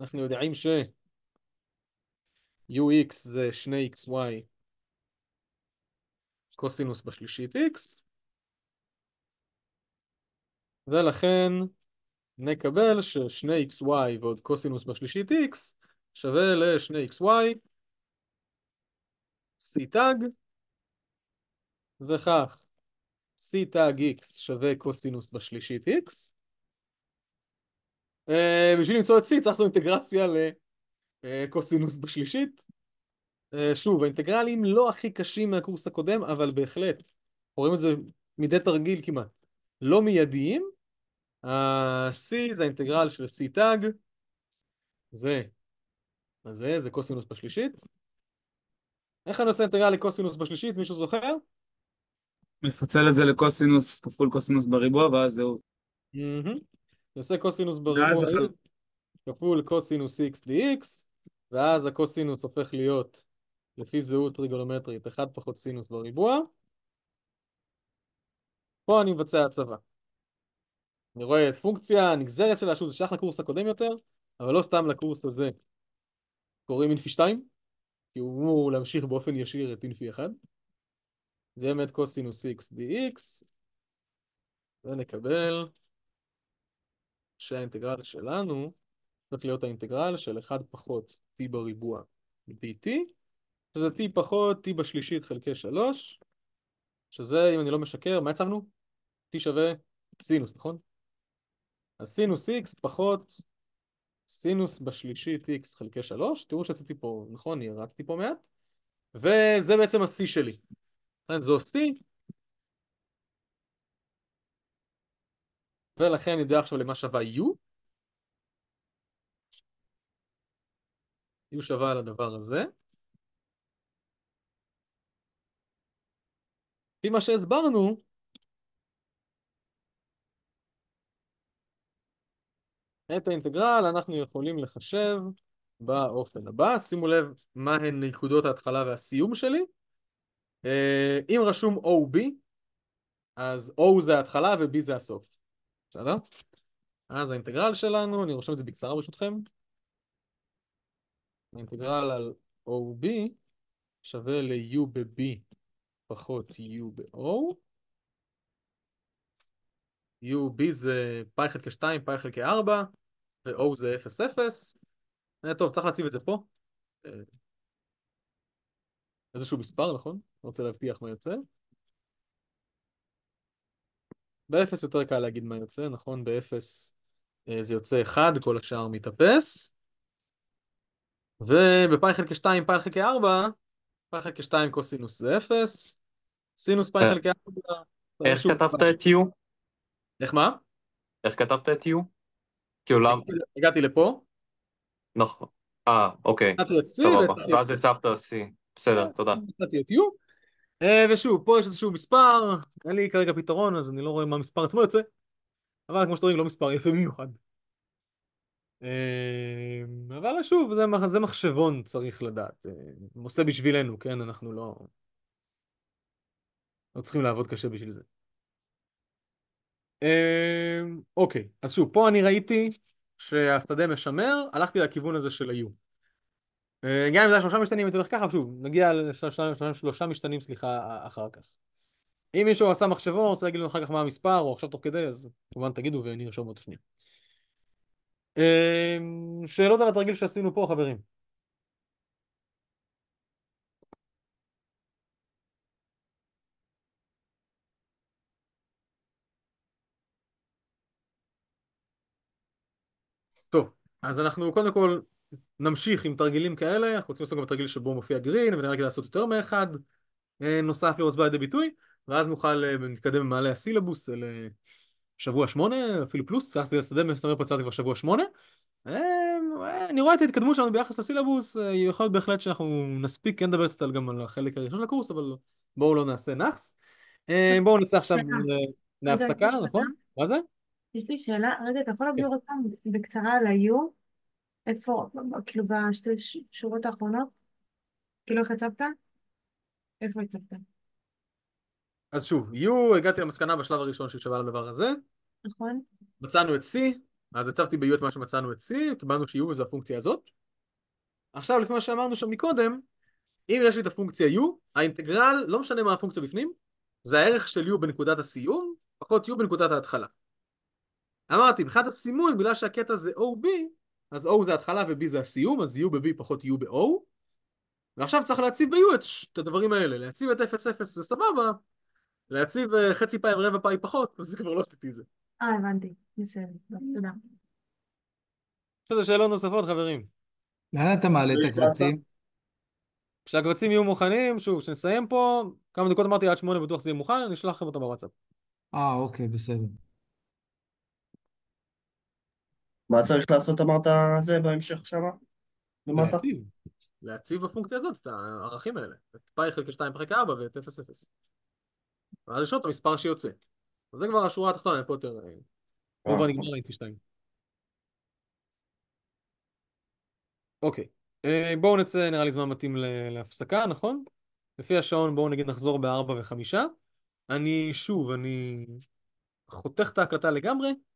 אנחנו יודעים ש... ux זה 2xy קוסינוס בשלישית x ולכן נקבל ששני xy ועוד קוסינוס בשלישית x שווה לשני xy c תג וכך c תג x שווה קוסינוס בשלישית x אה, בשביל למצוא את c צריך לעשות אינטגרציה לקוסינוס אה, בשלישית אה, שוב, האינטגרלים לא הכי קשים מהקורס הקודם, אבל בהחלט רואים את זה מדי תרגיל כמעט לא מיידיים ה-C זה האינטגרל של C תג, זה, מה זה? זה קוסינוס בשלישית. איך אני עושה אינטגרל לקוסינוס בשלישית, מישהו זוכר? מפצל את זה לקוסינוס כפול קוסינוס בריבוע, ואז זהו. אני עושה קוסינוס בריבוע כפול קוסינוס x dx, ואז הקוסינוס הופך להיות, לפי זהות טריגונומטרית, 1 פחות סינוס בריבוע. פה אני מבצע הצבה. אני רואה את פונקציה הנגזרת שלה, שוב זה שייך לקורס הקודם יותר, אבל לא סתם לקורס הזה קוראים אינפי 2, כי הוא אמור להמשיך באופן ישיר את אינפי 1. זה באמת קוסינוס x dx, ונקבל שהאינטגרל שלנו צריך להיות האינטגרל של 1 פחות t בריבוע dt, שזה t פחות t בשלישית חלקי 3, שזה, אם אני לא משקר, מה יצרנו? t שווה סינוס, נכון? אז סינוס x פחות סינוס בשלישית x חלקי 3, תראו שעשיתי פה, נכון, הרצתי פה מעט, וזה בעצם ה-c שלי. לכן זו c, ולכן אני יודע עכשיו למה שווה u. u שווה על הדבר הזה. לפי מה שהסברנו, את האינטגרל אנחנו יכולים לחשב באופן הבא. שימו לב מהן נקודות ההתחלה והסיום שלי. אה, אם רשום OB, אז O זה ההתחלה ו-B זה הסוף. בסדר? אז האינטגרל שלנו, אני רושם את זה בקצרה ברשותכם. האינטגרל על OB שווה ל-U ב-B פחות U ב-O. UB זה פאי חלקי 2, פאי חלקי 4, ו O זה 0, 0. אה, טוב, צריך להציב את זה פה. אה, איזשהו מספר, נכון? רוצה להבטיח מה יוצא. ב-0 יותר קל להגיד מה יוצא, נכון? ב-0 אה, זה יוצא 1, כל השאר מתאפס. ובפאי חלקי 2, פאי חלקי 4, פאי חלקי 2 קוסינוס זה 0, סינוס פאי חלקי 4. איך כתבת את U? איך מה? איך כתבת את U? כאילו למה? הגעתי לפה? נכון. אה, אוקיי. נתתי את סבבה. ואז הצבת C. בסדר, תודה. אה, נתתי את U. אה, ושוב, פה יש איזשהו מספר, אין לי כרגע פתרון, אז אני לא רואה מה המספר עצמו יוצא. אבל כמו שאתם רואים, לא מספר יפה במיוחד. אה, אבל שוב, זה, זה מחשבון צריך לדעת, עושה בשבילנו, כן? אנחנו לא... לא צריכים לעבוד קשה בשביל זה. אמ, אוקיי, אז שוב, פה אני ראיתי שהשדה משמר, הלכתי לכיוון הזה של ה-U. אה, גם אם זה היה שלושה משתנים הייתי הולך ככה, שוב, נגיע לשלושה משתנים, סליחה, אה, אחר כך. אם מישהו עשה מחשבו, אני רוצה להגיד לו אחר כך מה המספר, או עכשיו תוך כדי, אז כמובן תגידו ואני ארשום עוד שנייה. אמ, שאלות על התרגיל שעשינו פה, חברים. טוב, אז אנחנו קודם כל נמשיך עם תרגילים כאלה, אנחנו רוצים לעשות גם תרגיל שבו מופיע גרין, ונראה כדי לעשות יותר מאחד אה, נוסף לראות בעיה לידי ביטוי, ואז נוכל להתקדם אה, במעלה הסילבוס לשבוע אה, שמונה, אפילו פלוס, נכנסתי לשדה מסתבר פה כבר שבוע שמונה. אני רואה את ההתקדמות שלנו ביחס לסילבוס, יכול להיות בהחלט שאנחנו נספיק, כן נדבר קצת גם על החלק הראשון של הקורס, אבל בואו לא נעשה נאחס. בואו נצא עכשיו להפסקה, נכון? מה זה? יש לי שאלה, רגע, אתה יכול כן. להעביר אותם בקצרה על ה-U? איפה, כאילו בשתי שורות האחרונות? כאילו איך הצבת? איפה הצבת? אז שוב, U, הגעתי למסקנה בשלב הראשון ששווה לדבר הזה. נכון. מצאנו את C, אז הצבתי ב-U את מה שמצאנו את C, קיבלנו ש-U זה הפונקציה הזאת. עכשיו, לפי מה שאמרנו שם מקודם, אם יש לי את הפונקציה U, האינטגרל, לא משנה מה הפונקציה בפנים, זה הערך של U בנקודת הסיום, פחות U בנקודת ההתחלה. אמרתי, מבחינת הסימון, בגלל שהקטע זה O-B, אז O זה התחלה ו-B זה הסיום, אז U ב-B פחות U ב-O, ועכשיו צריך להציב ב-U את, את הדברים האלה. להציב את 0-0 זה סבבה, להציב אה, חצי פאי ורבע פאי פחות, אז זה כבר לא עשיתי את זה. אה, הבנתי. בסדר, תודה. יש איזה שאלות נוספות, חברים? לאן אתה מעלה את הקבצים? כשהקבצים יהיו מוכנים, שוב, כשנסיים פה, כמה דקות אמרתי עד שמונה בטוח זה יהיה מוכן, אני אשלח לכם אותם בוואטסאפ. אה, אוקיי, בסדר. מה צריך לעשות אמרת זה בהמשך שמה? למטה? להציב, להציב בפונקציה הזאת את הערכים האלה, את פאי חלקי 2 בחלקי 4 ואת 0, 0. ואז לשאול את המספר שיוצא. אז זה כבר השורה התחתונה, אני פה יותר... פה כבר נגמר ה-P2. אוקיי, אה, בואו נצא, נראה לי זמן מתאים להפסקה, נכון? לפי השעון בואו נגיד נחזור ב-4 ו-5. אני שוב, אני חותך את ההקלטה לגמרי,